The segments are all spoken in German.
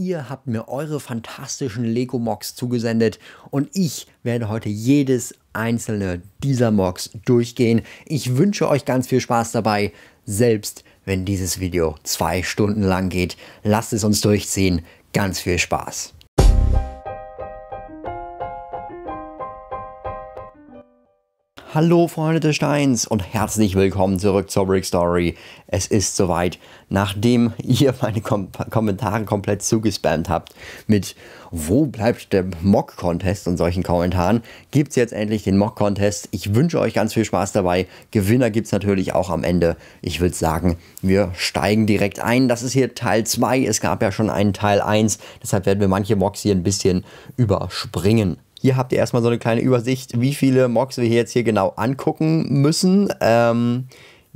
ihr habt mir eure fantastischen Lego Mocks zugesendet und ich werde heute jedes einzelne dieser Mocks durchgehen. Ich wünsche euch ganz viel Spaß dabei, selbst wenn dieses Video zwei Stunden lang geht. Lasst es uns durchziehen. Ganz viel Spaß. Hallo Freunde des Steins und herzlich willkommen zurück zur Brick Story. Es ist soweit, nachdem ihr meine Kom Kommentare komplett zugespammt habt mit Wo bleibt der Mock-Contest und solchen Kommentaren, gibt es jetzt endlich den Mock-Contest. Ich wünsche euch ganz viel Spaß dabei. Gewinner gibt es natürlich auch am Ende. Ich würde sagen, wir steigen direkt ein. Das ist hier Teil 2. Es gab ja schon einen Teil 1, deshalb werden wir manche Mocks hier ein bisschen überspringen. Hier habt ihr erstmal so eine kleine Übersicht, wie viele Mocks wir jetzt hier genau angucken müssen. Ähm,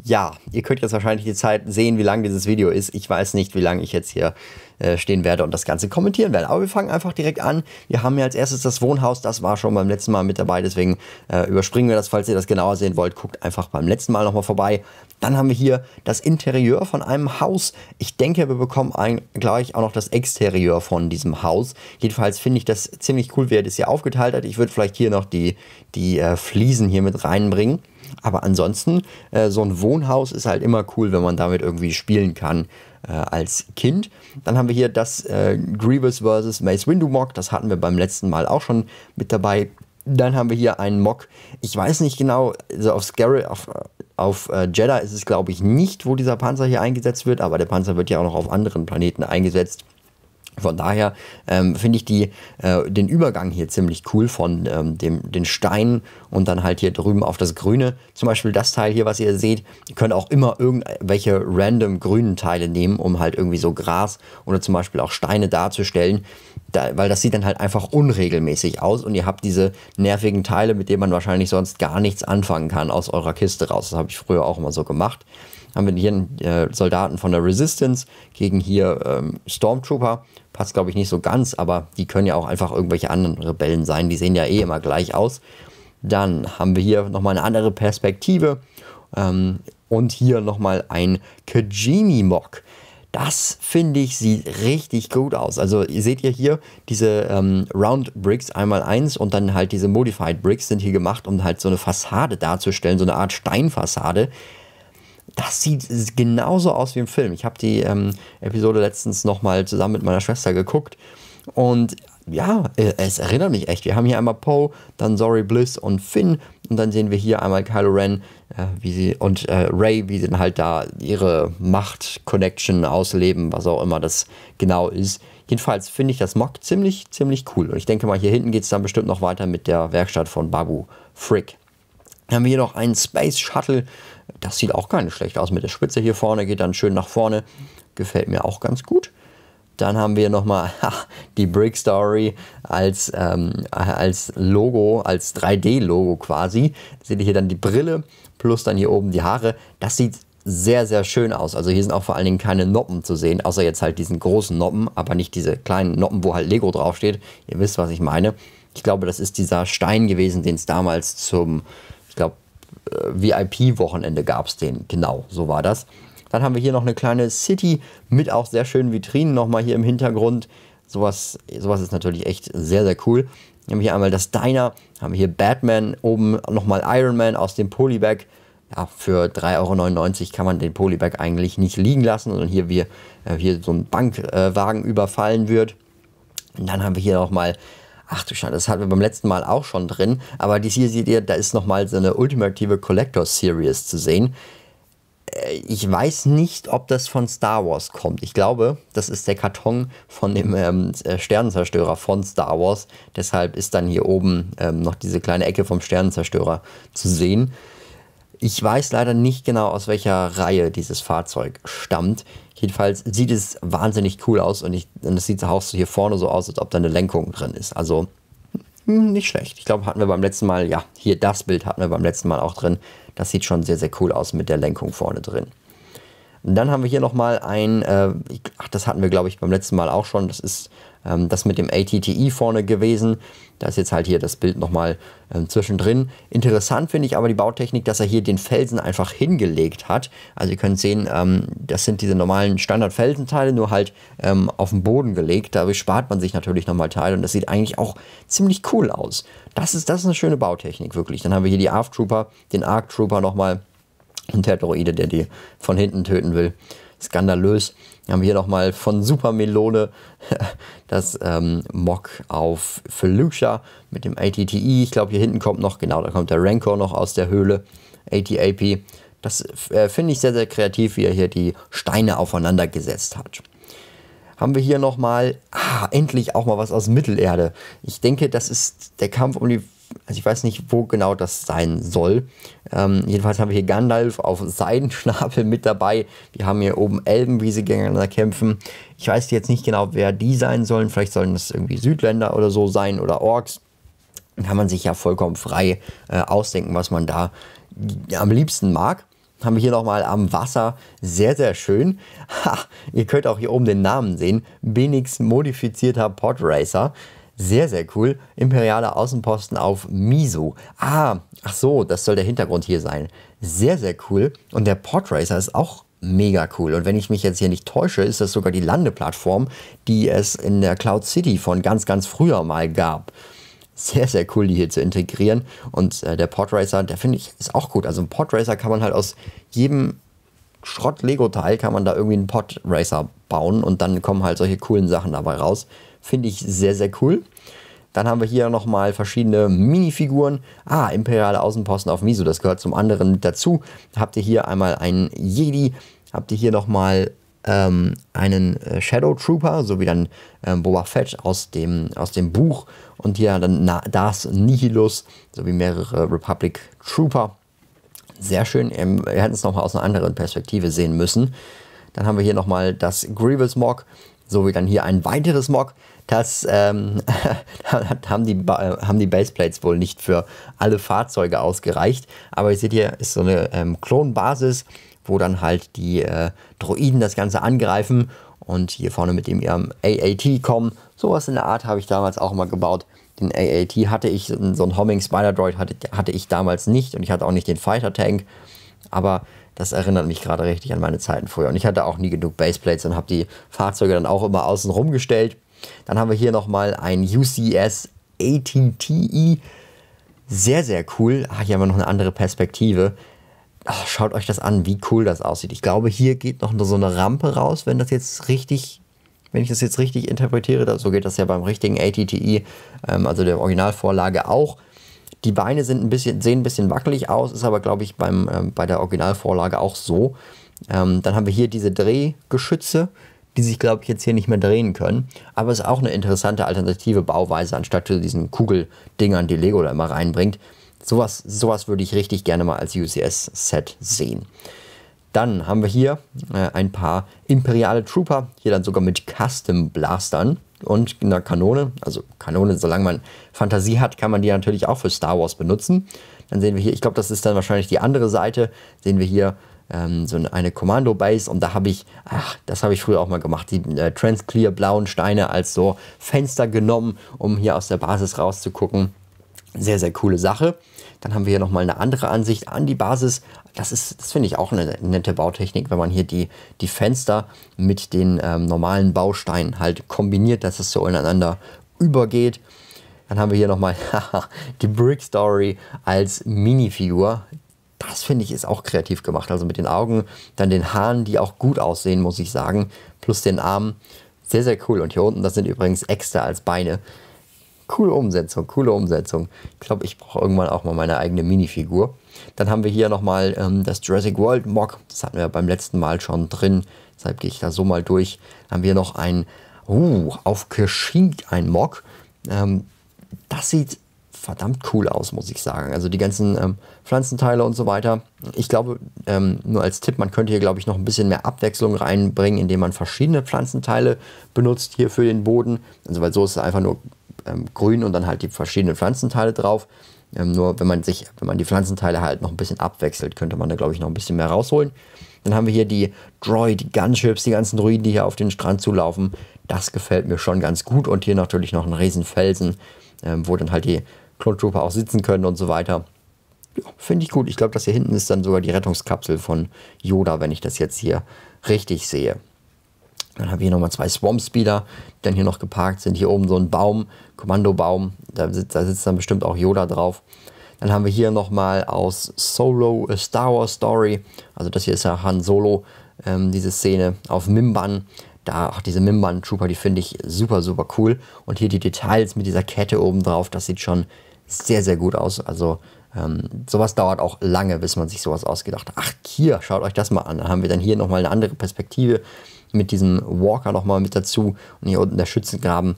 ja, ihr könnt jetzt wahrscheinlich die Zeit sehen, wie lang dieses Video ist. Ich weiß nicht, wie lange ich jetzt hier äh, stehen werde und das Ganze kommentieren werde. Aber wir fangen einfach direkt an. Wir haben ja als erstes das Wohnhaus. Das war schon beim letzten Mal mit dabei. Deswegen äh, überspringen wir das. Falls ihr das genauer sehen wollt, guckt einfach beim letzten Mal nochmal vorbei. Dann haben wir hier das Interieur von einem Haus. Ich denke, wir bekommen ein, gleich auch noch das Exterieur von diesem Haus. Jedenfalls finde ich das ziemlich cool, wie er das hier aufgeteilt hat. Ich würde vielleicht hier noch die, die äh, Fliesen hier mit reinbringen. Aber ansonsten, äh, so ein Wohnhaus ist halt immer cool, wenn man damit irgendwie spielen kann äh, als Kind. Dann haben wir hier das äh, Grievous vs. Mace Windu Mock. Das hatten wir beim letzten Mal auch schon mit dabei. Dann haben wir hier einen Mock. Ich weiß nicht genau, also auf Scarry, auf, auf äh, Jeddah ist es, glaube ich, nicht, wo dieser Panzer hier eingesetzt wird, aber der Panzer wird ja auch noch auf anderen Planeten eingesetzt. Von daher ähm, finde ich die, äh, den Übergang hier ziemlich cool von ähm, dem, den Steinen und dann halt hier drüben auf das Grüne. Zum Beispiel das Teil hier, was ihr seht. Ihr könnt auch immer irgendwelche random grünen Teile nehmen, um halt irgendwie so Gras oder zum Beispiel auch Steine darzustellen da, weil das sieht dann halt einfach unregelmäßig aus und ihr habt diese nervigen Teile, mit denen man wahrscheinlich sonst gar nichts anfangen kann, aus eurer Kiste raus. Das habe ich früher auch immer so gemacht. Haben wir hier einen äh, Soldaten von der Resistance gegen hier ähm, Stormtrooper. Passt, glaube ich, nicht so ganz, aber die können ja auch einfach irgendwelche anderen Rebellen sein. Die sehen ja eh immer gleich aus. Dann haben wir hier nochmal eine andere Perspektive. Ähm, und hier nochmal ein Kajimi-Mock. Das finde ich sieht richtig gut aus. Also ihr seht ja hier diese ähm, Round Bricks einmal eins und dann halt diese Modified Bricks sind hier gemacht, um halt so eine Fassade darzustellen, so eine Art Steinfassade. Das sieht genauso aus wie im Film. Ich habe die ähm, Episode letztens nochmal zusammen mit meiner Schwester geguckt und ja, äh, es erinnert mich echt. Wir haben hier einmal Poe, dann Sorry Bliss und Finn und dann sehen wir hier einmal Kylo Ren, äh, wie sie und äh, Ray, wie sie dann halt da ihre Macht-Connection ausleben, was auch immer das genau ist. Jedenfalls finde ich das Mock ziemlich, ziemlich cool. Und ich denke mal, hier hinten geht es dann bestimmt noch weiter mit der Werkstatt von Babu Frick. Dann haben wir hier noch einen Space Shuttle. Das sieht auch gar nicht schlecht aus mit der Spitze hier vorne, geht dann schön nach vorne. Gefällt mir auch ganz gut. Dann haben wir nochmal die Brick Story als, ähm, als Logo, als 3D-Logo quasi. Seht ihr hier dann die Brille plus dann hier oben die Haare. Das sieht sehr, sehr schön aus. Also hier sind auch vor allen Dingen keine Noppen zu sehen, außer jetzt halt diesen großen Noppen, aber nicht diese kleinen Noppen, wo halt Lego draufsteht. Ihr wisst, was ich meine. Ich glaube, das ist dieser Stein gewesen, den es damals zum, ich glaube, äh, VIP-Wochenende gab es den. Genau, so war das. Dann haben wir hier noch eine kleine City mit auch sehr schönen Vitrinen nochmal hier im Hintergrund. Sowas, sowas ist natürlich echt sehr, sehr cool. Wir haben hier einmal das Diner, haben hier Batman, oben nochmal Iron Man aus dem Polybag. Ja, für 3,99 Euro kann man den Polybag eigentlich nicht liegen lassen, sondern hier, wir, äh, hier so ein Bankwagen äh, überfallen wird. Und dann haben wir hier nochmal Ach du Scheiße, das hatten wir beim letzten Mal auch schon drin. Aber dies hier seht ihr, da ist nochmal so eine ultimative Collector Series zu sehen ich weiß nicht, ob das von Star Wars kommt. Ich glaube, das ist der Karton von dem ähm, äh, Sternenzerstörer von Star Wars. Deshalb ist dann hier oben ähm, noch diese kleine Ecke vom Sternenzerstörer zu sehen. Ich weiß leider nicht genau, aus welcher Reihe dieses Fahrzeug stammt. Jedenfalls sieht es wahnsinnig cool aus und, es sieht auch so hier vorne so aus, als ob da eine Lenkung drin ist. Also hm, nicht schlecht. Ich glaube, hatten wir beim letzten Mal, ja, hier das Bild hatten wir beim letzten Mal auch drin. Das sieht schon sehr, sehr cool aus mit der Lenkung vorne drin. Und dann haben wir hier nochmal ein, äh, ach, das hatten wir, glaube ich, beim letzten Mal auch schon. Das ist ähm, das mit dem ATTI e vorne gewesen. Da ist jetzt halt hier das Bild nochmal ähm, zwischendrin. Interessant finde ich aber die Bautechnik, dass er hier den Felsen einfach hingelegt hat. Also ihr könnt sehen, ähm, das sind diese normalen Standard-Felsenteile, nur halt ähm, auf den Boden gelegt. Dadurch spart man sich natürlich nochmal Teile und das sieht eigentlich auch ziemlich cool aus. Das ist, das ist eine schöne Bautechnik, wirklich. Dann haben wir hier die ARF-Trooper, den ARC-Trooper nochmal, ein Terroide, der die von hinten töten will skandalös. Wir haben hier nochmal von Super Melone das ähm, Mock auf Felucia mit dem ATTI. E. Ich glaube, hier hinten kommt noch, genau, da kommt der Rancor noch aus der Höhle. ATAP. Das äh, finde ich sehr, sehr kreativ, wie er hier die Steine aufeinander gesetzt hat. Haben wir hier nochmal, ah, endlich auch mal was aus Mittelerde. Ich denke, das ist der Kampf um die also ich weiß nicht, wo genau das sein soll. Ähm, jedenfalls haben wir hier Gandalf auf seinen Schnabel mit dabei. Wir haben hier oben Elben, wie sie gegeneinander kämpfen. Ich weiß jetzt nicht genau, wer die sein sollen. Vielleicht sollen das irgendwie Südländer oder so sein oder Orks. Dann kann man sich ja vollkommen frei äh, ausdenken, was man da äh, am liebsten mag haben wir hier nochmal am Wasser. Sehr, sehr schön. Ha, ihr könnt auch hier oben den Namen sehen. Benix modifizierter Podracer. Sehr, sehr cool. Imperialer Außenposten auf Miso. Ah, ach so, das soll der Hintergrund hier sein. Sehr, sehr cool. Und der Podracer ist auch mega cool. Und wenn ich mich jetzt hier nicht täusche, ist das sogar die Landeplattform, die es in der Cloud City von ganz, ganz früher mal gab. Sehr, sehr cool, die hier zu integrieren. Und äh, der Podracer, der finde ich, ist auch gut. Also ein Podracer kann man halt aus jedem Schrott-Lego-Teil kann man da irgendwie einen Podracer bauen und dann kommen halt solche coolen Sachen dabei raus. Finde ich sehr, sehr cool. Dann haben wir hier nochmal verschiedene Minifiguren. Ah, imperiale Außenposten auf Miso, das gehört zum anderen mit dazu. Habt ihr hier einmal einen Jedi, habt ihr hier nochmal ähm, einen äh, Shadow Trooper, so wie dann ähm, Boba Fett aus dem, aus dem Buch. Und hier dann Na Das Nihilus, sowie mehrere Republic Trooper. Sehr schön, ähm, wir hätten es nochmal aus einer anderen Perspektive sehen müssen. Dann haben wir hier nochmal das Grievous Mog, sowie dann hier ein weiteres Mog das ähm, haben, die haben die Baseplates wohl nicht für alle Fahrzeuge ausgereicht. Aber ihr seht hier, ist so eine ähm, Klonbasis, wo dann halt die äh, Droiden das Ganze angreifen und hier vorne mit dem ihrem AAT kommen. Sowas in der Art habe ich damals auch mal gebaut. Den AAT hatte ich, so einen Homing Spider Droid hatte, hatte ich damals nicht und ich hatte auch nicht den Fighter Tank. Aber das erinnert mich gerade richtig an meine Zeiten früher. Und ich hatte auch nie genug Baseplates und habe die Fahrzeuge dann auch immer außen rumgestellt dann haben wir hier nochmal ein UCS 18TE. Sehr, sehr cool. Ach, hier haben wir noch eine andere Perspektive. Ach, schaut euch das an, wie cool das aussieht. Ich glaube, hier geht noch so eine Rampe raus, wenn das jetzt richtig, wenn ich das jetzt richtig interpretiere. So geht das ja beim richtigen ATTI, e, ähm, also der Originalvorlage auch. Die Beine sind ein bisschen, sehen ein bisschen wackelig aus, ist aber, glaube ich, beim, ähm, bei der Originalvorlage auch so. Ähm, dann haben wir hier diese Drehgeschütze, die sich, glaube ich, jetzt hier nicht mehr drehen können. Aber es ist auch eine interessante alternative Bauweise, anstatt zu diesen Kugeldingern, die Lego da immer reinbringt. Sowas, sowas würde ich richtig gerne mal als UCS-Set sehen. Dann haben wir hier äh, ein paar imperiale Trooper, hier dann sogar mit Custom-Blastern und einer Kanone. Also Kanone, solange man Fantasie hat, kann man die natürlich auch für Star Wars benutzen. Dann sehen wir hier, ich glaube, das ist dann wahrscheinlich die andere Seite, sehen wir hier ähm, so eine Kommando-Base und da habe ich, ach, das habe ich früher auch mal gemacht, die äh, Transclear blauen Steine als so Fenster genommen, um hier aus der Basis rauszugucken. Sehr, sehr coole Sache. Dann haben wir hier nochmal eine andere Ansicht an die Basis. Das ist, das finde ich auch eine nette Bautechnik, wenn man hier die, die Fenster mit den ähm, normalen Bausteinen halt kombiniert, dass es so ineinander übergeht. Dann haben wir hier nochmal die Brick Story als Minifigur das finde ich ist auch kreativ gemacht. Also mit den Augen, dann den Haaren, die auch gut aussehen, muss ich sagen, plus den Arm. Sehr, sehr cool. Und hier unten, das sind übrigens Äxte als Beine. Coole Umsetzung, coole Umsetzung. Ich glaube, ich brauche irgendwann auch mal meine eigene Minifigur. Dann haben wir hier nochmal ähm, das Jurassic World Mock. Das hatten wir beim letzten Mal schon drin. Deshalb gehe ich da so mal durch. Dann haben wir noch ein, uh, auf Kashink ein Mock. Ähm, das sieht verdammt cool aus, muss ich sagen. Also die ganzen ähm, Pflanzenteile und so weiter. Ich glaube, ähm, nur als Tipp, man könnte hier, glaube ich, noch ein bisschen mehr Abwechslung reinbringen, indem man verschiedene Pflanzenteile benutzt hier für den Boden. Also weil so ist es einfach nur ähm, grün und dann halt die verschiedenen Pflanzenteile drauf. Ähm, nur wenn man sich, wenn man die Pflanzenteile halt noch ein bisschen abwechselt, könnte man da, glaube ich, noch ein bisschen mehr rausholen. Dann haben wir hier die Droid, Gunships, die ganzen Druiden, die hier auf den Strand zulaufen. Das gefällt mir schon ganz gut. Und hier natürlich noch ein Riesenfelsen, ähm, wo dann halt die Clone Trooper auch sitzen können und so weiter. Ja, Finde ich gut. Ich glaube, das hier hinten ist dann sogar die Rettungskapsel von Yoda, wenn ich das jetzt hier richtig sehe. Dann haben wir hier nochmal zwei Swamp Speeder, die dann hier noch geparkt sind. Hier oben so ein Baum, Kommandobaum. Da, sitzt, da sitzt dann bestimmt auch Yoda drauf. Dann haben wir hier nochmal aus Solo A äh, Star Wars Story. Also das hier ist ja Han Solo, ähm, diese Szene auf Mimban. Da auch diese Mimban Trooper, die finde ich super, super cool. Und hier die Details mit dieser Kette oben drauf, das sieht schon sehr, sehr gut aus. Also ähm, sowas dauert auch lange, bis man sich sowas ausgedacht hat. Ach, hier, schaut euch das mal an. Da haben wir dann hier nochmal eine andere Perspektive mit diesem Walker nochmal mit dazu. Und hier unten der Schützengraben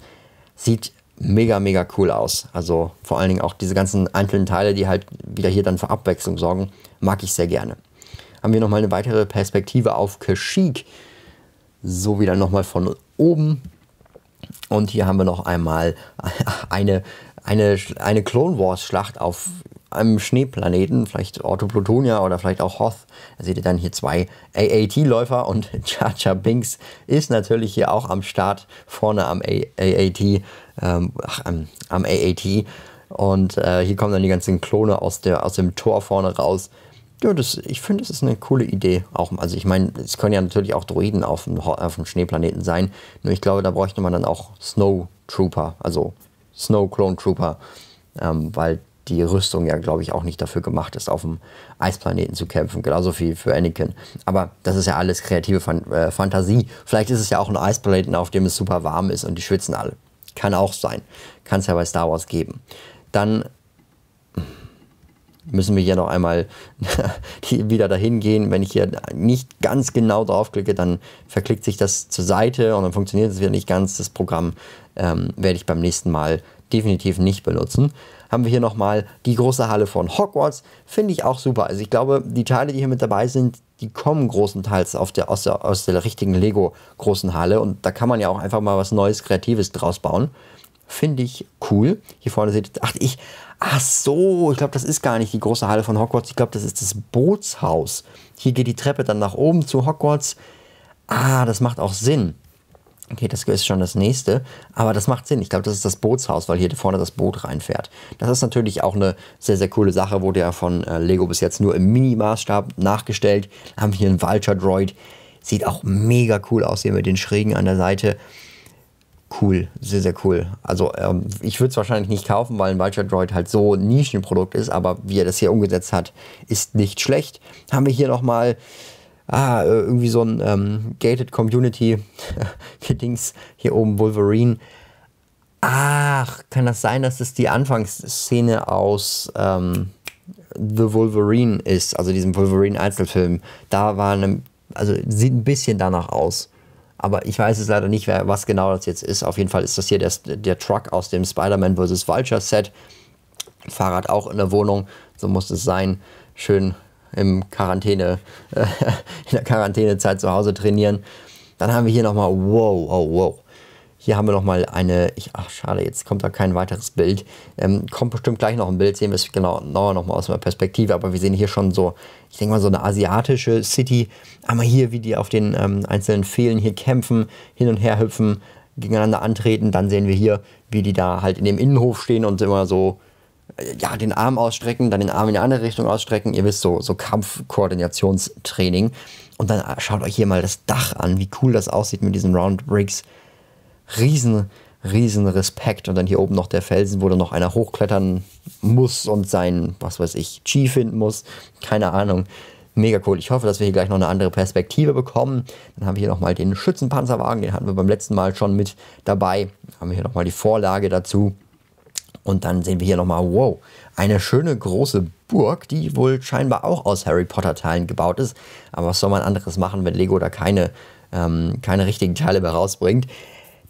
sieht mega, mega cool aus. Also vor allen Dingen auch diese ganzen einzelnen Teile, die halt wieder hier dann für Abwechslung sorgen, mag ich sehr gerne. Haben wir nochmal eine weitere Perspektive auf Kashyyyk. So wieder nochmal von oben. Und hier haben wir noch einmal eine, eine, eine Clone Wars Schlacht auf einem Schneeplaneten, vielleicht Plutonia oder vielleicht auch Hoth. Da seht ihr dann hier zwei AAT-Läufer und Jaja Binks ist natürlich hier auch am Start, vorne am AAT, ähm, ach, am, am AAT. Und äh, hier kommen dann die ganzen Klone aus, der, aus dem Tor vorne raus. Ja, das, ich finde, das ist eine coole Idee. Auch, also ich meine, es können ja natürlich auch Droiden auf dem, auf dem Schneeplaneten sein. Nur ich glaube, da bräuchte man dann auch Snow Trooper, also Snow Clone Trooper, ähm, weil die Rüstung ja, glaube ich, auch nicht dafür gemacht ist, auf dem Eisplaneten zu kämpfen. Genauso wie für Anakin. Aber das ist ja alles kreative Fan äh, Fantasie. Vielleicht ist es ja auch ein Eisplaneten, auf dem es super warm ist und die schwitzen alle. Kann auch sein. Kann es ja bei Star Wars geben. Dann müssen wir hier noch einmal wieder dahin gehen. Wenn ich hier nicht ganz genau draufklicke, dann verklickt sich das zur Seite und dann funktioniert es wieder nicht ganz. Das Programm ähm, werde ich beim nächsten Mal definitiv nicht benutzen. Haben wir hier nochmal die große Halle von Hogwarts. Finde ich auch super. Also ich glaube, die Teile, die hier mit dabei sind, die kommen großenteils auf der, aus, der, aus der richtigen Lego-großen Halle. Und da kann man ja auch einfach mal was Neues, Kreatives draus bauen. Finde ich cool. Hier vorne seht ihr, ach, ich, ach so, ich glaube, das ist gar nicht die große Halle von Hogwarts. Ich glaube, das ist das Bootshaus. Hier geht die Treppe dann nach oben zu Hogwarts. Ah, das macht auch Sinn. Okay, das ist schon das nächste, aber das macht Sinn. Ich glaube, das ist das Bootshaus, weil hier vorne das Boot reinfährt. Das ist natürlich auch eine sehr, sehr coole Sache, wurde ja von äh, Lego bis jetzt nur im Minimaßstab nachgestellt. Haben hier einen Vulture-Droid. Sieht auch mega cool aus hier mit den Schrägen an der Seite cool, sehr, sehr cool. Also ähm, ich würde es wahrscheinlich nicht kaufen, weil ein Vulture Droid halt so ein Nischenprodukt ist, aber wie er das hier umgesetzt hat, ist nicht schlecht. Haben wir hier nochmal ah, irgendwie so ein ähm, Gated Community Dings hier oben, Wolverine. Ach, kann das sein, dass es die Anfangsszene aus ähm, The Wolverine ist, also diesem Wolverine-Einzelfilm? Da war eine, also sieht ein bisschen danach aus. Aber ich weiß es leider nicht, wer, was genau das jetzt ist. Auf jeden Fall ist das hier der, der Truck aus dem Spider-Man vs. Vulture Set. Fahrrad auch in der Wohnung, so muss es sein. Schön im Quarantäne, äh, in der Quarantänezeit zu Hause trainieren. Dann haben wir hier nochmal, wow, oh, wow, wow. Hier haben wir nochmal eine, ich, ach schade, jetzt kommt da kein weiteres Bild. Ähm, kommt bestimmt gleich noch ein Bild, sehen wir es genau, genauer nochmal aus einer Perspektive. Aber wir sehen hier schon so, ich denke mal so eine asiatische City. Aber hier, wie die auf den ähm, einzelnen Fehlen hier kämpfen, hin und her hüpfen, gegeneinander antreten. Dann sehen wir hier, wie die da halt in dem Innenhof stehen und immer so äh, ja, den Arm ausstrecken, dann den Arm in eine andere Richtung ausstrecken. Ihr wisst, so, so Kampfkoordinationstraining. Und dann äh, schaut euch hier mal das Dach an, wie cool das aussieht mit diesen Round Bricks riesen, riesen Respekt. Und dann hier oben noch der Felsen, wo dann noch einer hochklettern muss und sein, was weiß ich, Chi finden muss. Keine Ahnung. Mega cool. Ich hoffe, dass wir hier gleich noch eine andere Perspektive bekommen. Dann haben wir hier nochmal den Schützenpanzerwagen, den hatten wir beim letzten Mal schon mit dabei. Dann haben wir hier nochmal die Vorlage dazu. Und dann sehen wir hier nochmal, wow, eine schöne große Burg, die wohl scheinbar auch aus Harry Potter-Teilen gebaut ist. Aber was soll man anderes machen, wenn Lego da keine, ähm, keine richtigen Teile mehr rausbringt?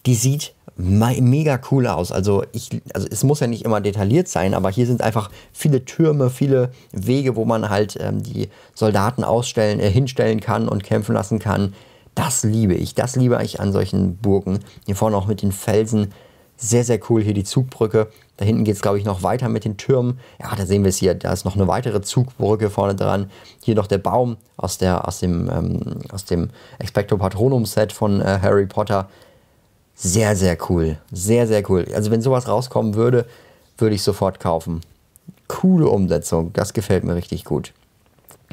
die sieht mega cool aus. Also, ich, also es muss ja nicht immer detailliert sein, aber hier sind einfach viele Türme, viele Wege, wo man halt ähm, die Soldaten ausstellen, äh, hinstellen kann und kämpfen lassen kann. Das liebe ich. Das liebe ich an solchen Burgen. Hier vorne auch mit den Felsen. Sehr, sehr cool. Hier die Zugbrücke. Da hinten geht es, glaube ich, noch weiter mit den Türmen. Ja, da sehen wir es hier. Da ist noch eine weitere Zugbrücke vorne dran. Hier noch der Baum aus, der, aus dem, ähm, dem Expecto Patronum Set von äh, Harry Potter. Sehr, sehr cool. Sehr, sehr cool. Also wenn sowas rauskommen würde, würde ich sofort kaufen. Coole Umsetzung. Das gefällt mir richtig gut.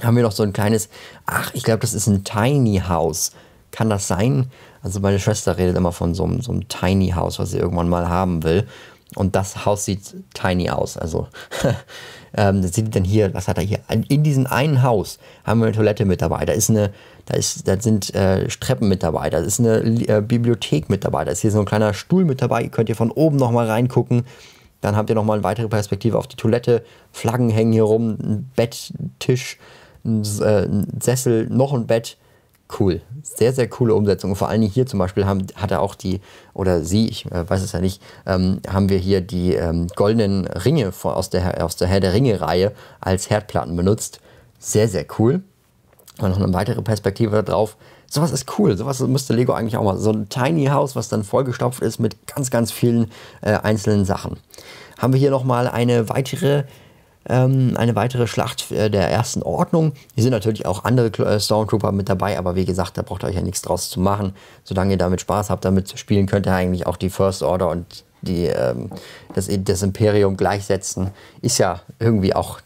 Haben wir noch so ein kleines, ach, ich glaube, das ist ein Tiny House. Kann das sein? Also meine Schwester redet immer von so einem, so einem Tiny House, was sie irgendwann mal haben will. Und das Haus sieht tiny aus. Also Ähm, das sieht dann hier, was hat er hier? In diesem einen Haus haben wir eine Toilette mit dabei. Da ist eine, da ist, da sind äh, Treppen mit dabei. Da ist eine äh, Bibliothek mit dabei. Da ist hier so ein kleiner Stuhl mit dabei. Könnt ihr von oben nochmal reingucken. Dann habt ihr nochmal eine weitere Perspektive auf die Toilette. Flaggen hängen hier rum, ein Bett, Tisch, ein, äh, ein Sessel, noch ein Bett cool. Sehr, sehr coole Umsetzung. Und vor allen Dingen hier zum Beispiel haben, hat er auch die, oder sie, ich äh, weiß es ja nicht, ähm, haben wir hier die ähm, goldenen Ringe von, aus, der, aus der Herr der Ringe-Reihe als Herdplatten benutzt. Sehr, sehr cool. Und noch eine weitere Perspektive drauf. Sowas ist cool, sowas müsste Lego eigentlich auch mal. So ein Tiny House, was dann vollgestopft ist mit ganz, ganz vielen äh, einzelnen Sachen. Haben wir hier nochmal eine weitere ähm, eine weitere Schlacht äh, der ersten Ordnung. Hier sind natürlich auch andere äh, Stormtrooper mit dabei, aber wie gesagt, da braucht ihr euch ja nichts draus zu machen. Solange ihr damit Spaß habt, damit zu spielen, könnt ihr eigentlich auch die First Order und die, ähm, das, das Imperium gleichsetzen. Ist ja irgendwie auch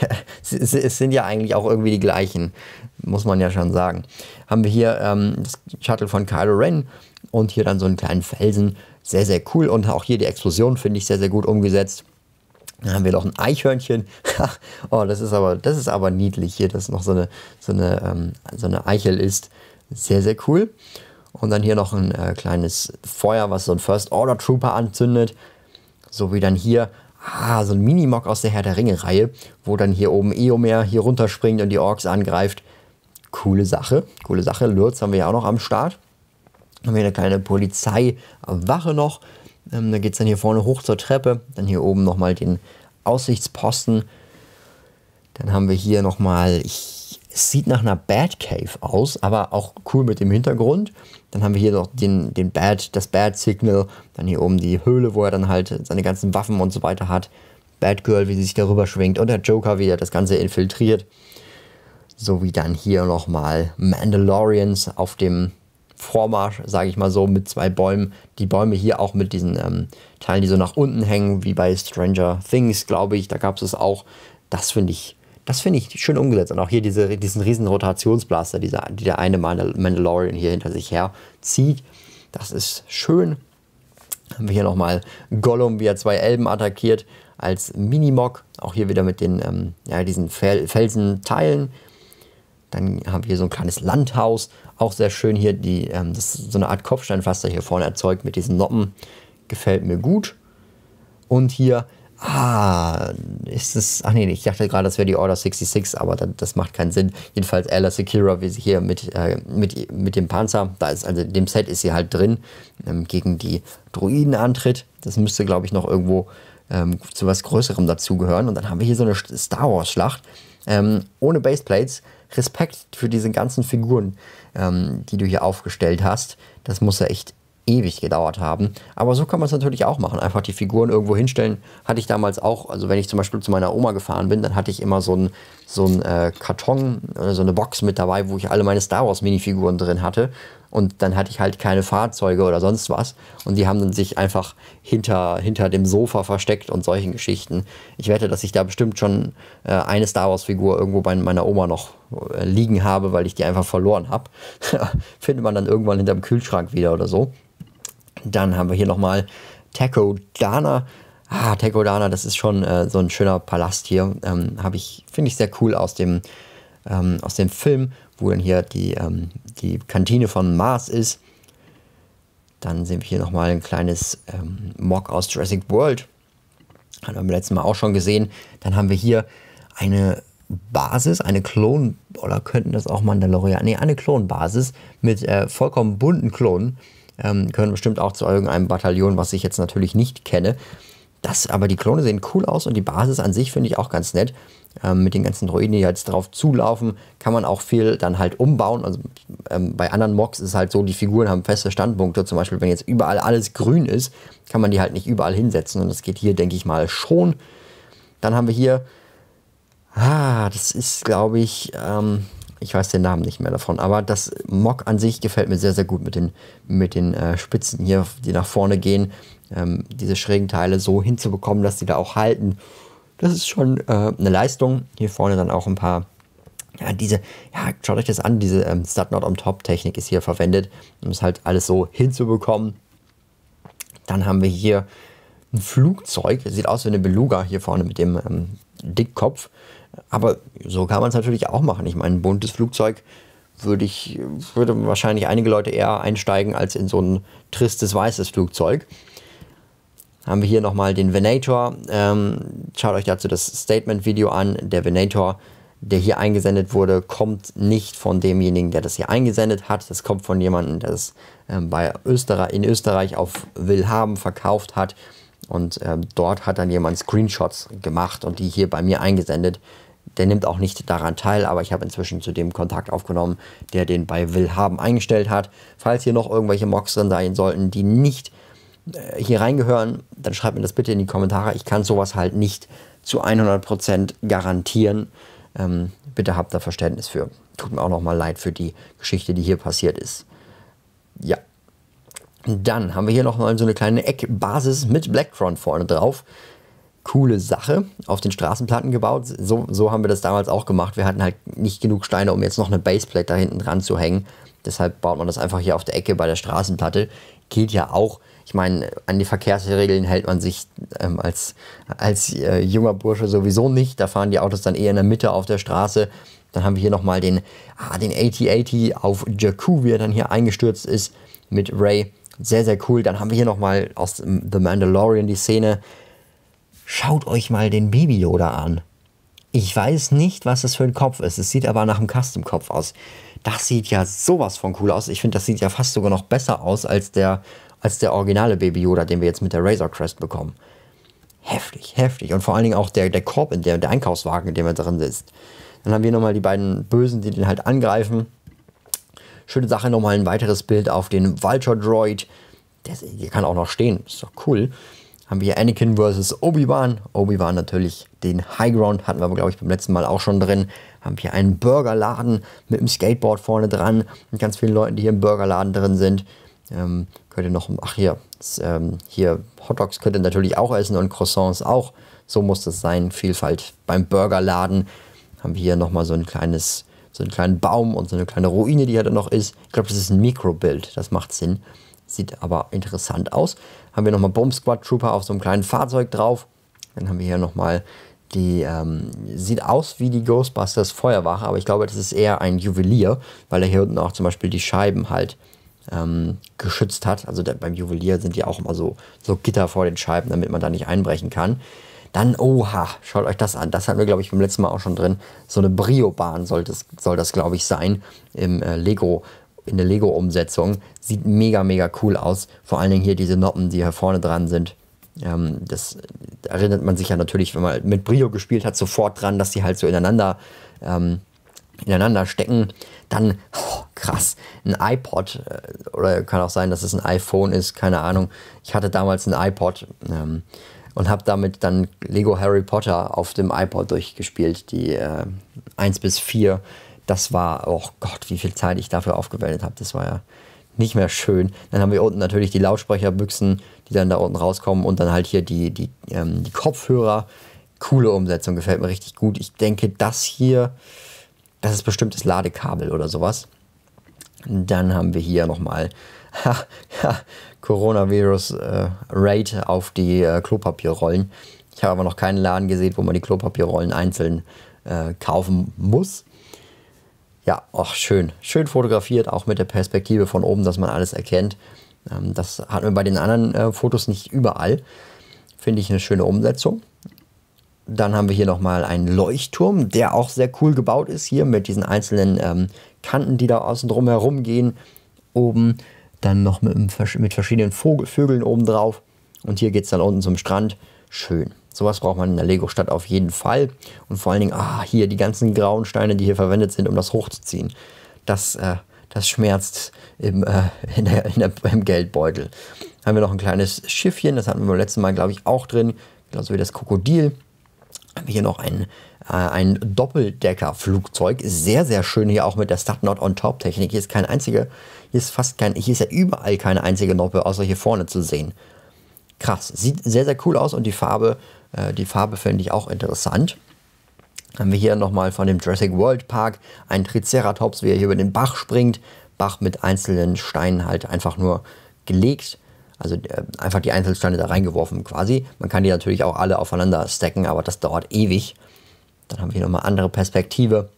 es sind ja eigentlich auch irgendwie die gleichen, muss man ja schon sagen. Haben wir hier ähm, das Shuttle von Kylo Ren und hier dann so einen kleinen Felsen. Sehr, sehr cool. Und auch hier die Explosion finde ich sehr, sehr gut umgesetzt. Dann haben wir noch ein Eichhörnchen. oh, das ist aber, das ist aber niedlich hier, dass noch so eine, so eine, ähm, so eine Eichel ist. Sehr, sehr cool. Und dann hier noch ein äh, kleines Feuer, was so ein First Order Trooper anzündet. So wie dann hier, ah, so ein Minimog aus der Herr der Ringe-Reihe, wo dann hier oben Eomer hier runterspringt und die Orks angreift. Coole Sache, coole Sache. Lurz haben wir ja auch noch am Start. Dann Haben wir eine kleine Polizeiwache noch ähm, da geht es dann hier vorne hoch zur Treppe, dann hier oben nochmal den Aussichtsposten. Dann haben wir hier nochmal, es sieht nach einer Bad Cave aus, aber auch cool mit dem Hintergrund. Dann haben wir hier noch den, den Bad, das Bad-Signal, dann hier oben die Höhle, wo er dann halt seine ganzen Waffen und so weiter hat. Bad Girl, wie sie sich darüber schwingt und der Joker, wie er das Ganze infiltriert. So wie dann hier nochmal Mandalorians auf dem Vormarsch, sage ich mal so, mit zwei Bäumen. Die Bäume hier auch mit diesen ähm, Teilen, die so nach unten hängen, wie bei Stranger Things, glaube ich. Da gab es es auch. Das finde ich, das finde ich schön umgesetzt. Und auch hier diese, diesen riesen Rotationsblaster, dieser, die der eine Mandalorian hier hinter sich her zieht. Das ist schön. Haben wir hier nochmal Gollum, wie er zwei Elben attackiert, als Minimog. Auch hier wieder mit den, ähm, ja, diesen Fel Felsenteilen. Dann haben wir hier so ein kleines Landhaus auch sehr schön hier, die, ähm, das so eine Art Kopfsteinpflaster hier vorne erzeugt mit diesen Noppen. Gefällt mir gut. Und hier, ah, ist es, ach nee, ich dachte gerade, das wäre die Order 66, aber das, das macht keinen Sinn. Jedenfalls Ella Sekira, wie sie hier mit, äh, mit, mit dem Panzer, da ist, also in dem Set ist sie halt drin, ähm, gegen die Druiden antritt. Das müsste, glaube ich, noch irgendwo ähm, zu was Größerem dazugehören. Und dann haben wir hier so eine Star Wars-Schlacht ähm, ohne Baseplates. Respekt für diese ganzen Figuren ähm, die du hier aufgestellt hast. Das muss ja echt ewig gedauert haben. Aber so kann man es natürlich auch machen. Einfach die Figuren irgendwo hinstellen. Hatte ich damals auch, also wenn ich zum Beispiel zu meiner Oma gefahren bin, dann hatte ich immer so ein, so ein äh, Karton, äh, so eine Box mit dabei, wo ich alle meine Star Wars Minifiguren drin hatte. Und dann hatte ich halt keine Fahrzeuge oder sonst was. Und die haben dann sich einfach hinter, hinter dem Sofa versteckt und solchen Geschichten. Ich wette, dass ich da bestimmt schon äh, eine Star Wars-Figur irgendwo bei meiner Oma noch äh, liegen habe, weil ich die einfach verloren habe. Findet man dann irgendwann hinterm Kühlschrank wieder oder so. Dann haben wir hier nochmal Taco Dana. Ah, Tekodana, das ist schon äh, so ein schöner Palast hier. Ähm, Habe ich, finde ich sehr cool aus dem, ähm, aus dem Film, wo dann hier die, ähm, die Kantine von Mars ist. Dann sehen wir hier nochmal ein kleines ähm, Mock aus Jurassic World. Haben wir beim letzten Mal auch schon gesehen. Dann haben wir hier eine Basis, eine Klon, oder könnten das auch Mandalorian? nee, eine Klonbasis mit äh, vollkommen bunten Klonen. Ähm, können bestimmt auch zu irgendeinem Bataillon, was ich jetzt natürlich nicht kenne. Das, aber die Klone sehen cool aus und die Basis an sich finde ich auch ganz nett. Ähm, mit den ganzen Droiden, die jetzt drauf zulaufen, kann man auch viel dann halt umbauen. Also, ähm, bei anderen Mocks ist es halt so, die Figuren haben feste Standpunkte. Zum Beispiel, wenn jetzt überall alles grün ist, kann man die halt nicht überall hinsetzen. Und das geht hier, denke ich mal, schon. Dann haben wir hier, ah, das ist, glaube ich, ähm, ich weiß den Namen nicht mehr davon, aber das Mock an sich gefällt mir sehr, sehr gut mit den, mit den äh, Spitzen hier, die nach vorne gehen, ähm, diese schrägen Teile so hinzubekommen, dass die da auch halten. Das ist schon äh, eine Leistung. Hier vorne dann auch ein paar, ja, diese, ja, schaut euch das an, diese ähm, Stud Not on Top Technik ist hier verwendet, um es halt alles so hinzubekommen. Dann haben wir hier ein Flugzeug, sieht aus wie eine Beluga hier vorne mit dem ähm, Dickkopf. Aber so kann man es natürlich auch machen. Ich meine, ein buntes Flugzeug würde ich, würde wahrscheinlich einige Leute eher einsteigen als in so ein tristes weißes Flugzeug. Haben wir hier nochmal den Venator. Ähm, schaut euch dazu das Statement-Video an. Der Venator, der hier eingesendet wurde, kommt nicht von demjenigen, der das hier eingesendet hat. Das kommt von jemandem, der es ähm, bei in Österreich auf Willhaben verkauft hat. Und ähm, dort hat dann jemand Screenshots gemacht und die hier bei mir eingesendet der nimmt auch nicht daran teil, aber ich habe inzwischen zu dem Kontakt aufgenommen, der den bei Will haben eingestellt hat. Falls hier noch irgendwelche Mocks drin sein sollten, die nicht äh, hier reingehören, dann schreibt mir das bitte in die Kommentare. Ich kann sowas halt nicht zu 100% garantieren. Ähm, bitte habt da Verständnis für. Tut mir auch nochmal leid für die Geschichte, die hier passiert ist. Ja. Dann haben wir hier nochmal so eine kleine Eckbasis mit Blackfront vorne drauf coole Sache auf den Straßenplatten gebaut. So, so haben wir das damals auch gemacht. Wir hatten halt nicht genug Steine, um jetzt noch eine Baseplate da hinten dran zu hängen. Deshalb baut man das einfach hier auf der Ecke bei der Straßenplatte. Geht ja auch. Ich meine, an die Verkehrsregeln hält man sich ähm, als, als äh, junger Bursche sowieso nicht. Da fahren die Autos dann eher in der Mitte auf der Straße. Dann haben wir hier nochmal den, ah, den AT-80 auf Jakku, wie er dann hier eingestürzt ist mit Ray. Sehr, sehr cool. Dann haben wir hier nochmal aus The Mandalorian die Szene, Schaut euch mal den Baby Yoda an. Ich weiß nicht, was das für ein Kopf ist. Es sieht aber nach einem Custom-Kopf aus. Das sieht ja sowas von cool aus. Ich finde, das sieht ja fast sogar noch besser aus als der, als der originale Baby Yoda, den wir jetzt mit der Razor Crest bekommen. Heftig, heftig. Und vor allen Dingen auch der, der Korb, in der, der Einkaufswagen, in dem er drin sitzt. Dann haben wir nochmal die beiden Bösen, die den halt angreifen. Schöne Sache, nochmal ein weiteres Bild auf den Vulture Droid. Der, der kann auch noch stehen. Ist doch cool haben wir hier Anakin vs. Obi-Wan. Obi-Wan natürlich den Highground, hatten wir aber, glaube ich, beim letzten Mal auch schon drin. Haben wir hier einen Burgerladen mit einem Skateboard vorne dran und ganz vielen Leuten, die hier im Burgerladen drin sind. Ähm, könnt ihr noch, ach hier, das, ähm, hier Hotdogs könnt ihr natürlich auch essen und Croissants auch. So muss das sein, Vielfalt beim Burgerladen. Haben wir hier nochmal so ein kleines, so einen kleinen Baum und so eine kleine Ruine, die hier dann noch ist. Ich glaube, das ist ein Mikrobild, das macht Sinn. Sieht aber interessant aus haben wir nochmal Bomb Squad Trooper auf so einem kleinen Fahrzeug drauf. Dann haben wir hier nochmal die, ähm, sieht aus wie die Ghostbusters Feuerwache, aber ich glaube, das ist eher ein Juwelier, weil er hier unten auch zum Beispiel die Scheiben halt ähm, geschützt hat. Also der, beim Juwelier sind ja auch immer so, so Gitter vor den Scheiben, damit man da nicht einbrechen kann. Dann, oha, schaut euch das an. Das hatten wir, glaube ich, beim letzten Mal auch schon drin. So eine Brio-Bahn soll das, soll das glaube ich, sein im äh, Lego in der Lego-Umsetzung. Sieht mega, mega cool aus. Vor allen Dingen hier diese Noppen, die hier vorne dran sind. Ähm, das erinnert man sich ja natürlich, wenn man mit Brio gespielt hat, sofort dran, dass die halt so ineinander, ähm, ineinander stecken. Dann, oh, krass, ein iPod äh, oder kann auch sein, dass es ein iPhone ist, keine Ahnung. Ich hatte damals ein iPod ähm, und habe damit dann Lego Harry Potter auf dem iPod durchgespielt, die äh, 1 bis 4 das war, oh Gott, wie viel Zeit ich dafür aufgewendet habe. Das war ja nicht mehr schön. Dann haben wir unten natürlich die Lautsprecherbüchsen, die dann da unten rauskommen und dann halt hier die, die, ähm, die Kopfhörer. Coole Umsetzung, gefällt mir richtig gut. Ich denke, das hier, das ist bestimmt das Ladekabel oder sowas. Dann haben wir hier nochmal Coronavirus-Rate äh, auf die äh, Klopapierrollen. Ich habe aber noch keinen Laden gesehen, wo man die Klopapierrollen einzeln äh, kaufen muss ja, auch schön. Schön fotografiert, auch mit der Perspektive von oben, dass man alles erkennt. Ähm, das hat man bei den anderen äh, Fotos nicht überall. Finde ich eine schöne Umsetzung. Dann haben wir hier nochmal einen Leuchtturm, der auch sehr cool gebaut ist. Hier mit diesen einzelnen ähm, Kanten, die da außen drum herum gehen. Oben dann noch mit, mit verschiedenen Vogel, Vögeln oben drauf. Und hier geht es dann unten zum Strand. Schön. Sowas braucht man in der Lego-Stadt auf jeden Fall. Und vor allen Dingen, ah, hier die ganzen grauen Steine, die hier verwendet sind, um das hochzuziehen. Das, äh, das schmerzt im, äh, in der, in der, im Geldbeutel. Haben wir noch ein kleines Schiffchen, das hatten wir beim letzten Mal, glaube ich, auch drin. Genauso wie das Krokodil. Haben wir hier noch ein, äh, ein Doppeldecker-Flugzeug. Sehr, sehr schön hier auch mit der Start-Not-on-Top-Technik. Hier ist kein einziger, hier ist fast kein, hier ist ja überall keine einzige Noppe, außer hier vorne zu sehen. Krass, sieht sehr, sehr cool aus und die Farbe äh, die Farbe finde ich auch interessant. Haben wir hier nochmal von dem Jurassic World Park einen Triceratops, wie er hier über den Bach springt. Bach mit einzelnen Steinen halt einfach nur gelegt. Also äh, einfach die Einzelsteine da reingeworfen quasi. Man kann die natürlich auch alle aufeinander stacken, aber das dauert ewig. Dann haben wir hier nochmal andere Perspektive.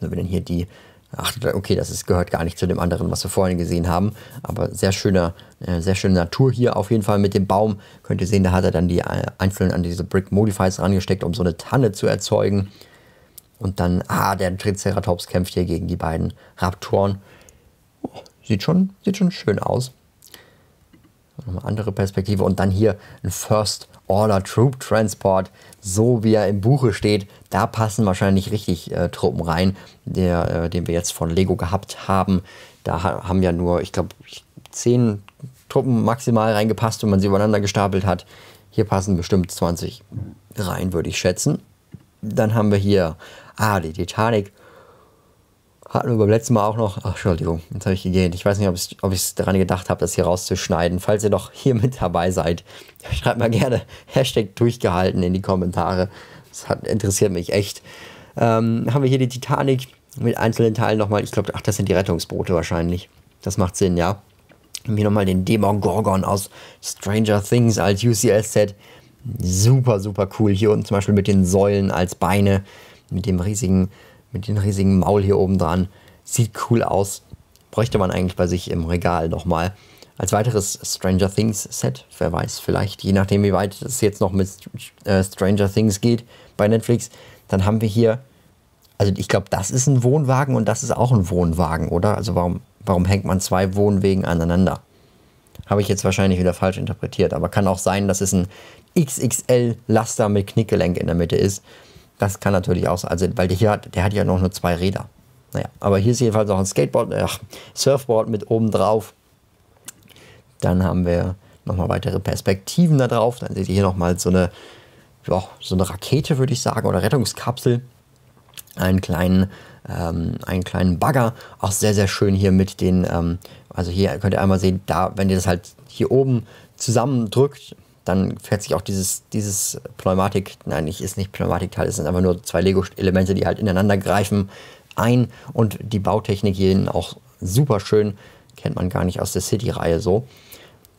Wenn wie denn hier die ach, okay, das ist, gehört gar nicht zu dem anderen, was wir vorhin gesehen haben. Aber sehr schöner, äh, sehr schöne Natur hier auf jeden Fall mit dem Baum. Könnt ihr sehen, da hat er dann die äh, Einfüllung an diese Brick Modifiers rangesteckt, um so eine Tanne zu erzeugen. Und dann, ah, der Triceratops kämpft hier gegen die beiden Raptoren. Oh, sieht, schon, sieht schon schön aus. Nochmal andere Perspektive. Und dann hier ein First Order Troop Transport so wie er im Buche steht, da passen wahrscheinlich richtig äh, Truppen rein, der, äh, den wir jetzt von Lego gehabt haben. Da haben ja nur, ich glaube, zehn Truppen maximal reingepasst, wenn man sie übereinander gestapelt hat. Hier passen bestimmt 20 rein, würde ich schätzen. Dann haben wir hier, ah, die Titanic hatten wir beim letzten Mal auch noch. Ach, Entschuldigung, jetzt habe ich gegähnt. Ich weiß nicht, ob ich, ob daran gedacht habe, das hier rauszuschneiden. Falls ihr doch hier mit dabei seid, schreibt mal gerne Hashtag durchgehalten in die Kommentare. Das hat, interessiert mich echt. Ähm, haben wir hier die Titanic mit einzelnen Teilen nochmal. Ich glaube, ach, das sind die Rettungsboote wahrscheinlich. Das macht Sinn, ja. Haben hier nochmal den Demogorgon aus Stranger Things als UCS-Set. Super, super cool. Hier unten zum Beispiel mit den Säulen als Beine, mit dem riesigen mit dem riesigen Maul hier oben dran. Sieht cool aus. Bräuchte man eigentlich bei sich im Regal nochmal. Als weiteres Stranger Things Set, wer weiß, vielleicht, je nachdem, wie weit es jetzt noch mit äh, Stranger Things geht bei Netflix, dann haben wir hier, also ich glaube, das ist ein Wohnwagen und das ist auch ein Wohnwagen, oder? Also warum, warum hängt man zwei Wohnwegen aneinander? Habe ich jetzt wahrscheinlich wieder falsch interpretiert, aber kann auch sein, dass es ein XXL-Laster mit Knickgelenk in der Mitte ist. Das kann natürlich auch sein. Also, weil der, hier hat, der hat ja noch nur zwei Räder. Naja, aber hier ist jedenfalls auch ein Skateboard, äh, ach, Surfboard mit oben drauf. Dann haben wir nochmal weitere Perspektiven da drauf. Dann seht ihr hier nochmal so eine, ja, so eine Rakete, würde ich sagen, oder Rettungskapsel. Einen kleinen, ähm, einen kleinen Bagger. Auch sehr, sehr schön hier mit den, ähm, also hier könnt ihr einmal sehen, da, wenn ihr das halt hier oben zusammendrückt, dann fährt sich auch dieses, dieses Pneumatik, nein, nicht, ist nicht Pneumatikteil, es sind einfach nur zwei Lego-Elemente, die halt ineinander greifen, ein und die Bautechnik hierhin auch super schön, kennt man gar nicht aus der City-Reihe so.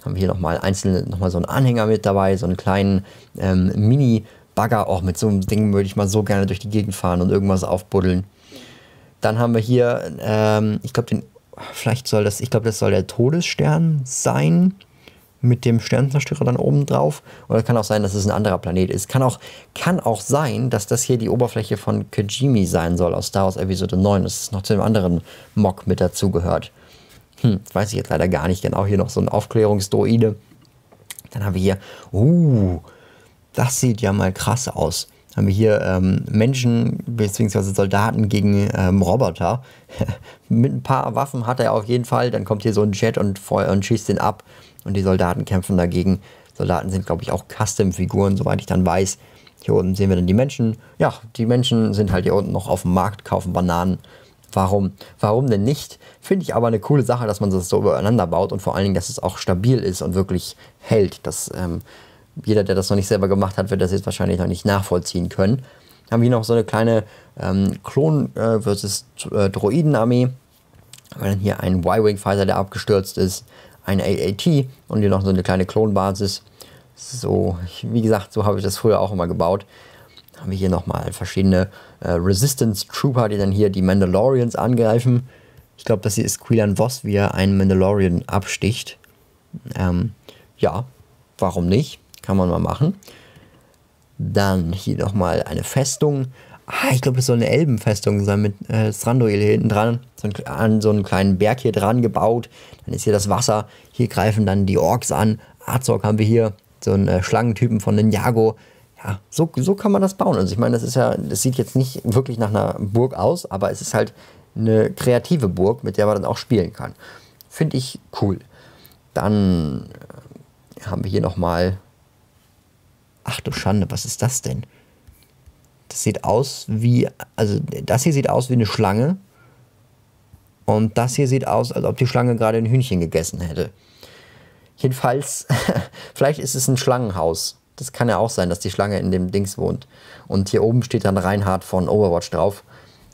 Haben wir hier nochmal einzelne, nochmal so einen Anhänger mit dabei, so einen kleinen ähm, Mini-Bagger, auch mit so einem Ding würde ich mal so gerne durch die Gegend fahren und irgendwas aufbuddeln. Dann haben wir hier, ähm, ich glaube, den, vielleicht soll das, ich glaube, das soll der Todesstern sein mit dem Sternzerstörer dann oben drauf. Oder kann auch sein, dass es ein anderer Planet ist. Kann auch, kann auch sein, dass das hier die Oberfläche von Kajimi sein soll aus Star Wars Episode 9. Das ist noch zu dem anderen Mock mit dazugehört. Hm, weiß ich jetzt leider gar nicht genau. Hier noch so ein Aufklärungsdroide. Dann haben wir hier, uh, das sieht ja mal krass aus. Dann haben wir hier ähm, Menschen bzw. Soldaten gegen ähm, Roboter. mit ein paar Waffen hat er auf jeden Fall. Dann kommt hier so ein Jet und, und schießt den ab und die Soldaten kämpfen dagegen. Soldaten sind, glaube ich, auch Custom-Figuren, soweit ich dann weiß. Hier unten sehen wir dann die Menschen. Ja, die Menschen sind halt hier unten noch auf dem Markt, kaufen Bananen. Warum? Warum denn nicht? Finde ich aber eine coole Sache, dass man das so übereinander baut und vor allen Dingen, dass es auch stabil ist und wirklich hält. Das, ähm, jeder, der das noch nicht selber gemacht hat, wird das jetzt wahrscheinlich noch nicht nachvollziehen können. Dann Haben wir noch so eine kleine ähm, Klon äh, versus äh, Droidenarmee. Dann hier ein Y-Wing-Fighter, der abgestürzt ist ein AAT und hier noch so eine kleine Klonbasis. So, wie gesagt, so habe ich das früher auch immer gebaut. Dann Haben wir hier nochmal verschiedene äh, Resistance Trooper, die dann hier die Mandalorians angreifen. Ich glaube, das hier ist Quillan Voss, wie er einen Mandalorian absticht. Ähm, ja, warum nicht? Kann man mal machen. Dann hier nochmal eine Festung. Ah, ich glaube, es soll eine Elbenfestung sein mit äh, Strandoil hier hinten dran. So ein, an so einen kleinen Berg hier dran gebaut. Dann ist hier das Wasser. Hier greifen dann die Orks an. Azog haben wir hier. So einen äh, Schlangentypen von Ninjago. Ja, so, so kann man das bauen. Also ich meine, das ist ja, das sieht jetzt nicht wirklich nach einer Burg aus, aber es ist halt eine kreative Burg, mit der man dann auch spielen kann. Finde ich cool. Dann äh, haben wir hier nochmal. Ach du Schande, was ist das denn? Das sieht aus wie, also das hier sieht aus wie eine Schlange. Und das hier sieht aus, als ob die Schlange gerade ein Hühnchen gegessen hätte. Jedenfalls, vielleicht ist es ein Schlangenhaus. Das kann ja auch sein, dass die Schlange in dem Dings wohnt. Und hier oben steht dann Reinhard von Overwatch drauf.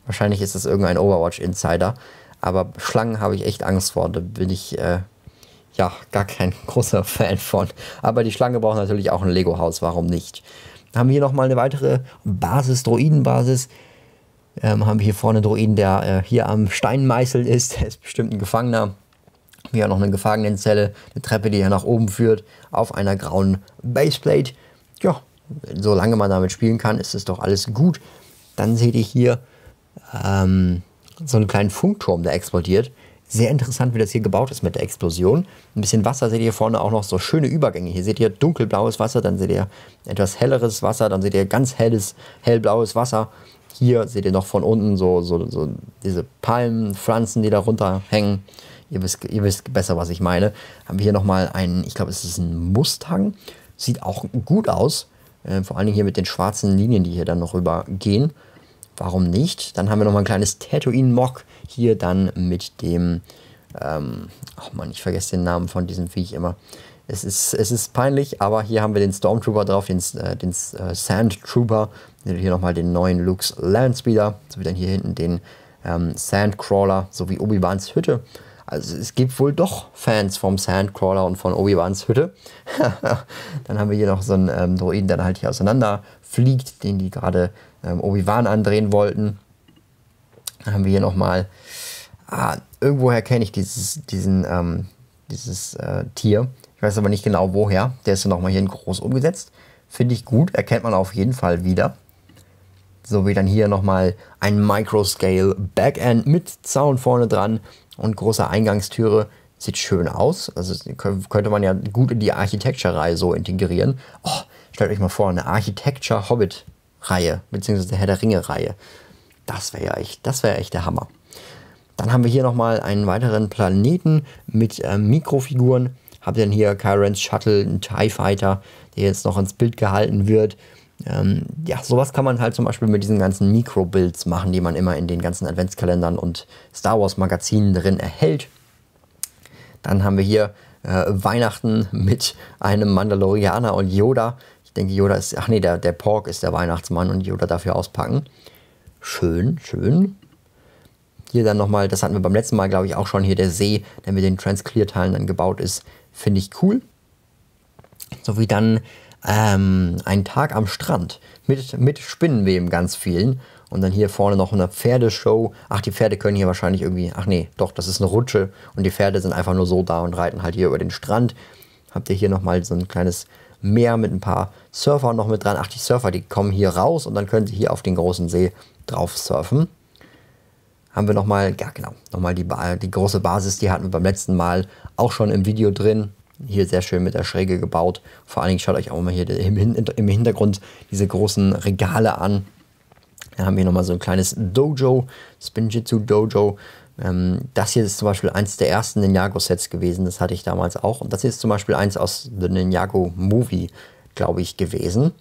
Wahrscheinlich ist das irgendein Overwatch-Insider. Aber Schlangen habe ich echt Angst vor. Da bin ich äh, ja gar kein großer Fan von. Aber die Schlange braucht natürlich auch ein Lego-Haus. Warum nicht? haben wir hier nochmal eine weitere Basis, Droidenbasis. Ähm, haben wir hier vorne einen Droiden, der äh, hier am Steinmeißel ist. Der ist bestimmt ein Gefangener. Wir haben noch eine Gefangenenzelle, eine Treppe, die hier nach oben führt, auf einer grauen Baseplate. Ja, solange man damit spielen kann, ist es doch alles gut. Dann seht ihr hier ähm, so einen kleinen Funkturm, der explodiert. Sehr interessant, wie das hier gebaut ist mit der Explosion. Ein bisschen Wasser seht ihr hier vorne auch noch so schöne Übergänge. Hier seht ihr dunkelblaues Wasser, dann seht ihr etwas helleres Wasser, dann seht ihr ganz helles, hellblaues Wasser. Hier seht ihr noch von unten so, so, so diese Palmenpflanzen, die da runterhängen. Ihr wisst, ihr wisst besser, was ich meine. Haben wir hier nochmal einen, ich glaube, es ist ein Mustang. Sieht auch gut aus. Äh, vor allen Dingen hier mit den schwarzen Linien, die hier dann noch rüber gehen. Warum nicht? Dann haben wir nochmal ein kleines Tatooine-Mock hier dann mit dem, ähm, ach man, ich vergesse den Namen von diesem Viech immer. Es ist, es ist peinlich, aber hier haben wir den Stormtrooper drauf, den, äh, den äh, Sandtrooper. Hier nochmal den neuen Luke's Landspeeder, sowie dann hier hinten den ähm, Sandcrawler, sowie Obi-Wans Hütte. Also es gibt wohl doch Fans vom Sandcrawler und von Obi-Wans Hütte. dann haben wir hier noch so einen ähm, Droiden, der dann halt hier auseinanderfliegt, den die gerade ähm, Obi-Wan andrehen wollten. Dann haben wir hier nochmal ah, irgendwoher kenne ich dieses, diesen, ähm, dieses äh, Tier. Ich weiß aber nicht genau woher. Der ist dann nochmal hier in groß umgesetzt. Finde ich gut, erkennt man auf jeden Fall wieder. So wie dann hier nochmal ein Microscale Backend mit Zaun vorne dran und großer Eingangstüre. Sieht schön aus. Also könnte man ja gut in die Architecture-Reihe so integrieren. Oh, stellt euch mal vor, eine Architecture-Hobbit-Reihe, beziehungsweise Herr der Ringe-Reihe. Das wäre ja echt, das wäre echt der Hammer. Dann haben wir hier nochmal einen weiteren Planeten mit äh, Mikrofiguren. Habt dann hier Kyrens Shuttle, einen TIE Fighter, der jetzt noch ins Bild gehalten wird. Ähm, ja, sowas kann man halt zum Beispiel mit diesen ganzen Mikro-Builds machen, die man immer in den ganzen Adventskalendern und Star Wars Magazinen drin erhält. Dann haben wir hier äh, Weihnachten mit einem Mandalorianer und Yoda. Ich denke, Yoda ist, ach nee, der, der Pork ist der Weihnachtsmann und Yoda dafür auspacken. Schön, schön. Hier dann nochmal, das hatten wir beim letzten Mal, glaube ich, auch schon hier der See, der mit den Transclear-Teilen dann gebaut ist. Finde ich cool. So wie dann ähm, ein Tag am Strand mit, mit Spinnenweben ganz vielen. Und dann hier vorne noch eine Pferdeshow. Ach, die Pferde können hier wahrscheinlich irgendwie. Ach nee, doch, das ist eine Rutsche. Und die Pferde sind einfach nur so da und reiten halt hier über den Strand. Habt ihr hier nochmal so ein kleines Meer mit ein paar Surfern noch mit dran. Ach, die Surfer, die kommen hier raus und dann können sie hier auf den großen See drauf surfen haben wir nochmal, ja genau, nochmal die, die große Basis, die hatten wir beim letzten Mal auch schon im Video drin. Hier sehr schön mit der Schräge gebaut. Vor allen Dingen schaut euch auch mal hier im Hintergrund diese großen Regale an. Dann haben wir nochmal so ein kleines Dojo, Spinjitzu Dojo. Ähm, das hier ist zum Beispiel eins der ersten Ninjago-Sets gewesen, das hatte ich damals auch. Und das hier ist zum Beispiel eins aus The Ninjago Movie, glaube ich, gewesen.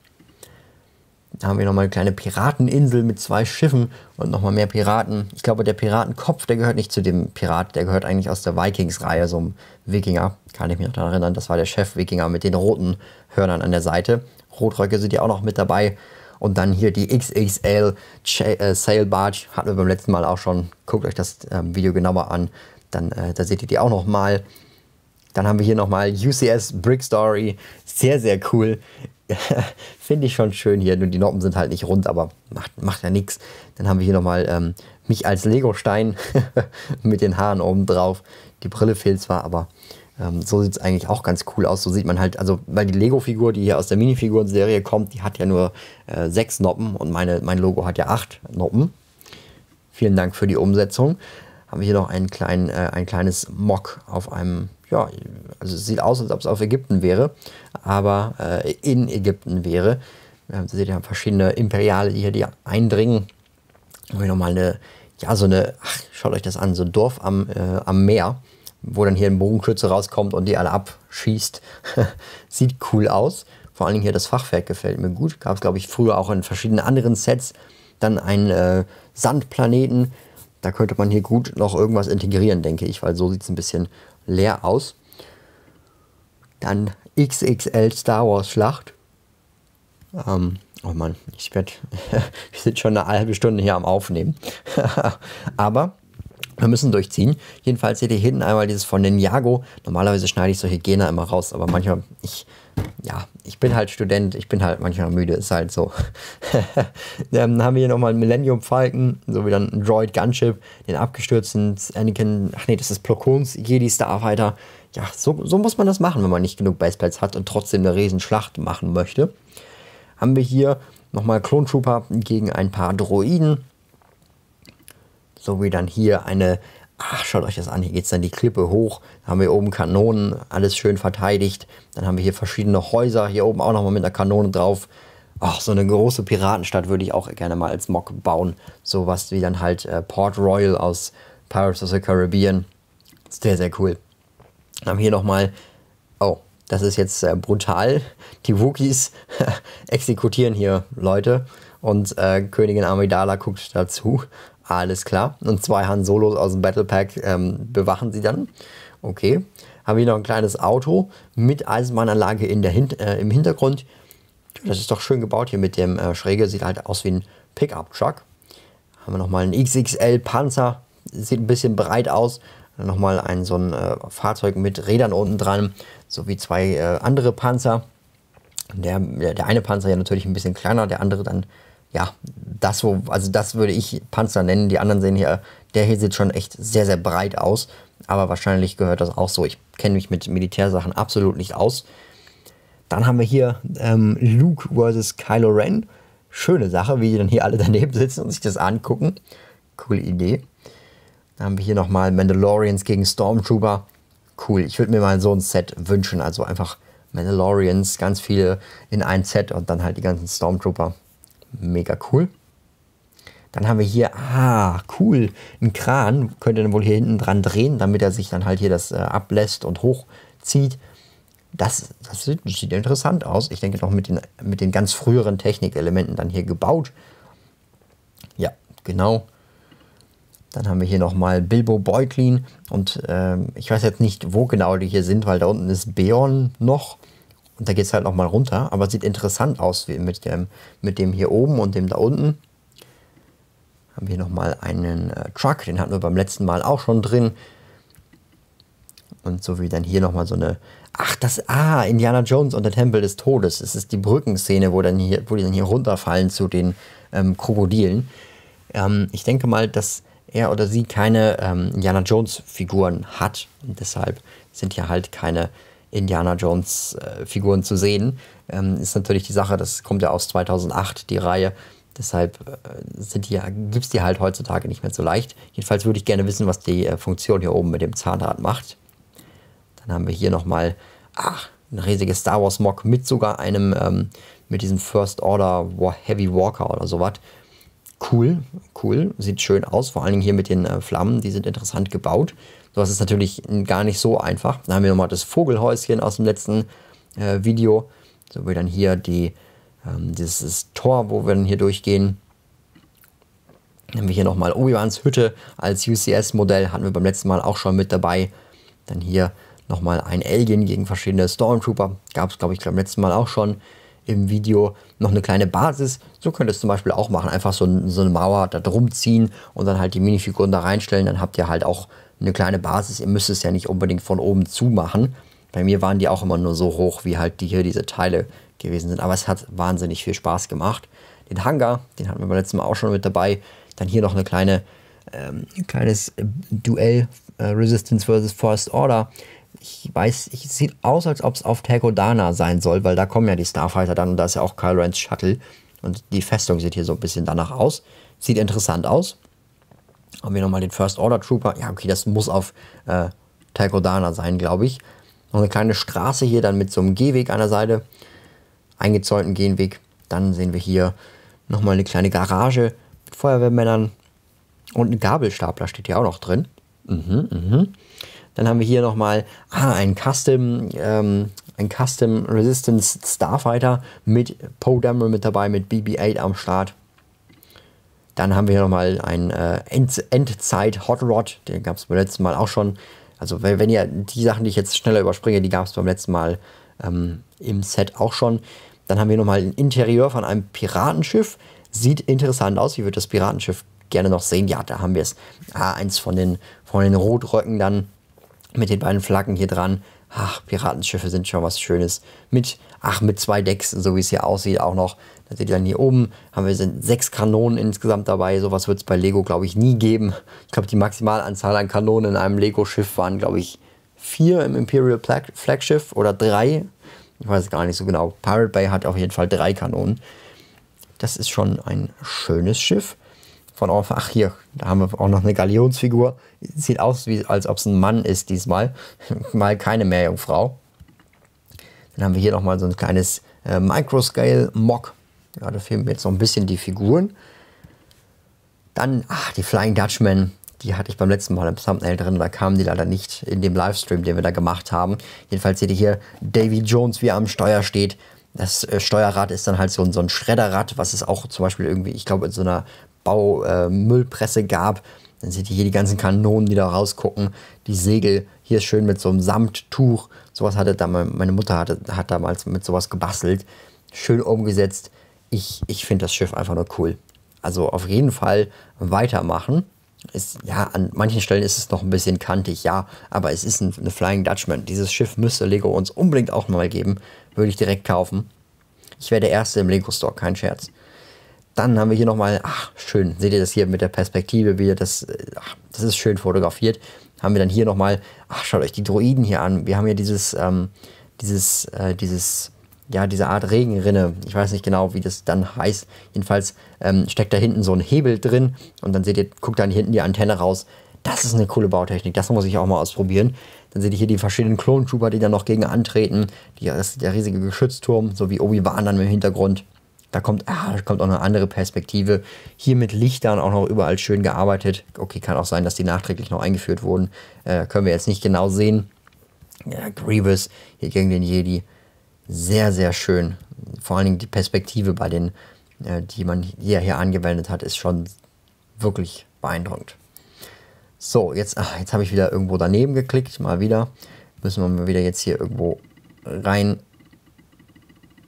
Da haben wir nochmal eine kleine Pirateninsel mit zwei Schiffen und nochmal mehr Piraten. Ich glaube, der Piratenkopf, der gehört nicht zu dem Pirat, der gehört eigentlich aus der Vikings-Reihe, so einem Wikinger. Kann ich mich noch daran erinnern, das war der Chef-Wikinger mit den roten Hörnern an der Seite. Rotröcke sind ja auch noch mit dabei. Und dann hier die XXL äh, Sail Barge, hatten wir beim letzten Mal auch schon. Guckt euch das ähm, Video genauer an, dann äh, da seht ihr die auch nochmal. Dann haben wir hier nochmal UCS Brick Story. Sehr, sehr cool. finde ich schon schön hier. Nur die Noppen sind halt nicht rund, aber macht, macht ja nichts. Dann haben wir hier nochmal ähm, mich als Lego-Stein mit den Haaren oben drauf. Die Brille fehlt zwar, aber ähm, so sieht es eigentlich auch ganz cool aus. So sieht man halt, also, weil die Lego-Figur, die hier aus der Minifiguren-Serie kommt, die hat ja nur äh, sechs Noppen und meine, mein Logo hat ja acht Noppen. Vielen Dank für die Umsetzung haben wir hier noch einen kleinen, äh, ein kleines Mock auf einem, ja, also es sieht aus, als ob es auf Ägypten wäre, aber äh, in Ägypten wäre. Wir haben, seht, ja verschiedene Imperiale, die hier die eindringen. Haben wir nochmal eine, ja, so eine, ach, schaut euch das an, so ein Dorf am, äh, am Meer, wo dann hier ein Bogenschütze rauskommt und die alle abschießt. sieht cool aus. Vor allen Dingen hier das Fachwerk gefällt mir gut. Gab es, glaube ich, früher auch in verschiedenen anderen Sets. Dann ein äh, Sandplaneten, da könnte man hier gut noch irgendwas integrieren, denke ich, weil so sieht es ein bisschen leer aus. Dann XXL Star Wars Schlacht. Ähm, oh Mann, ich werde. wir sind schon eine halbe Stunde hier am Aufnehmen. Aber wir müssen durchziehen. Jedenfalls seht ihr hinten einmal dieses von Ninjago. Normalerweise schneide ich solche Gene immer raus, aber manchmal, ich, ja, ich bin halt Student, ich bin halt manchmal müde, ist halt so. Dann haben wir hier nochmal einen Millennium Falcon, so wie dann einen Droid Gunship, den abgestürzten Anakin, ach nee, das ist Plokons, Jedi Starfighter. Ja, so, so muss man das machen, wenn man nicht genug Basepads hat und trotzdem eine Riesenschlacht machen möchte. Haben wir hier nochmal Clone Trooper gegen ein paar Droiden. so wie dann hier eine Ach, schaut euch das an, hier geht es dann die Klippe hoch, Da haben wir oben Kanonen, alles schön verteidigt. Dann haben wir hier verschiedene Häuser, hier oben auch nochmal mit einer Kanone drauf. Ach, so eine große Piratenstadt würde ich auch gerne mal als Mock bauen. Sowas wie dann halt äh, Port Royal aus Pirates of the Caribbean. Sehr, sehr cool. Dann haben hier nochmal, oh, das ist jetzt äh, brutal. Die Wookies exekutieren hier Leute und äh, Königin Amidala guckt dazu. Alles klar. Und zwei Han Solos aus dem Battle Pack ähm, bewachen sie dann. Okay. Haben wir noch ein kleines Auto mit Eisenbahnanlage in der Hin äh, im Hintergrund. Das ist doch schön gebaut hier mit dem äh, Schräge. Sieht halt aus wie ein Pickup-Truck. Haben wir nochmal einen XXL-Panzer. Sieht ein bisschen breit aus. Dann Nochmal ein so ein äh, Fahrzeug mit Rädern unten dran. Sowie zwei äh, andere Panzer. Der, der, der eine Panzer ja natürlich ein bisschen kleiner, der andere dann ja, das, wo, also das würde ich Panzer nennen. Die anderen sehen hier, der hier sieht schon echt sehr, sehr breit aus. Aber wahrscheinlich gehört das auch so. Ich kenne mich mit Militärsachen absolut nicht aus. Dann haben wir hier ähm, Luke versus Kylo Ren. Schöne Sache, wie die dann hier alle daneben sitzen und sich das angucken. Coole Idee. Dann haben wir hier nochmal Mandalorians gegen Stormtrooper. Cool. Ich würde mir mal so ein Set wünschen. Also einfach Mandalorians, ganz viele in ein Set und dann halt die ganzen Stormtrooper. Mega cool. Dann haben wir hier, ah, cool, einen Kran. Könnt ihr dann wohl hier hinten dran drehen, damit er sich dann halt hier das äh, ablässt und hochzieht. Das, das sieht, sieht, interessant aus. Ich denke noch mit den, mit den ganz früheren Technikelementen dann hier gebaut. Ja, genau. Dann haben wir hier nochmal Bilbo Beutlin. Und ähm, ich weiß jetzt nicht, wo genau die hier sind, weil da unten ist Beon noch. Und da geht es halt nochmal runter, aber sieht interessant aus wie mit, dem, mit dem hier oben und dem da unten. Haben wir nochmal einen äh, Truck, den hatten wir beim letzten Mal auch schon drin. Und so wie dann hier nochmal so eine. Ach, das. Ah, Indiana Jones und der Tempel des Todes. Es ist die Brückenszene, wo, dann hier, wo die dann hier runterfallen zu den ähm, Krokodilen. Ähm, ich denke mal, dass er oder sie keine ähm, Indiana Jones-Figuren hat. Und deshalb sind hier halt keine Indiana Jones äh, Figuren zu sehen. Ähm, ist natürlich die Sache, das kommt ja aus 2008, die Reihe. Deshalb äh, sind die, gibt's die halt heutzutage nicht mehr so leicht. Jedenfalls würde ich gerne wissen, was die äh, Funktion hier oben mit dem Zahnrad macht. Dann haben wir hier nochmal, ach, ein riesiges Star Wars Mock mit sogar einem, ähm, mit diesem First Order Heavy Walker oder sowas. Cool, cool, sieht schön aus, vor allen Dingen hier mit den äh, Flammen, die sind interessant gebaut. Sowas ist natürlich gar nicht so einfach. Dann haben wir nochmal das Vogelhäuschen aus dem letzten äh, Video. So wie dann hier die, ähm, dieses Tor, wo wir dann hier durchgehen. Dann haben wir hier nochmal Obi-Wans Hütte als UCS-Modell, hatten wir beim letzten Mal auch schon mit dabei. Dann hier nochmal ein Alien gegen verschiedene Stormtrooper. Gab es, glaube ich, beim letzten Mal auch schon im Video noch eine kleine Basis. So könnt ihr es zum Beispiel auch machen. Einfach so, so eine Mauer da drum ziehen und dann halt die Minifiguren da reinstellen. Dann habt ihr halt auch eine kleine Basis. Ihr müsst es ja nicht unbedingt von oben zumachen. Bei mir waren die auch immer nur so hoch, wie halt die hier diese Teile gewesen sind. Aber es hat wahnsinnig viel Spaß gemacht. Den Hangar, den hatten wir beim letzten Mal auch schon mit dabei. Dann hier noch eine kleine, ähm, ein kleines äh, Duell äh, Resistance versus First Order. Ich weiß, es sieht aus, als ob es auf Terkodana sein soll, weil da kommen ja die Starfighter dann und da ist ja auch Kylo Rens Shuttle. Und die Festung sieht hier so ein bisschen danach aus. Sieht interessant aus. Haben wir nochmal den First Order Trooper. Ja, okay, das muss auf äh, Talgodana sein, glaube ich. Noch eine kleine Straße hier, dann mit so einem Gehweg an der Seite. Eingezäunten Gehweg. Dann sehen wir hier nochmal eine kleine Garage mit Feuerwehrmännern. Und ein Gabelstapler steht hier auch noch drin. Mhm, mhm. Dann haben wir hier nochmal ah, ein Custom, ähm, ein Custom Resistance Starfighter mit Poe Dameron mit dabei, mit BB-8 am Start. Dann haben wir hier nochmal ein äh, Endzeit Hot Rod, den gab es beim letzten Mal auch schon. Also wenn, wenn ihr die Sachen, die ich jetzt schneller überspringe, die gab es beim letzten Mal ähm, im Set auch schon. Dann haben wir nochmal ein Interieur von einem Piratenschiff. Sieht interessant aus. Ich würde das Piratenschiff gerne noch sehen? Ja, da haben wir es. Ah, eins von den, von den Rotröcken dann mit den beiden Flaggen hier dran. Ach, Piratenschiffe sind schon was Schönes. Mit, ach, mit zwei Decks, so wie es hier aussieht, auch noch. Da seht ihr dann hier oben, haben wir sind sechs Kanonen insgesamt dabei. Sowas wird es bei Lego, glaube ich, nie geben. Ich glaube, die Maximalanzahl an Kanonen in einem Lego-Schiff waren, glaube ich, vier im Imperial Flaggschiff oder drei. Ich weiß es gar nicht so genau. Pirate Bay hat auf jeden Fall drei Kanonen. Das ist schon ein schönes Schiff. Von Orf, ach hier, da haben wir auch noch eine Galionsfigur. Sieht aus, wie, als ob es ein Mann ist diesmal. mal keine Meerjungfrau. Dann haben wir hier nochmal so ein kleines äh, Microscale-Mock ja, da fehlen mir jetzt noch ein bisschen die Figuren. Dann, ach, die Flying Dutchman. Die hatte ich beim letzten Mal im Thumbnail drin, da kamen die leider nicht in dem Livestream, den wir da gemacht haben. Jedenfalls seht ihr hier Davy Jones, wie er am Steuer steht. Das äh, Steuerrad ist dann halt so, so ein Schredderrad, was es auch zum Beispiel irgendwie, ich glaube, in so einer Baumüllpresse äh, gab. Dann seht ihr hier die ganzen Kanonen, die da rausgucken, die Segel. Hier ist schön mit so einem Samttuch. Sowas hatte da meine Mutter hatte, hat damals mit sowas gebastelt. Schön umgesetzt ich, ich finde das Schiff einfach nur cool. Also auf jeden Fall weitermachen. Ist, ja, an manchen Stellen ist es noch ein bisschen kantig, ja, aber es ist ein, eine Flying Dutchman. Dieses Schiff müsste Lego uns unbedingt auch mal geben. Würde ich direkt kaufen. Ich wäre der Erste im Lego Store, kein Scherz. Dann haben wir hier nochmal, ach, schön, seht ihr das hier mit der Perspektive, wie das, äh, ach, das ist schön fotografiert. Haben wir dann hier nochmal, ach, schaut euch die Droiden hier an. Wir haben hier dieses, ähm, dieses, äh, dieses ja, diese Art Regenrinne. Ich weiß nicht genau, wie das dann heißt. Jedenfalls ähm, steckt da hinten so ein Hebel drin und dann seht ihr, guckt dann hinten die Antenne raus. Das ist eine coole Bautechnik, das muss ich auch mal ausprobieren. Dann seht ihr hier die verschiedenen Klontuber, die dann noch gegen antreten. Die, der riesige Geschützturm, so wie Obi-Wan dann im Hintergrund. Da kommt, ah, da kommt auch eine andere Perspektive. Hier mit Lichtern auch noch überall schön gearbeitet. Okay, kann auch sein, dass die nachträglich noch eingeführt wurden. Äh, können wir jetzt nicht genau sehen. Ja, Grievous hier gegen den Jedi sehr, sehr schön. Vor allen Dingen die Perspektive bei den, äh, die man hier, hier angewendet hat, ist schon wirklich beeindruckend. So, jetzt, ah, jetzt habe ich wieder irgendwo daneben geklickt, mal wieder. Müssen wir mal wieder jetzt hier irgendwo rein,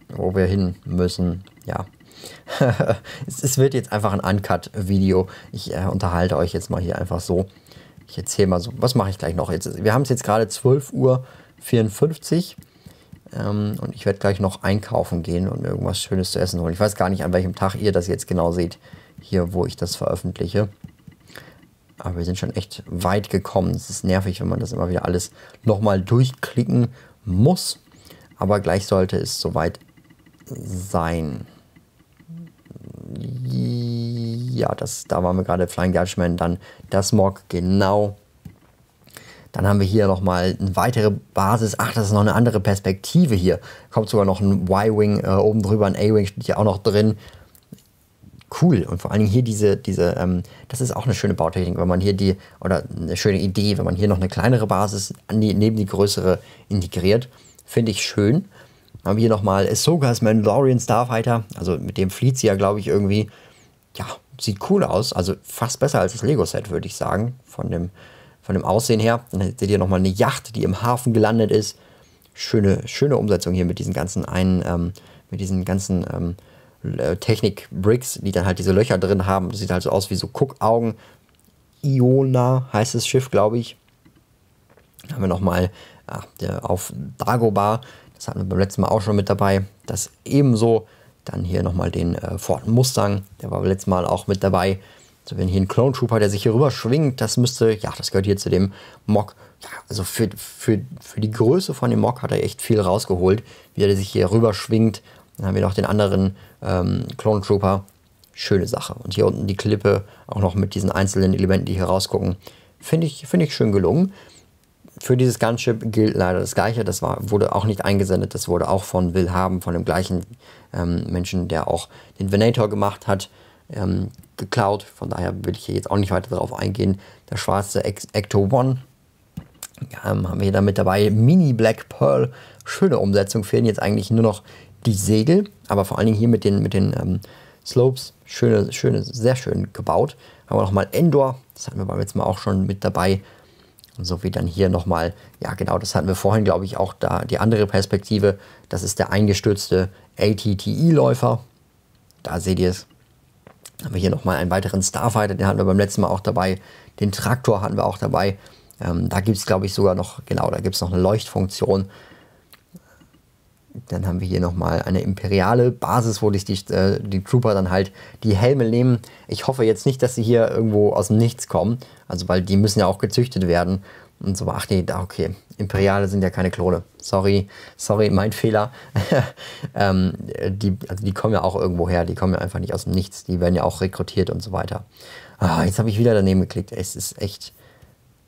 wo wir hin müssen. Ja, es, es, wird jetzt einfach ein Uncut-Video. Ich äh, unterhalte euch jetzt mal hier einfach so. Ich erzähle mal so, was mache ich gleich noch? Jetzt, wir haben es jetzt gerade 12.54 Uhr. Ähm, und ich werde gleich noch einkaufen gehen und mir irgendwas Schönes zu essen holen. Ich weiß gar nicht, an welchem Tag ihr das jetzt genau seht, hier, wo ich das veröffentliche. Aber wir sind schon echt weit gekommen. Es ist nervig, wenn man das immer wieder alles nochmal durchklicken muss. Aber gleich sollte es soweit sein. Ja, das, da waren wir gerade Flying Dutchman, dann das Smog, genau dann haben wir hier nochmal eine weitere Basis. Ach, das ist noch eine andere Perspektive hier. Kommt sogar noch ein Y-Wing äh, oben drüber, ein A-Wing steht hier auch noch drin. Cool. Und vor allen Dingen hier diese, diese ähm, das ist auch eine schöne Bautechnik, wenn man hier die, oder eine schöne Idee, wenn man hier noch eine kleinere Basis die, neben die größere integriert. Finde ich schön. Dann haben wir hier nochmal Ahsoka's Mandalorian Starfighter. Also mit dem flieht sie ja, glaube ich, irgendwie. Ja, sieht cool aus. Also fast besser als das Lego-Set, würde ich sagen. Von dem von dem Aussehen her. Dann seht ihr nochmal eine Yacht, die im Hafen gelandet ist. Schöne, schöne Umsetzung hier mit diesen ganzen einen, ähm, mit diesen ganzen ähm, äh, Technik-Bricks, die dann halt diese Löcher drin haben. Das sieht halt so aus wie so Guckaugen. Iona heißt das Schiff, glaube ich. Dann haben wir nochmal ah, auf Dagobah, das hatten wir beim letzten Mal auch schon mit dabei. Das ebenso. Dann hier nochmal den äh, Ford Mustang, der war beim letzten Mal auch mit dabei. So, also wenn hier ein Clone Trooper, der sich hier rüber schwingt, das müsste, ja, das gehört hier zu dem Mock. Ja, also für, für, für die Größe von dem Mock hat er echt viel rausgeholt, wie er sich hier rüber schwingt. Dann haben wir noch den anderen ähm, Clone Trooper. Schöne Sache. Und hier unten die Klippe auch noch mit diesen einzelnen Elementen, die hier rausgucken. Finde ich, find ich schön gelungen. Für dieses Gunship gilt leider das Gleiche. Das war, wurde auch nicht eingesendet. Das wurde auch von Will Haben, von dem gleichen ähm, Menschen, der auch den Venator gemacht hat ähm, geklaut. Von daher will ich hier jetzt auch nicht weiter darauf eingehen. Der schwarze Ecto One ähm, haben wir hier dann mit dabei. Mini Black Pearl, schöne Umsetzung. Fehlen jetzt eigentlich nur noch die Segel, aber vor allen Dingen hier mit den, mit den ähm, Slopes, schöne, schöne, sehr schön gebaut. Haben wir nochmal Endor, das hatten wir beim letzten Mal auch schon mit dabei. So wie dann hier nochmal, ja genau, das hatten wir vorhin, glaube ich, auch da die andere Perspektive. Das ist der eingestürzte ATTI-Läufer. E da seht ihr es, haben wir hier nochmal einen weiteren Starfighter, den hatten wir beim letzten Mal auch dabei. Den Traktor hatten wir auch dabei. Ähm, da gibt es, glaube ich, sogar noch, genau, da gibt es noch eine Leuchtfunktion. Dann haben wir hier nochmal eine imperiale Basis, wo sich die, äh, die Trooper dann halt die Helme nehmen. Ich hoffe jetzt nicht, dass sie hier irgendwo aus dem Nichts kommen. Also, weil die müssen ja auch gezüchtet werden. Und so, ach nee, da, okay. Imperiale sind ja keine Klone. Sorry, sorry, mein Fehler. ähm, die, also die kommen ja auch irgendwo her, die kommen ja einfach nicht aus dem Nichts. Die werden ja auch rekrutiert und so weiter. Ah, jetzt habe ich wieder daneben geklickt. Es ist echt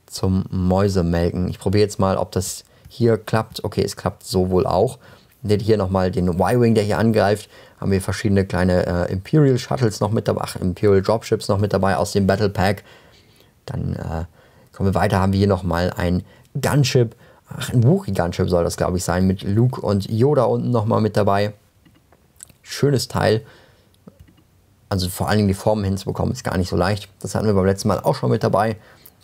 zum Mäusemelken. Ich probiere jetzt mal, ob das hier klappt. Okay, es klappt so wohl auch. Hier nochmal den Y-Wing, der hier angreift. Haben wir verschiedene kleine äh, Imperial Shuttles noch mit dabei, ach, Imperial Dropships noch mit dabei aus dem Battle Pack. Dann äh, Kommen wir weiter, haben wir hier nochmal ein Gunship. Ach, ein Wookie-Gunship soll das, glaube ich, sein. Mit Luke und Yoda unten nochmal mit dabei. Schönes Teil. Also vor allen Dingen die Formen hinzubekommen, ist gar nicht so leicht. Das hatten wir beim letzten Mal auch schon mit dabei.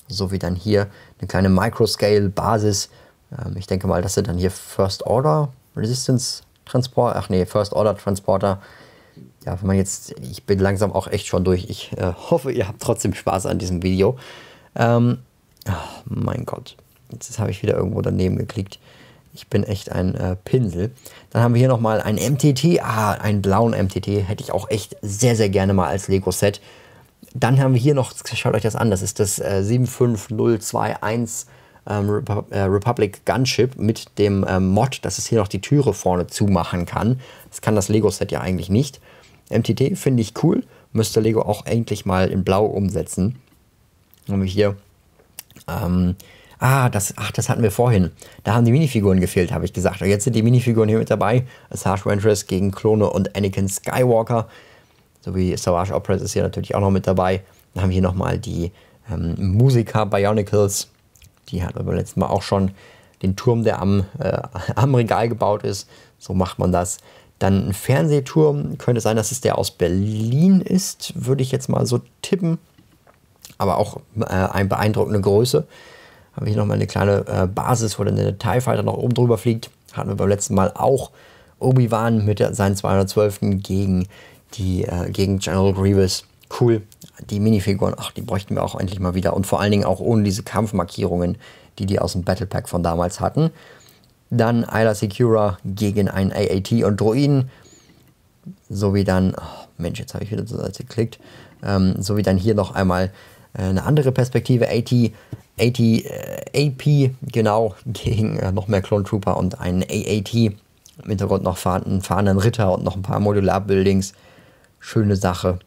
So wie dann hier eine kleine Microscale-Basis. Ähm, ich denke mal, dass sie dann hier First Order Resistance Transporter, ach nee, First Order Transporter. Ja, wenn man jetzt, ich bin langsam auch echt schon durch. Ich äh, hoffe, ihr habt trotzdem Spaß an diesem Video. Ähm, Ach, mein Gott. Jetzt habe ich wieder irgendwo daneben geklickt. Ich bin echt ein äh, Pinsel. Dann haben wir hier nochmal ein MTT. Ah, einen blauen MTT. Hätte ich auch echt sehr, sehr gerne mal als Lego-Set. Dann haben wir hier noch, schaut euch das an, das ist das äh, 75021 ähm, Repu äh, Republic Gunship mit dem ähm, Mod, dass es hier noch die Türe vorne zumachen kann. Das kann das Lego-Set ja eigentlich nicht. MTT finde ich cool, müsste Lego auch endlich mal in Blau umsetzen. Dann Haben wir hier ähm, ah, das, ach, das hatten wir vorhin. Da haben die Minifiguren gefehlt, habe ich gesagt. Und jetzt sind die Minifiguren hier mit dabei. Asajj Ventress gegen Klone und Anakin Skywalker. Sowie Savage Opress ist hier natürlich auch noch mit dabei. Dann haben wir hier nochmal die ähm, Musiker Bionicles. Die hatten wir beim letzten Mal auch schon. Den Turm, der am, äh, am Regal gebaut ist. So macht man das. Dann ein Fernsehturm. Könnte sein, dass es der aus Berlin ist. Würde ich jetzt mal so tippen aber auch äh, eine beeindruckende Größe. Habe ich nochmal eine kleine äh, Basis, wo dann der TIE Fighter noch oben drüber fliegt. Hatten wir beim letzten Mal auch Obi-Wan mit seinen 212. gegen, die, äh, gegen General Grievous. Cool. Die Minifiguren, ach, die bräuchten wir auch endlich mal wieder. Und vor allen Dingen auch ohne diese Kampfmarkierungen, die die aus dem Battle Pack von damals hatten. Dann Isla Secura gegen einen AAT und Druiden. Sowie dann, oh Mensch, jetzt habe ich wieder zur Seite geklickt. Ähm, sowie dann hier noch einmal äh, eine andere Perspektive. AT, AT, äh, AP, genau, gegen äh, noch mehr Clone Trooper und einen AAT. Im Hintergrund noch fahrenden, fahrenden Ritter und noch ein paar Modular-Buildings. Schöne Sache.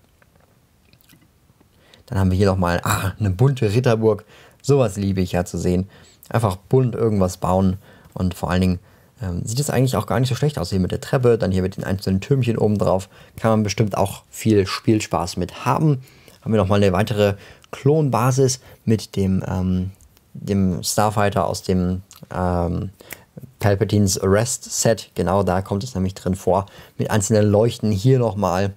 Dann haben wir hier nochmal ah, eine bunte Ritterburg. Sowas liebe ich ja zu sehen. Einfach bunt irgendwas bauen und vor allen Dingen ähm, sieht es eigentlich auch gar nicht so schlecht aus hier mit der Treppe, dann hier mit den einzelnen Türmchen oben drauf. Kann man bestimmt auch viel Spielspaß mit haben. Haben wir nochmal eine weitere Klonbasis mit dem, ähm, dem Starfighter aus dem ähm, Palpatines Arrest Set. Genau da kommt es nämlich drin vor. Mit einzelnen Leuchten hier nochmal.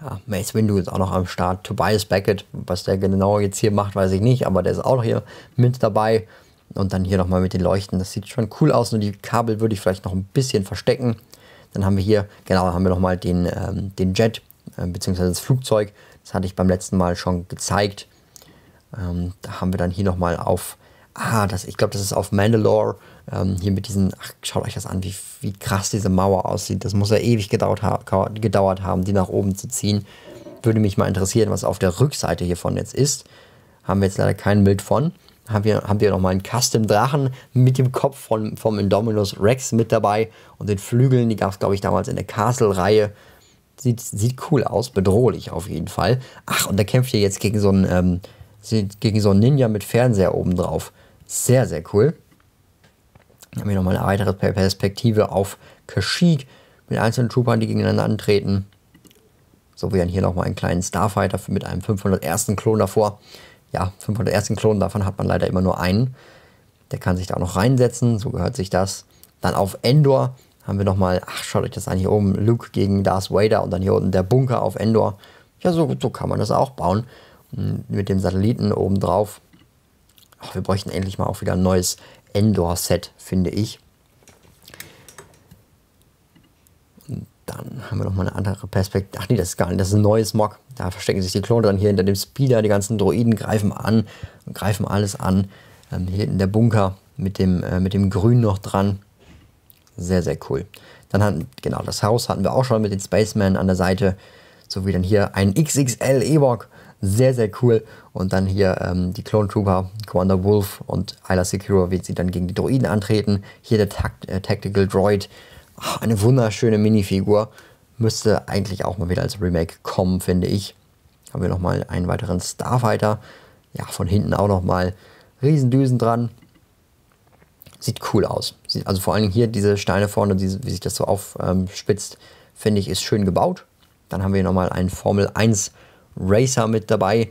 Ja, Mace Windu ist auch noch am Start. Tobias Beckett, was der genau jetzt hier macht, weiß ich nicht, aber der ist auch hier mit dabei. Und dann hier nochmal mit den Leuchten. Das sieht schon cool aus. Nur die Kabel würde ich vielleicht noch ein bisschen verstecken. Dann haben wir hier, genau, haben wir nochmal den, ähm, den Jet, äh, beziehungsweise das Flugzeug das hatte ich beim letzten Mal schon gezeigt. Ähm, da haben wir dann hier nochmal auf, ah, das, ich glaube, das ist auf Mandalore, ähm, hier mit diesen, ach, schaut euch das an, wie, wie krass diese Mauer aussieht. Das muss ja ewig gedauert, ha gedauert haben, die nach oben zu ziehen. Würde mich mal interessieren, was auf der Rückseite hiervon jetzt ist. Haben wir jetzt leider kein Bild von. Haben wir, haben wir nochmal einen Custom-Drachen mit dem Kopf von, vom Indominus Rex mit dabei und den Flügeln, die gab es, glaube ich, damals in der Castle-Reihe sieht, sieht cool aus, bedrohlich auf jeden Fall. Ach, und da kämpft ihr jetzt gegen so einen, ähm, so Ninja mit Fernseher oben drauf. Sehr, sehr cool. Dann haben wir nochmal eine weitere Perspektive auf Kashyyyk mit einzelnen Troopern, die gegeneinander antreten. So, wir haben hier nochmal einen kleinen Starfighter mit einem 501. Klon davor. Ja, 501. Klon, davon hat man leider immer nur einen. Der kann sich da auch noch reinsetzen, so gehört sich das. Dann auf Endor haben wir nochmal, ach, schaut euch das an, hier oben Luke gegen Darth Vader und dann hier unten der Bunker auf Endor. Ja, so, so kann man das auch bauen. Hm, mit dem Satelliten oben drauf. Ach, wir bräuchten endlich mal auch wieder ein neues Endor-Set, finde ich. dann haben wir nochmal eine andere Perspektive. Ach nee, das ist gar nicht, das ist ein neues Mock. Da verstecken sich die Klone dann hier hinter dem Speeder. Die ganzen Droiden greifen an und greifen alles an. Ähm, hier hinten der Bunker mit dem, äh, mit dem Grün noch dran. Sehr, sehr cool. Dann hatten, genau, das Haus hatten wir auch schon mit den Spacemen an der Seite. So wie dann hier ein XXL Ewok. Sehr, sehr cool. Und dann hier ähm, die Clone Trooper, Commander Wolf und Isla Secure, wie sie dann gegen die Droiden antreten. Hier der Takt, äh, Tactical Droid. Ach, eine wunderschöne Minifigur. Müsste eigentlich auch mal wieder als Remake kommen, finde ich. Haben wir nochmal einen weiteren Starfighter. Ja, von hinten auch nochmal Riesendüsen dran. Sieht cool aus. Also vor allem hier diese Steine vorne, diese, wie sich das so aufspitzt, ähm, finde ich, ist schön gebaut. Dann haben wir nochmal einen Formel 1 Racer mit dabei.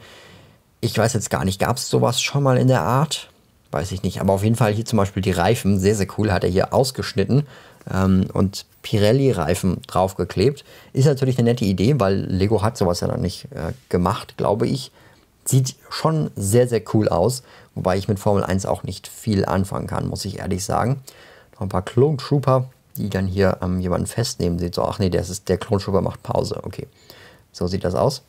Ich weiß jetzt gar nicht, gab es sowas schon mal in der Art? Weiß ich nicht. Aber auf jeden Fall hier zum Beispiel die Reifen, sehr, sehr cool, hat er hier ausgeschnitten ähm, und Pirelli-Reifen draufgeklebt. Ist natürlich eine nette Idee, weil Lego hat sowas ja noch nicht äh, gemacht, glaube ich. Sieht schon sehr, sehr cool aus. Wobei ich mit Formel 1 auch nicht viel anfangen kann, muss ich ehrlich sagen. Noch ein paar Clone Trooper, die dann hier ähm, jemanden festnehmen. Sieht so, ach nee, der, ist, der Clone Trooper macht Pause. Okay, so sieht das aus.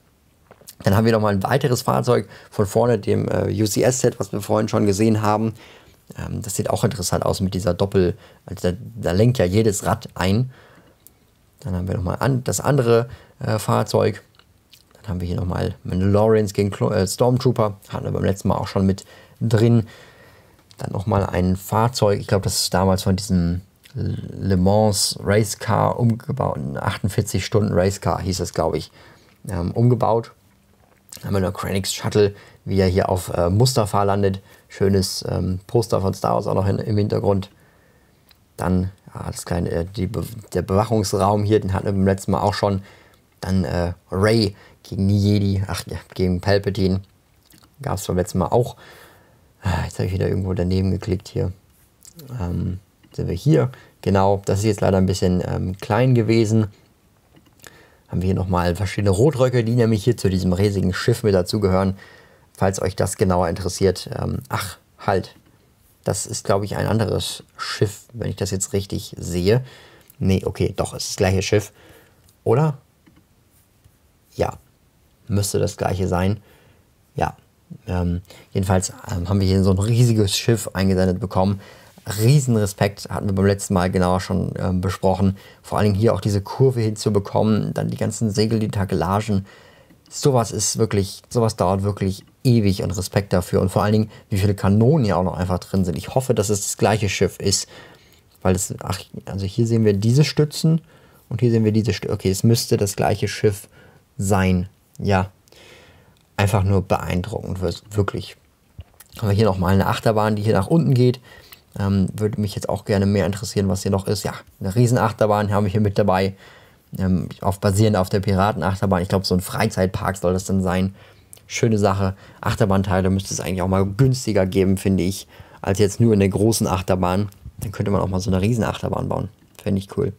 Dann haben wir noch mal ein weiteres Fahrzeug von vorne, dem äh, UCS-Set, was wir vorhin schon gesehen haben. Ähm, das sieht auch interessant aus mit dieser Doppel... Also da, da lenkt ja jedes Rad ein. Dann haben wir nochmal an, das andere äh, Fahrzeug. Dann haben wir hier nochmal Mandalorians gegen Clo äh, Stormtrooper. Hatten wir beim letzten Mal auch schon mit drin. Dann nochmal ein Fahrzeug, ich glaube, das ist damals von diesem Le Mans Racecar umgebaut, ein 48-Stunden-Racecar hieß das, glaube ich, ähm, umgebaut. Dann haben wir noch Kranix Shuttle, wie er hier auf äh, Mustafa landet. Schönes ähm, Poster von Star Wars auch noch in, im Hintergrund. Dann ja, das kleine, äh, die, der Bewachungsraum hier, den hatten wir beim letzten Mal auch schon. Dann äh, Ray gegen Jedi, ach ja, gegen Palpatine. Gab es beim letzten Mal auch. Ah, jetzt habe ich wieder irgendwo daneben geklickt hier. Ähm, sind wir hier. Genau, das ist jetzt leider ein bisschen ähm, klein gewesen. Haben wir hier nochmal verschiedene Rotröcke, die nämlich hier zu diesem riesigen Schiff mit dazugehören. Falls euch das genauer interessiert. Ähm, ach, halt. Das ist, glaube ich, ein anderes Schiff, wenn ich das jetzt richtig sehe. Nee, okay, doch, es ist das gleiche Schiff. Oder? Ja, müsste das gleiche sein. Ja, ähm, jedenfalls ähm, haben wir hier so ein riesiges Schiff eingesendet bekommen. Riesenrespekt hatten wir beim letzten Mal genauer schon ähm, besprochen. Vor allen Dingen hier auch diese Kurve hinzubekommen, dann die ganzen Segel, die Takelagen. Sowas ist wirklich, sowas dauert wirklich ewig und Respekt dafür. Und vor allen Dingen, wie viele Kanonen hier auch noch einfach drin sind. Ich hoffe, dass es das gleiche Schiff ist. Weil es, ach, also hier sehen wir diese Stützen und hier sehen wir diese Stützen. Okay, es müsste das gleiche Schiff sein. Ja, einfach nur beeindruckend, wirklich. Haben wir hier nochmal eine Achterbahn, die hier nach unten geht. Ähm, würde mich jetzt auch gerne mehr interessieren, was hier noch ist. Ja, eine Riesenachterbahn haben wir hier mit dabei. Ähm, auf, basierend auf der Piratenachterbahn. Ich glaube, so ein Freizeitpark soll das dann sein. Schöne Sache. Achterbahnteile müsste es eigentlich auch mal günstiger geben, finde ich, als jetzt nur in der großen Achterbahn. Dann könnte man auch mal so eine Riesenachterbahn bauen. Fände ich cool.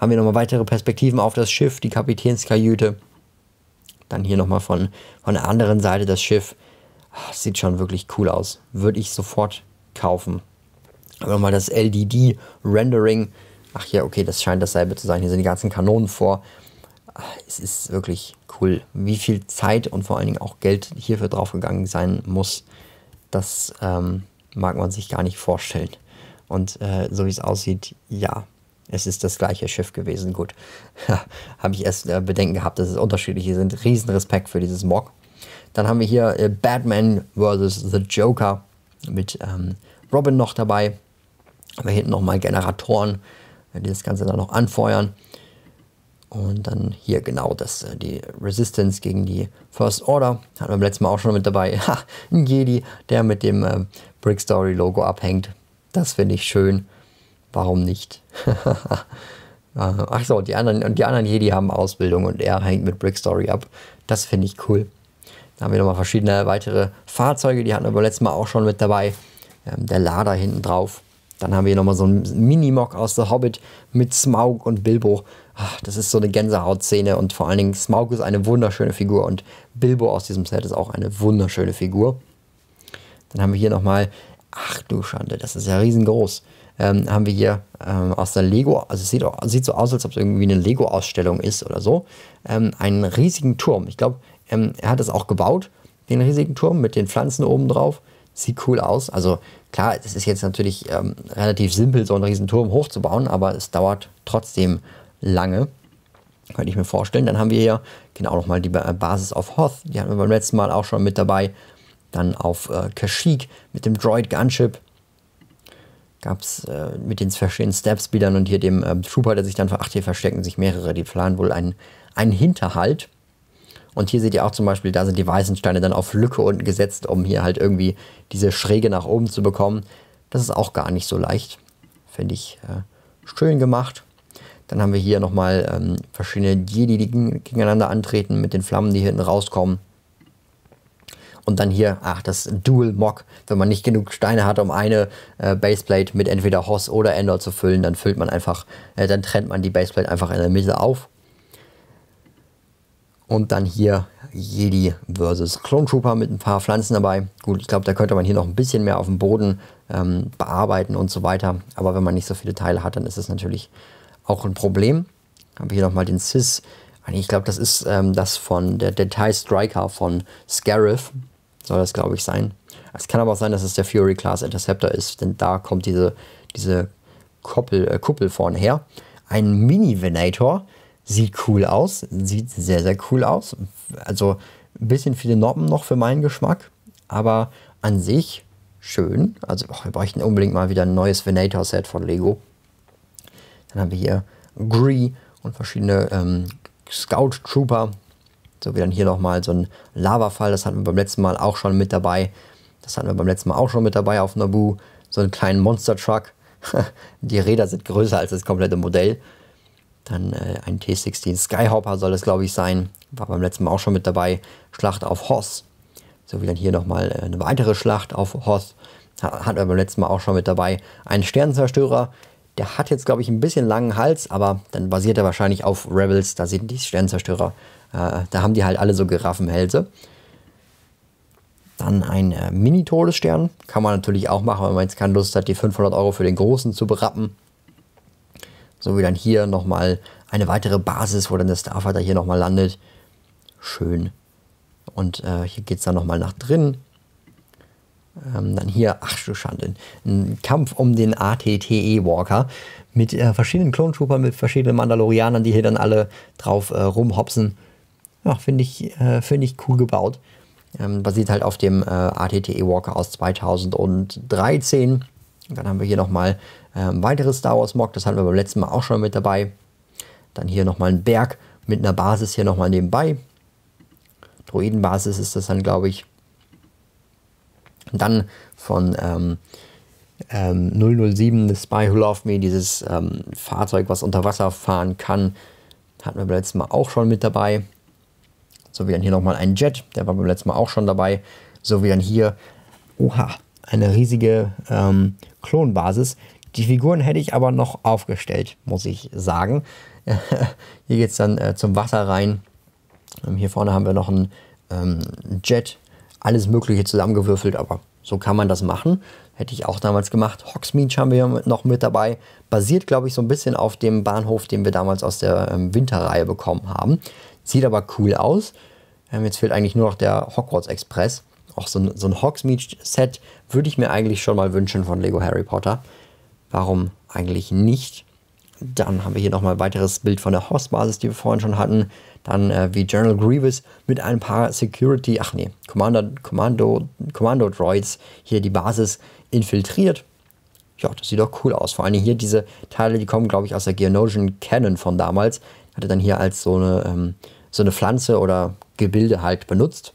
Haben wir nochmal weitere Perspektiven auf das Schiff, die Kapitänskajüte. Dann hier nochmal von, von der anderen Seite das Schiff. Ach, sieht schon wirklich cool aus. Würde ich sofort kaufen. Aber nochmal das LDD-Rendering. Ach ja, okay, das scheint dasselbe zu sein. Hier sind die ganzen Kanonen vor. Ach, es ist wirklich cool, wie viel Zeit und vor allen Dingen auch Geld hierfür draufgegangen sein muss. Das ähm, mag man sich gar nicht vorstellen. Und äh, so wie es aussieht, ja, es ist das gleiche Schiff gewesen. Gut, habe ich erst äh, Bedenken gehabt, dass es unterschiedliche sind. Riesenrespekt für dieses Mock. Dann haben wir hier äh, Batman vs. The Joker mit ähm, Robin noch dabei. Haben wir hinten nochmal Generatoren, die das Ganze dann noch anfeuern. Und dann hier genau das, äh, die Resistance gegen die First Order. Hatten wir beim letzten Mal auch schon mit dabei. Ha, ein Jedi, der mit dem äh, Brick Story Logo abhängt. Das finde ich schön. Warum nicht? Ah, ach so, die anderen, und die anderen Jedi haben Ausbildung und er hängt mit Brick Story ab. Das finde ich cool. Da haben wir nochmal verschiedene weitere Fahrzeuge, die hatten wir beim letzten Mal auch schon mit dabei. Ähm, der Lader hinten drauf. Dann haben wir nochmal so einen Minimog aus The Hobbit mit Smaug und Bilbo. Ach, das ist so eine Gänsehautszene und vor allen Dingen Smaug ist eine wunderschöne Figur und Bilbo aus diesem Set ist auch eine wunderschöne Figur. Dann haben wir hier nochmal, ach du Schande, das ist ja riesengroß ähm, haben wir hier ähm, aus der Lego, also es sieht, auch, sieht so aus, als ob es irgendwie eine Lego-Ausstellung ist oder so, ähm, einen riesigen Turm. Ich glaube, ähm, er hat es auch gebaut, den riesigen Turm mit den Pflanzen oben drauf. Sieht cool aus. Also klar, es ist jetzt natürlich ähm, relativ simpel, so einen riesen Turm hochzubauen, aber es dauert trotzdem lange. Könnte ich mir vorstellen. Dann haben wir hier genau nochmal die äh, Basis auf Hoth. Die hatten wir beim letzten Mal auch schon mit dabei. Dann auf äh, Kashyyyk mit dem Droid Gunship gab es äh, mit den verschiedenen Stabspeedern und hier dem äh, Trooper, der sich dann, verachtet, hier verstecken sich mehrere, die planen wohl einen, einen Hinterhalt. Und hier seht ihr auch zum Beispiel, da sind die weißen Steine dann auf Lücke unten gesetzt, um hier halt irgendwie diese Schräge nach oben zu bekommen. Das ist auch gar nicht so leicht. Finde ich äh, schön gemacht. Dann haben wir hier nochmal ähm, verschiedene Jedi, die gegeneinander antreten mit den Flammen, die hinten rauskommen. Und dann hier, ach, das Dual Mock. Wenn man nicht genug Steine hat, um eine äh, Baseplate mit entweder Hoss oder Endor zu füllen, dann füllt man einfach, äh, dann trennt man die Baseplate einfach in der Mitte auf. Und dann hier Jedi versus Clone Trooper mit ein paar Pflanzen dabei. Gut, ich glaube, da könnte man hier noch ein bisschen mehr auf dem Boden ähm, bearbeiten und so weiter. Aber wenn man nicht so viele Teile hat, dann ist das natürlich auch ein Problem. Habe hier nochmal den Sis. Ah, ich glaube, das ist ähm, das von der Detail Striker von Scarif soll das, glaube ich, sein. Es kann aber auch sein, dass es der Fury Class Interceptor ist, denn da kommt diese, diese Koppel, äh, Kuppel vorne her. Ein Mini-Venator sieht cool aus, sieht sehr, sehr cool aus. Also ein bisschen viele Noppen noch für meinen Geschmack, aber an sich schön. Also oh, wir bräuchten unbedingt mal wieder ein neues Venator-Set von Lego. Dann haben wir hier Gree und verschiedene ähm, Scout Trooper, so wie dann hier nochmal so ein Lavafall, das hatten wir beim letzten Mal auch schon mit dabei. Das hatten wir beim letzten Mal auch schon mit dabei auf Naboo. So einen kleinen Monster-Truck. Die Räder sind größer als das komplette Modell. Dann äh, ein T-16 Skyhopper soll es, glaube ich, sein. War beim letzten Mal auch schon mit dabei. Schlacht auf Hoss. So wie dann hier nochmal äh, eine weitere Schlacht auf Hoss. Hatten wir beim letzten Mal auch schon mit dabei. Ein Sternzerstörer. Der hat jetzt, glaube ich, ein bisschen langen Hals, aber dann basiert er wahrscheinlich auf Rebels. Da sind die Sternzerstörer äh, da haben die halt alle so Giraffenhälse. Dann ein äh, Mini-Todesstern. Kann man natürlich auch machen, wenn man jetzt keine Lust hat, die 500 Euro für den großen zu berappen. So wie dann hier nochmal eine weitere Basis, wo dann der Starfighter hier nochmal landet. Schön. Und äh, hier geht es dann nochmal nach drin. Ähm, dann hier, ach du Schande, ein Kampf um den ATTE Walker mit äh, verschiedenen Klontroopern, mit verschiedenen Mandalorianern, die hier dann alle drauf äh, rumhopsen ja, finde ich, äh, find ich cool gebaut. Ähm, basiert halt auf dem äh, ATTE Walker aus 2013. dann haben wir hier nochmal ähm, weiteres Star Wars Mock, das hatten wir beim letzten Mal auch schon mit dabei. Dann hier nochmal ein Berg mit einer Basis hier nochmal nebenbei. Droidenbasis ist das dann, glaube ich. dann von ähm, ähm, 007 The Spy Who Loved Me, dieses ähm, Fahrzeug, was unter Wasser fahren kann, hatten wir beim letzten Mal auch schon mit dabei. So wie dann hier nochmal ein Jet, der war beim letzten Mal auch schon dabei. So wie dann hier, oha, eine riesige ähm, Klonbasis. Die Figuren hätte ich aber noch aufgestellt, muss ich sagen. hier geht es dann äh, zum Wasser rein. Ähm, hier vorne haben wir noch einen ähm, Jet. Alles Mögliche zusammengewürfelt, aber so kann man das machen. Hätte ich auch damals gemacht. Hogsmeade haben wir noch mit dabei. Basiert, glaube ich, so ein bisschen auf dem Bahnhof, den wir damals aus der ähm, Winterreihe bekommen haben. Sieht aber cool aus. Ähm, jetzt fehlt eigentlich nur noch der Hogwarts Express. Auch so ein, so ein Hogsmeade-Set würde ich mir eigentlich schon mal wünschen von Lego Harry Potter. Warum eigentlich nicht? Dann haben wir hier nochmal ein weiteres Bild von der Horst-Basis, die wir vorhin schon hatten. Dann äh, wie General Grievous mit ein paar Security, ach nee, Commander, Kommando, Kommando Droids hier die Basis infiltriert. Ja, das sieht doch cool aus. Vor allem hier diese Teile, die kommen, glaube ich, aus der Geonosian Cannon von damals hat er dann hier als so eine, ähm, so eine Pflanze oder Gebilde halt benutzt.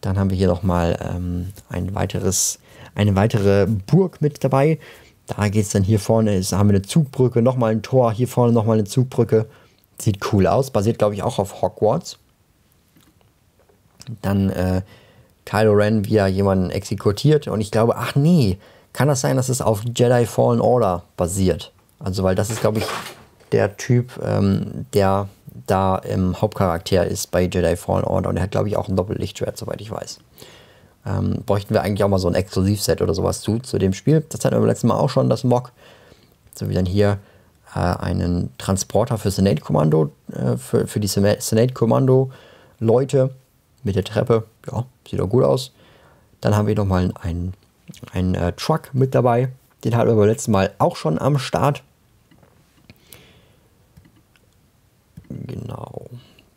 Dann haben wir hier nochmal ähm, ein weiteres, eine weitere Burg mit dabei. Da geht es dann hier vorne, ist, haben wir eine Zugbrücke, nochmal ein Tor, hier vorne nochmal eine Zugbrücke. Sieht cool aus, basiert glaube ich auch auf Hogwarts. Dann äh, Kylo Ren, wie er jemanden exekutiert. Und ich glaube, ach nee, kann das sein, dass es auf Jedi Fallen Order basiert? Also, weil das ist glaube ich der Typ, ähm, der da im Hauptcharakter ist bei Jedi Fallen Order und er hat, glaube ich, auch ein Doppellichtschwert, soweit ich weiß. Ähm, bräuchten wir eigentlich auch mal so ein Exklusivset oder sowas zu, zu dem Spiel. Das hatten wir beim letzten Mal auch schon, das Mock. So wie dann hier äh, einen Transporter für Senate-Kommando, äh, für, für die Senate-Kommando-Leute mit der Treppe. Ja, sieht doch gut aus. Dann haben wir nochmal einen, einen, einen äh, Truck mit dabei. Den hatten wir beim letzten Mal auch schon am Start. Genau.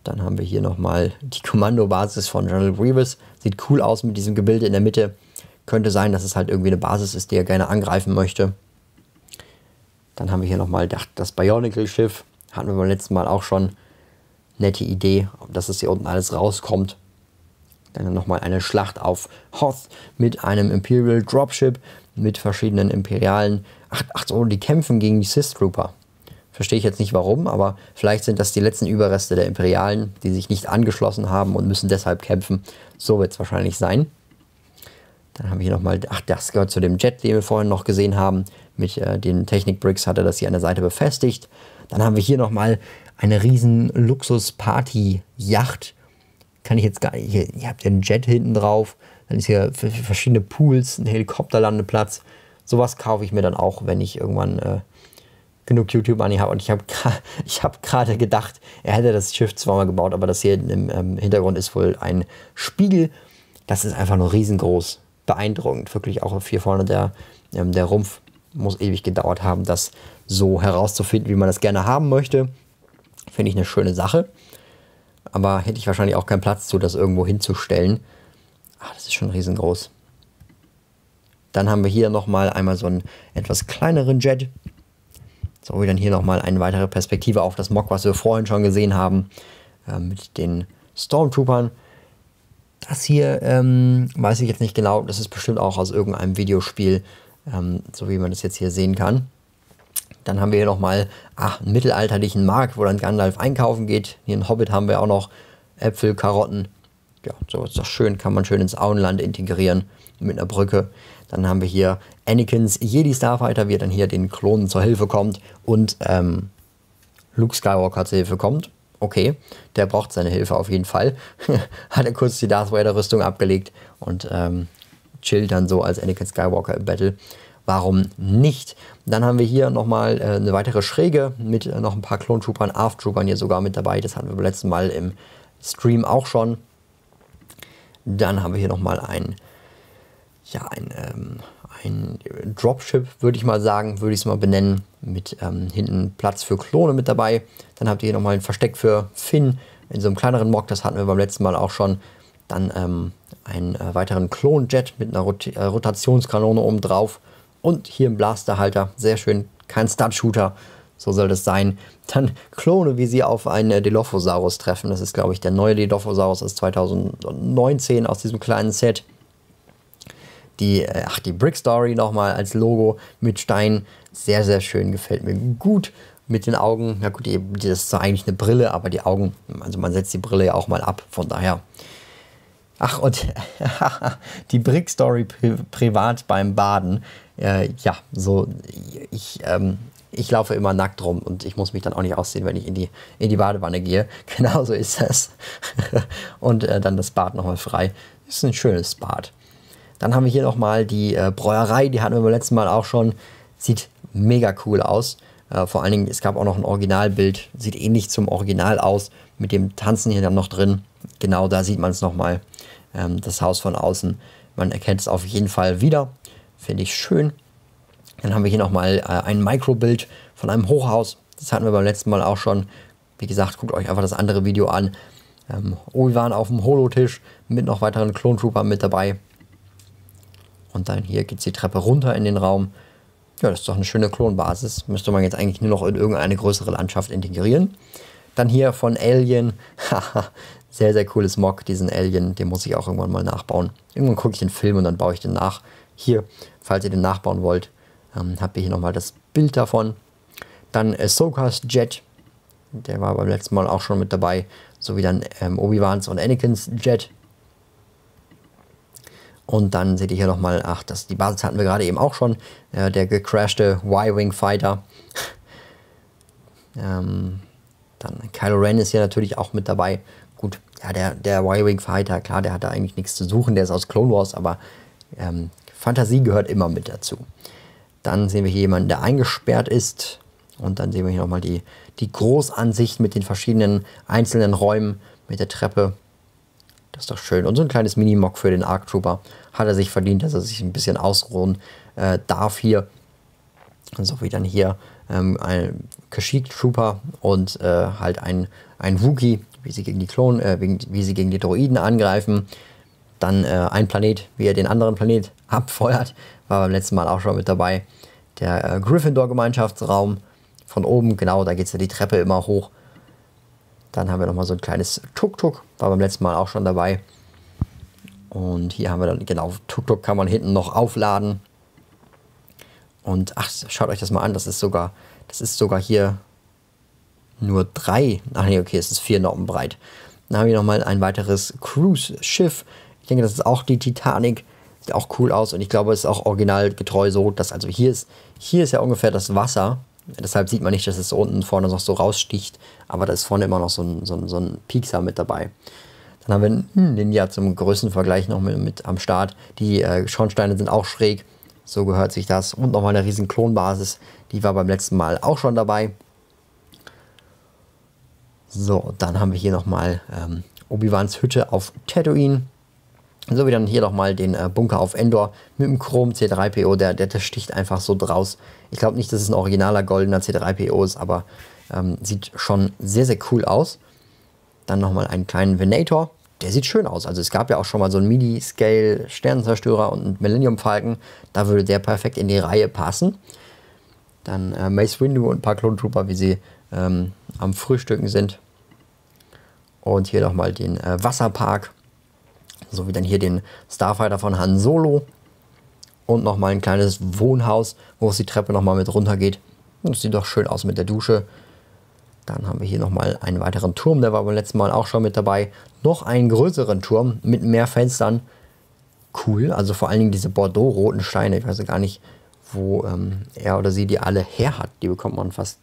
Dann haben wir hier nochmal die Kommandobasis von General Grievous. Sieht cool aus mit diesem Gebilde in der Mitte. Könnte sein, dass es halt irgendwie eine Basis ist, die er gerne angreifen möchte. Dann haben wir hier nochmal das Bionicle-Schiff. Hatten wir beim letzten Mal auch schon. Nette Idee, dass es hier unten alles rauskommt. Dann nochmal eine Schlacht auf Hoth mit einem Imperial Dropship, mit verschiedenen imperialen. Ach, ach so, die kämpfen gegen die Sith Trooper. Verstehe ich jetzt nicht warum, aber vielleicht sind das die letzten Überreste der Imperialen, die sich nicht angeschlossen haben und müssen deshalb kämpfen. So wird es wahrscheinlich sein. Dann haben wir hier nochmal, ach, das gehört zu dem Jet, den wir vorhin noch gesehen haben. Mit äh, den Technik-Bricks hat er das hier an der Seite befestigt. Dann haben wir hier nochmal eine riesen Luxus-Party-Yacht. Kann ich jetzt gar nicht, hier, ihr habt ja einen Jet hinten drauf. Dann ist hier verschiedene Pools, ein Helikopterlandeplatz. Sowas kaufe ich mir dann auch, wenn ich irgendwann äh, genug YouTube-Money habe. Und ich habe ich hab gerade gedacht, er hätte das Schiff zweimal gebaut, aber das hier im ähm, Hintergrund ist wohl ein Spiegel. Das ist einfach nur riesengroß. Beeindruckend. Wirklich auch hier vorne der, ähm, der Rumpf muss ewig gedauert haben, das so herauszufinden, wie man das gerne haben möchte. Finde ich eine schöne Sache. Aber hätte ich wahrscheinlich auch keinen Platz zu, das irgendwo hinzustellen. Ah, das ist schon riesengroß. Dann haben wir hier nochmal einmal so einen etwas kleineren Jet. So wir dann hier nochmal eine weitere Perspektive auf das Mock, was wir vorhin schon gesehen haben, äh, mit den Stormtroopern. Das hier ähm, weiß ich jetzt nicht genau, das ist bestimmt auch aus irgendeinem Videospiel, ähm, so wie man das jetzt hier sehen kann. Dann haben wir hier nochmal einen mittelalterlichen Markt, wo dann Gandalf einkaufen geht. Hier in Hobbit haben wir auch noch Äpfel, Karotten. Ja, so ist das schön, kann man schön ins Auenland integrieren mit einer Brücke. Dann haben wir hier Anakins Jedi Starfighter, wie er dann hier den Klonen zur Hilfe kommt und ähm, Luke Skywalker zur Hilfe kommt. Okay, der braucht seine Hilfe auf jeden Fall. Hat er kurz die Darth Vader Rüstung abgelegt und ähm, chillt dann so als Anakin Skywalker im Battle. Warum nicht? Dann haben wir hier nochmal äh, eine weitere Schräge mit äh, noch ein paar Klontroopern, arf hier sogar mit dabei. Das hatten wir beim letzten Mal im Stream auch schon. Dann haben wir hier nochmal ein, ja, ein ähm, ein Dropship, würde ich mal sagen, würde ich es mal benennen, mit ähm, hinten Platz für Klone mit dabei. Dann habt ihr hier nochmal ein Versteck für Finn in so einem kleineren Mock, das hatten wir beim letzten Mal auch schon. Dann ähm, einen äh, weiteren Klonjet mit einer Rot äh, Rotationskanone oben drauf und hier ein Blasterhalter, sehr schön, kein Stud-Shooter, so soll das sein. Dann Klone, wie sie auf einen äh, Dilophosaurus treffen, das ist glaube ich der neue Dilophosaurus aus 2019 aus diesem kleinen Set die, äh, ach, die Brick Story nochmal als Logo mit Stein. Sehr, sehr schön, gefällt mir gut. Mit den Augen, na gut, die, das ist zwar eigentlich eine Brille, aber die Augen, also man setzt die Brille ja auch mal ab, von daher. Ach, und die Brick Story pri privat beim Baden. Äh, ja, so, ich, ähm, ich laufe immer nackt rum und ich muss mich dann auch nicht aussehen, wenn ich in die, in die Badewanne gehe. Genauso ist das. und äh, dann das Bad nochmal frei. Ist ein schönes Bad. Dann haben wir hier nochmal die äh, Bräuerei, die hatten wir beim letzten Mal auch schon. Sieht mega cool aus. Äh, vor allen Dingen, es gab auch noch ein Originalbild, sieht ähnlich zum Original aus, mit dem Tanzen hier dann noch drin. Genau da sieht man es nochmal, ähm, das Haus von außen. Man erkennt es auf jeden Fall wieder, finde ich schön. Dann haben wir hier nochmal äh, ein Mikrobild von einem Hochhaus. Das hatten wir beim letzten Mal auch schon. Wie gesagt, guckt euch einfach das andere Video an. Ähm, Obi-Wan oh, auf dem Holotisch mit noch weiteren Klontroopern mit dabei. Und dann hier geht es die Treppe runter in den Raum. Ja, das ist doch eine schöne Klonbasis. Müsste man jetzt eigentlich nur noch in irgendeine größere Landschaft integrieren. Dann hier von Alien. Haha, sehr, sehr cooles Mock, diesen Alien. Den muss ich auch irgendwann mal nachbauen. Irgendwann gucke ich den Film und dann baue ich den nach. Hier, falls ihr den nachbauen wollt, ähm, habt ihr hier nochmal das Bild davon. Dann Ahsokas Jet. Der war beim letzten Mal auch schon mit dabei. So wie dann ähm, Obi-Wans und Anakins Jet. Und dann seht ihr hier nochmal, ach, das, die Basis hatten wir gerade eben auch schon, äh, der gecrashte Y-Wing Fighter. ähm, dann Kylo Ren ist hier natürlich auch mit dabei. Gut, ja, der, der Y-Wing Fighter, klar, der hat da eigentlich nichts zu suchen, der ist aus Clone Wars, aber ähm, Fantasie gehört immer mit dazu. Dann sehen wir hier jemanden, der eingesperrt ist. Und dann sehen wir hier nochmal die, die Großansicht mit den verschiedenen einzelnen Räumen, mit der Treppe. Das ist doch schön. Und so ein kleines Minimog für den Arc Trooper hat er sich verdient, dass er sich ein bisschen ausruhen äh, darf hier. So wie dann hier ähm, ein Kashyyyk Trooper und äh, halt ein, ein Wookie, wie sie gegen die Klonen, äh, wie, wie sie gegen die Droiden angreifen. Dann äh, ein Planet, wie er den anderen Planet abfeuert, war beim letzten Mal auch schon mit dabei. Der äh, Gryffindor-Gemeinschaftsraum von oben, genau, da geht es ja die Treppe immer hoch dann haben wir nochmal so ein kleines Tuk-Tuk, war beim letzten Mal auch schon dabei. Und hier haben wir dann, genau, Tuk-Tuk kann man hinten noch aufladen. Und ach, schaut euch das mal an, das ist sogar, das ist sogar hier nur drei. Ach nee, okay, es ist vier Noppen breit. Dann haben wir nochmal ein weiteres Cruise-Schiff. Ich denke, das ist auch die Titanic. Sieht auch cool aus und ich glaube, es ist auch originalgetreu so, dass also hier ist, hier ist ja ungefähr das Wasser Deshalb sieht man nicht, dass es unten vorne noch so raussticht, aber da ist vorne immer noch so ein, so ein, so ein Piekser mit dabei. Dann haben wir einen hm, Ninja zum Größenvergleich noch mit, mit am Start. Die äh, Schornsteine sind auch schräg, so gehört sich das. Und nochmal eine riesen Klonbasis, die war beim letzten Mal auch schon dabei. So, dann haben wir hier nochmal ähm, Obi-Wans Hütte auf Tatooine. So wie dann hier nochmal den äh, Bunker auf Endor mit dem Chrom C3PO, der, der, der sticht einfach so draus. Ich glaube nicht, dass es ein originaler goldener C3PO ist, aber ähm, sieht schon sehr, sehr cool aus. Dann nochmal einen kleinen Venator, der sieht schön aus. Also es gab ja auch schon mal so einen Midi-Scale Sternenzerstörer und einen Millennium falken Da würde der perfekt in die Reihe passen. Dann äh, Mace Windu und ein paar Klontrooper, wie sie ähm, am Frühstücken sind. Und hier nochmal den äh, Wasserpark so wie dann hier den Starfighter von Han Solo. Und nochmal ein kleines Wohnhaus, wo es die Treppe nochmal mit runtergeht. Das sieht doch schön aus mit der Dusche. Dann haben wir hier nochmal einen weiteren Turm, der war beim letzten Mal auch schon mit dabei. Noch einen größeren Turm mit mehr Fenstern. Cool, also vor allen Dingen diese Bordeaux-roten Steine. Ich weiß gar nicht, wo ähm, er oder sie die alle her hat. Die bekommt man fast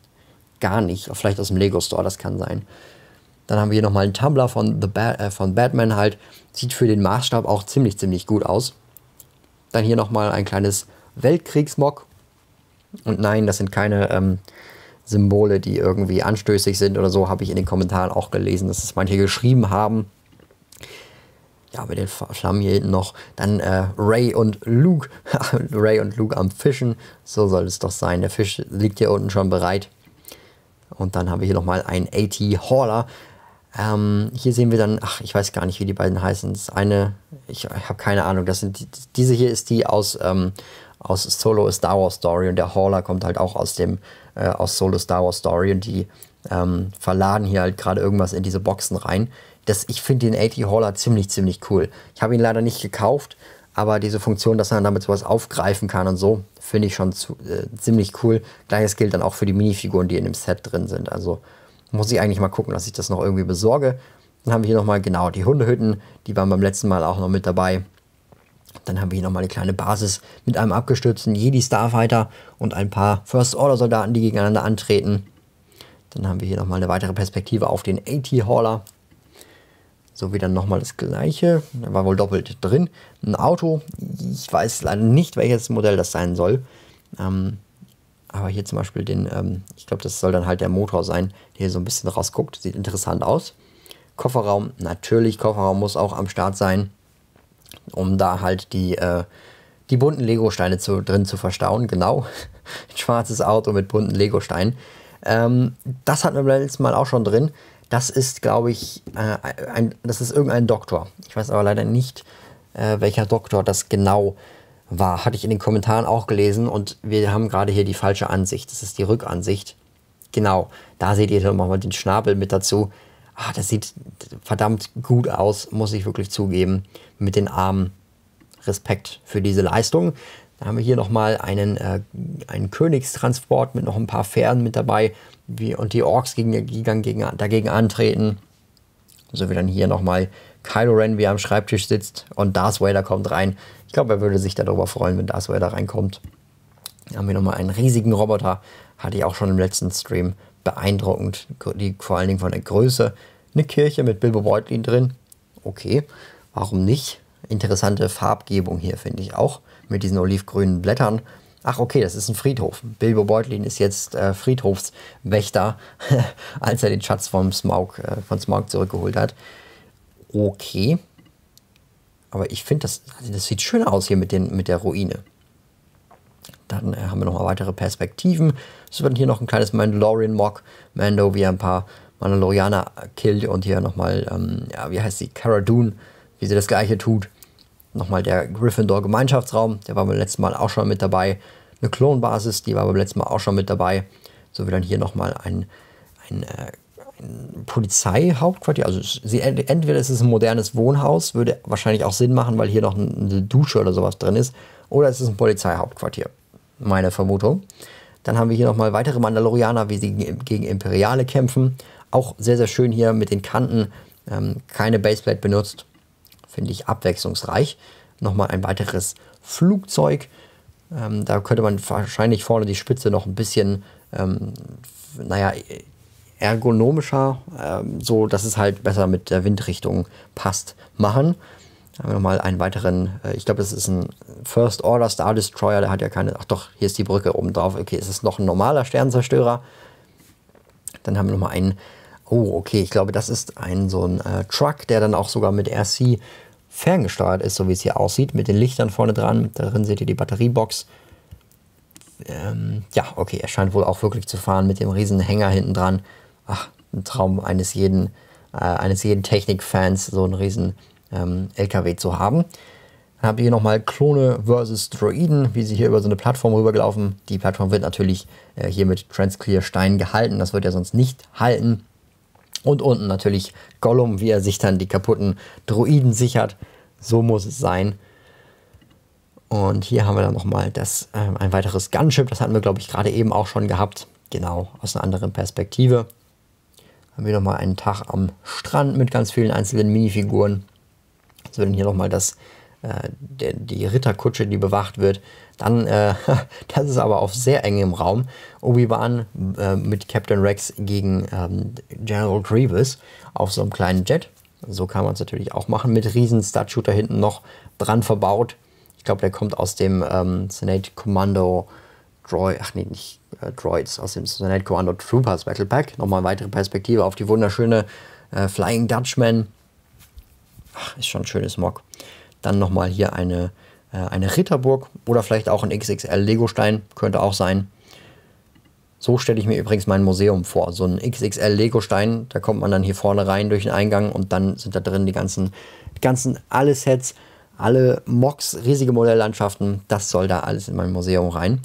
gar nicht. Vielleicht aus dem Lego-Store, das kann sein. Dann haben wir hier nochmal einen Tumblr von, The ba äh, von Batman halt. Sieht für den Maßstab auch ziemlich, ziemlich gut aus. Dann hier nochmal ein kleines Weltkriegsmog. Und nein, das sind keine ähm, Symbole, die irgendwie anstößig sind oder so, habe ich in den Kommentaren auch gelesen, dass es manche geschrieben haben. Ja, mit den Flammen hier hinten noch. Dann äh, Ray und Luke. Ray und Luke am Fischen. So soll es doch sein. Der Fisch liegt hier unten schon bereit. Und dann haben wir hier nochmal einen AT-Hauler. Ähm, hier sehen wir dann, ach, ich weiß gar nicht, wie die beiden heißen. Das eine, ich, ich habe keine Ahnung, das sind, diese hier ist die aus, ähm, aus Solo Star Wars Story und der Hauler kommt halt auch aus dem, äh, aus Solo Star Wars Story und die ähm, verladen hier halt gerade irgendwas in diese Boxen rein. Das, ich finde den AT Hauler ziemlich, ziemlich cool. Ich habe ihn leider nicht gekauft, aber diese Funktion, dass man damit sowas aufgreifen kann und so, finde ich schon zu, äh, ziemlich cool. Gleiches gilt dann auch für die Minifiguren, die in dem Set drin sind. Also muss ich eigentlich mal gucken, dass ich das noch irgendwie besorge. Dann haben wir hier nochmal, genau, die Hundehütten. Die waren beim letzten Mal auch noch mit dabei. Dann haben wir hier nochmal eine kleine Basis mit einem abgestürzten Jedi Starfighter und ein paar First Order Soldaten, die gegeneinander antreten. Dann haben wir hier nochmal eine weitere Perspektive auf den AT-Hauler. So wie dann nochmal das gleiche. Da war wohl doppelt drin. Ein Auto. Ich weiß leider nicht, welches Modell das sein soll. Ähm, aber hier zum Beispiel den, ähm, ich glaube, das soll dann halt der Motor sein, der hier so ein bisschen rausguckt. Sieht interessant aus. Kofferraum, natürlich, Kofferraum muss auch am Start sein, um da halt die, äh, die bunten Lego-Steine zu, drin zu verstauen. Genau, ein schwarzes Auto mit bunten Lego-Steinen. Ähm, das hatten wir beim letzten Mal auch schon drin. Das ist, glaube ich, äh, ein, das ist irgendein Doktor. Ich weiß aber leider nicht, äh, welcher Doktor das genau war, hatte ich in den Kommentaren auch gelesen und wir haben gerade hier die falsche Ansicht. Das ist die Rückansicht. Genau, da seht ihr dann mal den Schnabel mit dazu. Ah, das sieht verdammt gut aus, muss ich wirklich zugeben, mit den Armen. Respekt für diese Leistung. Da haben wir hier nochmal einen, äh, einen Königstransport mit noch ein paar Pferden mit dabei wie, und die Orks gegen, gegen, gegen, dagegen antreten. So wie dann hier nochmal Kylo Ren, wie er am Schreibtisch sitzt und Darth Vader kommt rein. Ich glaube, er würde sich darüber freuen, wenn Darth Vader reinkommt. Dann haben wir nochmal einen riesigen Roboter. Hatte ich auch schon im letzten Stream. Beeindruckend. Die, vor allen Dingen von der Größe. Eine Kirche mit Bilbo Beutlin drin. Okay, warum nicht? Interessante Farbgebung hier, finde ich auch. Mit diesen olivgrünen Blättern. Ach, okay, das ist ein Friedhof. Bilbo Beutlin ist jetzt äh, Friedhofswächter, als er den Schatz vom Smaug, äh, von Smaug zurückgeholt hat. Okay, aber ich finde, das, also das sieht schön aus hier mit, den, mit der Ruine. Dann äh, haben wir noch mal weitere Perspektiven. Es wird hier noch ein kleines Mandalorian-Mock. Mando, wie er ein paar Mandalorianer killt. Und hier nochmal, ähm, ja, wie heißt sie? Cara Dune, wie sie das gleiche tut. Nochmal der Gryffindor-Gemeinschaftsraum. Der war beim letzten Mal auch schon mit dabei. Eine Klonbasis, die war beim letzten Mal auch schon mit dabei. So wie dann hier nochmal ein, ein äh, Polizeihauptquartier, also sie, entweder ist es ein modernes Wohnhaus, würde wahrscheinlich auch Sinn machen, weil hier noch eine Dusche oder sowas drin ist, oder es ist ein Polizeihauptquartier, meine Vermutung. Dann haben wir hier nochmal weitere Mandalorianer, wie sie gegen Imperiale kämpfen. Auch sehr, sehr schön hier mit den Kanten, ähm, keine Baseplate benutzt, finde ich abwechslungsreich. Nochmal ein weiteres Flugzeug, ähm, da könnte man wahrscheinlich vorne die Spitze noch ein bisschen ähm, naja, ergonomischer, ähm, so dass es halt besser mit der Windrichtung passt, machen. Haben wir nochmal einen weiteren, äh, ich glaube, das ist ein First Order Star Destroyer, der hat ja keine, ach doch, hier ist die Brücke oben drauf, okay, ist es noch ein normaler Sternzerstörer? Dann haben wir nochmal einen, oh, okay, ich glaube, das ist ein so ein äh, Truck, der dann auch sogar mit RC ferngesteuert ist, so wie es hier aussieht, mit den Lichtern vorne dran. Darin seht ihr die Batteriebox. Ähm, ja, okay, er scheint wohl auch wirklich zu fahren mit dem riesen Hänger hinten dran ach, ein Traum eines jeden, äh, eines jeden Technikfans, so einen riesen ähm, LKW zu haben. Dann habt ihr hier nochmal Klone versus Droiden, wie sie hier über so eine Plattform rübergelaufen. Die Plattform wird natürlich äh, hier mit Transclear Stein gehalten, das wird ja sonst nicht halten. Und unten natürlich Gollum, wie er sich dann die kaputten Droiden sichert. So muss es sein. Und hier haben wir dann nochmal äh, ein weiteres Gunship. Das hatten wir, glaube ich, gerade eben auch schon gehabt. Genau, aus einer anderen Perspektive. Haben wir nochmal einen Tag am Strand mit ganz vielen einzelnen Minifiguren. So, also dann hier nochmal das, äh, der, die Ritterkutsche, die bewacht wird. Dann, äh, das ist aber auf sehr engem Raum. Obi-Wan äh, mit Captain Rex gegen ähm, General Grievous auf so einem kleinen Jet. So kann man es natürlich auch machen. Mit riesen Stud-Shooter hinten noch dran verbaut. Ich glaube, der kommt aus dem ähm, Senate Commando Droid, ach nee, nicht äh, Droids aus dem Sonnet Commando Troopers Battle Pack. Nochmal eine weitere Perspektive auf die wunderschöne äh, Flying Dutchman. Ach, ist schon ein schönes Mock. Dann nochmal hier eine, äh, eine Ritterburg oder vielleicht auch ein XXL Legostein, könnte auch sein. So stelle ich mir übrigens mein Museum vor. So ein XXL Legostein, da kommt man dann hier vorne rein durch den Eingang und dann sind da drin die ganzen, die ganzen alle Sets, alle Mocks, riesige Modelllandschaften. Das soll da alles in mein Museum rein.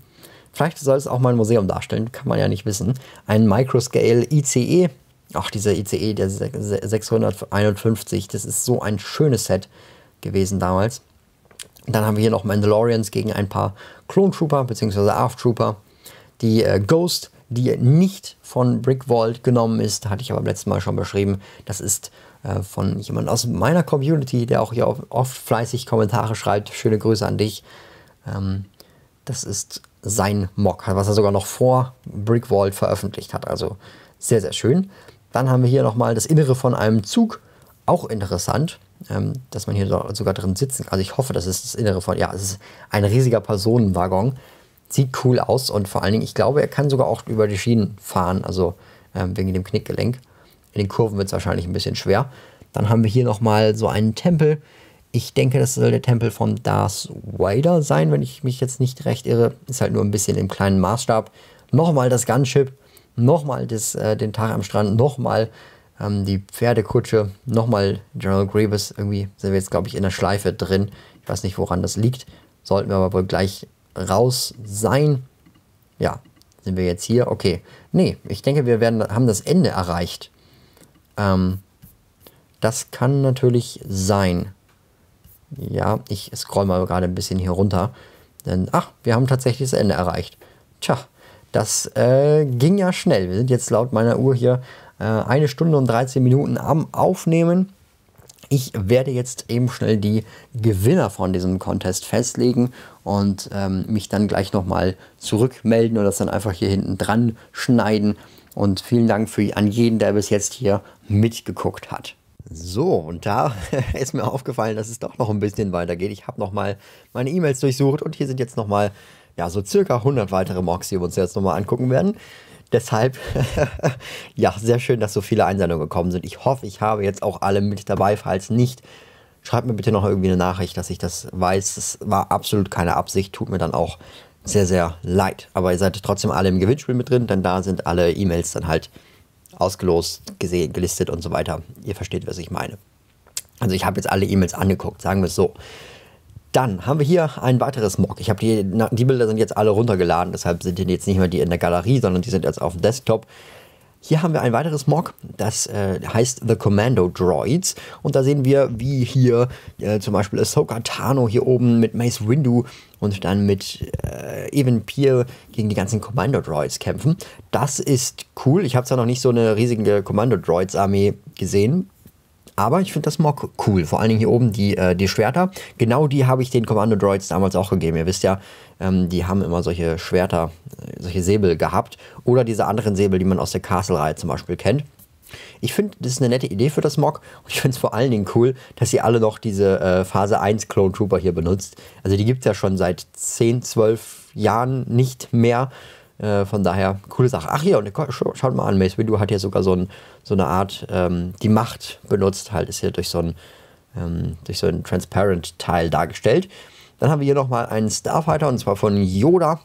Vielleicht soll es auch mal ein Museum darstellen, kann man ja nicht wissen. Ein Microscale ICE. Ach, dieser ICE, der 651, das ist so ein schönes Set gewesen damals. Dann haben wir hier noch Mandalorians gegen ein paar Clone Trooper bzw. Aft Trooper. Die äh, Ghost, die nicht von Brick Vault genommen ist, hatte ich aber beim letzten Mal schon beschrieben. Das ist äh, von jemand aus meiner Community, der auch hier oft fleißig Kommentare schreibt. Schöne Grüße an dich. Ähm, das ist sein Mock, was er sogar noch vor Brickwall veröffentlicht hat. Also sehr, sehr schön. Dann haben wir hier nochmal das Innere von einem Zug, auch interessant, ähm, dass man hier sogar drin sitzen kann. Also ich hoffe, das ist das Innere von, ja, es ist ein riesiger Personenwaggon. Sieht cool aus und vor allen Dingen, ich glaube, er kann sogar auch über die Schienen fahren, also ähm, wegen dem Knickgelenk. In den Kurven wird es wahrscheinlich ein bisschen schwer. Dann haben wir hier nochmal so einen Tempel, ich denke, das soll der Tempel von Darth Vader sein, wenn ich mich jetzt nicht recht irre. Ist halt nur ein bisschen im kleinen Maßstab. Nochmal das Gunship, nochmal das, äh, den Tag am Strand, nochmal ähm, die Pferdekutsche, nochmal General Grievous. Irgendwie sind wir jetzt, glaube ich, in der Schleife drin. Ich weiß nicht, woran das liegt. Sollten wir aber wohl gleich raus sein. Ja, sind wir jetzt hier? Okay. Nee, ich denke, wir werden, haben das Ende erreicht. Ähm, das kann natürlich sein. Ja, ich scroll mal gerade ein bisschen hier runter. Denn, ach, wir haben tatsächlich das Ende erreicht. Tja, das äh, ging ja schnell. Wir sind jetzt laut meiner Uhr hier äh, eine Stunde und 13 Minuten am Aufnehmen. Ich werde jetzt eben schnell die Gewinner von diesem Contest festlegen und ähm, mich dann gleich nochmal zurückmelden oder das dann einfach hier hinten dran schneiden. Und vielen Dank für, an jeden, der bis jetzt hier mitgeguckt hat. So, und da ist mir aufgefallen, dass es doch noch ein bisschen weitergeht. Ich habe nochmal meine E-Mails durchsucht und hier sind jetzt nochmal, ja, so circa 100 weitere Mocks, die wir uns jetzt nochmal angucken werden. Deshalb, ja, sehr schön, dass so viele Einsendungen gekommen sind. Ich hoffe, ich habe jetzt auch alle mit dabei. Falls nicht, schreibt mir bitte noch irgendwie eine Nachricht, dass ich das weiß. Es war absolut keine Absicht, tut mir dann auch sehr, sehr leid. Aber ihr seid trotzdem alle im Gewinnspiel mit drin, denn da sind alle E-Mails dann halt ausgelost, gesehen, gelistet und so weiter. Ihr versteht, was ich meine. Also ich habe jetzt alle E-Mails angeguckt, sagen wir es so. Dann haben wir hier ein weiteres Mock. Ich habe die, die Bilder sind jetzt alle runtergeladen, deshalb sind die jetzt nicht mehr die in der Galerie, sondern die sind jetzt auf dem Desktop. Hier haben wir ein weiteres Mock, das äh, heißt The Commando Droids. Und da sehen wir, wie hier äh, zum Beispiel Ahsoka Tano hier oben mit Mace Windu und dann mit äh, Evan Peer gegen die ganzen Commando Droids kämpfen. Das ist cool. Ich habe zwar noch nicht so eine riesige Commando Droids Armee gesehen, aber ich finde das Mock cool. Vor allen Dingen hier oben die, äh, die Schwerter. Genau die habe ich den Commando Droids damals auch gegeben. Ihr wisst ja, ähm, die haben immer solche Schwerter, äh, solche Säbel gehabt. Oder diese anderen Säbel, die man aus der Castle-Reihe zum Beispiel kennt. Ich finde, das ist eine nette Idee für das Mock und ich finde es vor allen Dingen cool, dass ihr alle noch diese äh, Phase 1 Clone Trooper hier benutzt. Also die gibt es ja schon seit 10, 12 Jahren nicht mehr äh, von daher, coole Sache. Ach ja, und schaut mal an, Mace Windu hat ja sogar so, ein, so eine Art, ähm, die Macht benutzt, halt, ist hier durch so ein, ähm, durch so ein Transparent-Teil dargestellt. Dann haben wir hier nochmal einen Starfighter und zwar von Yoda.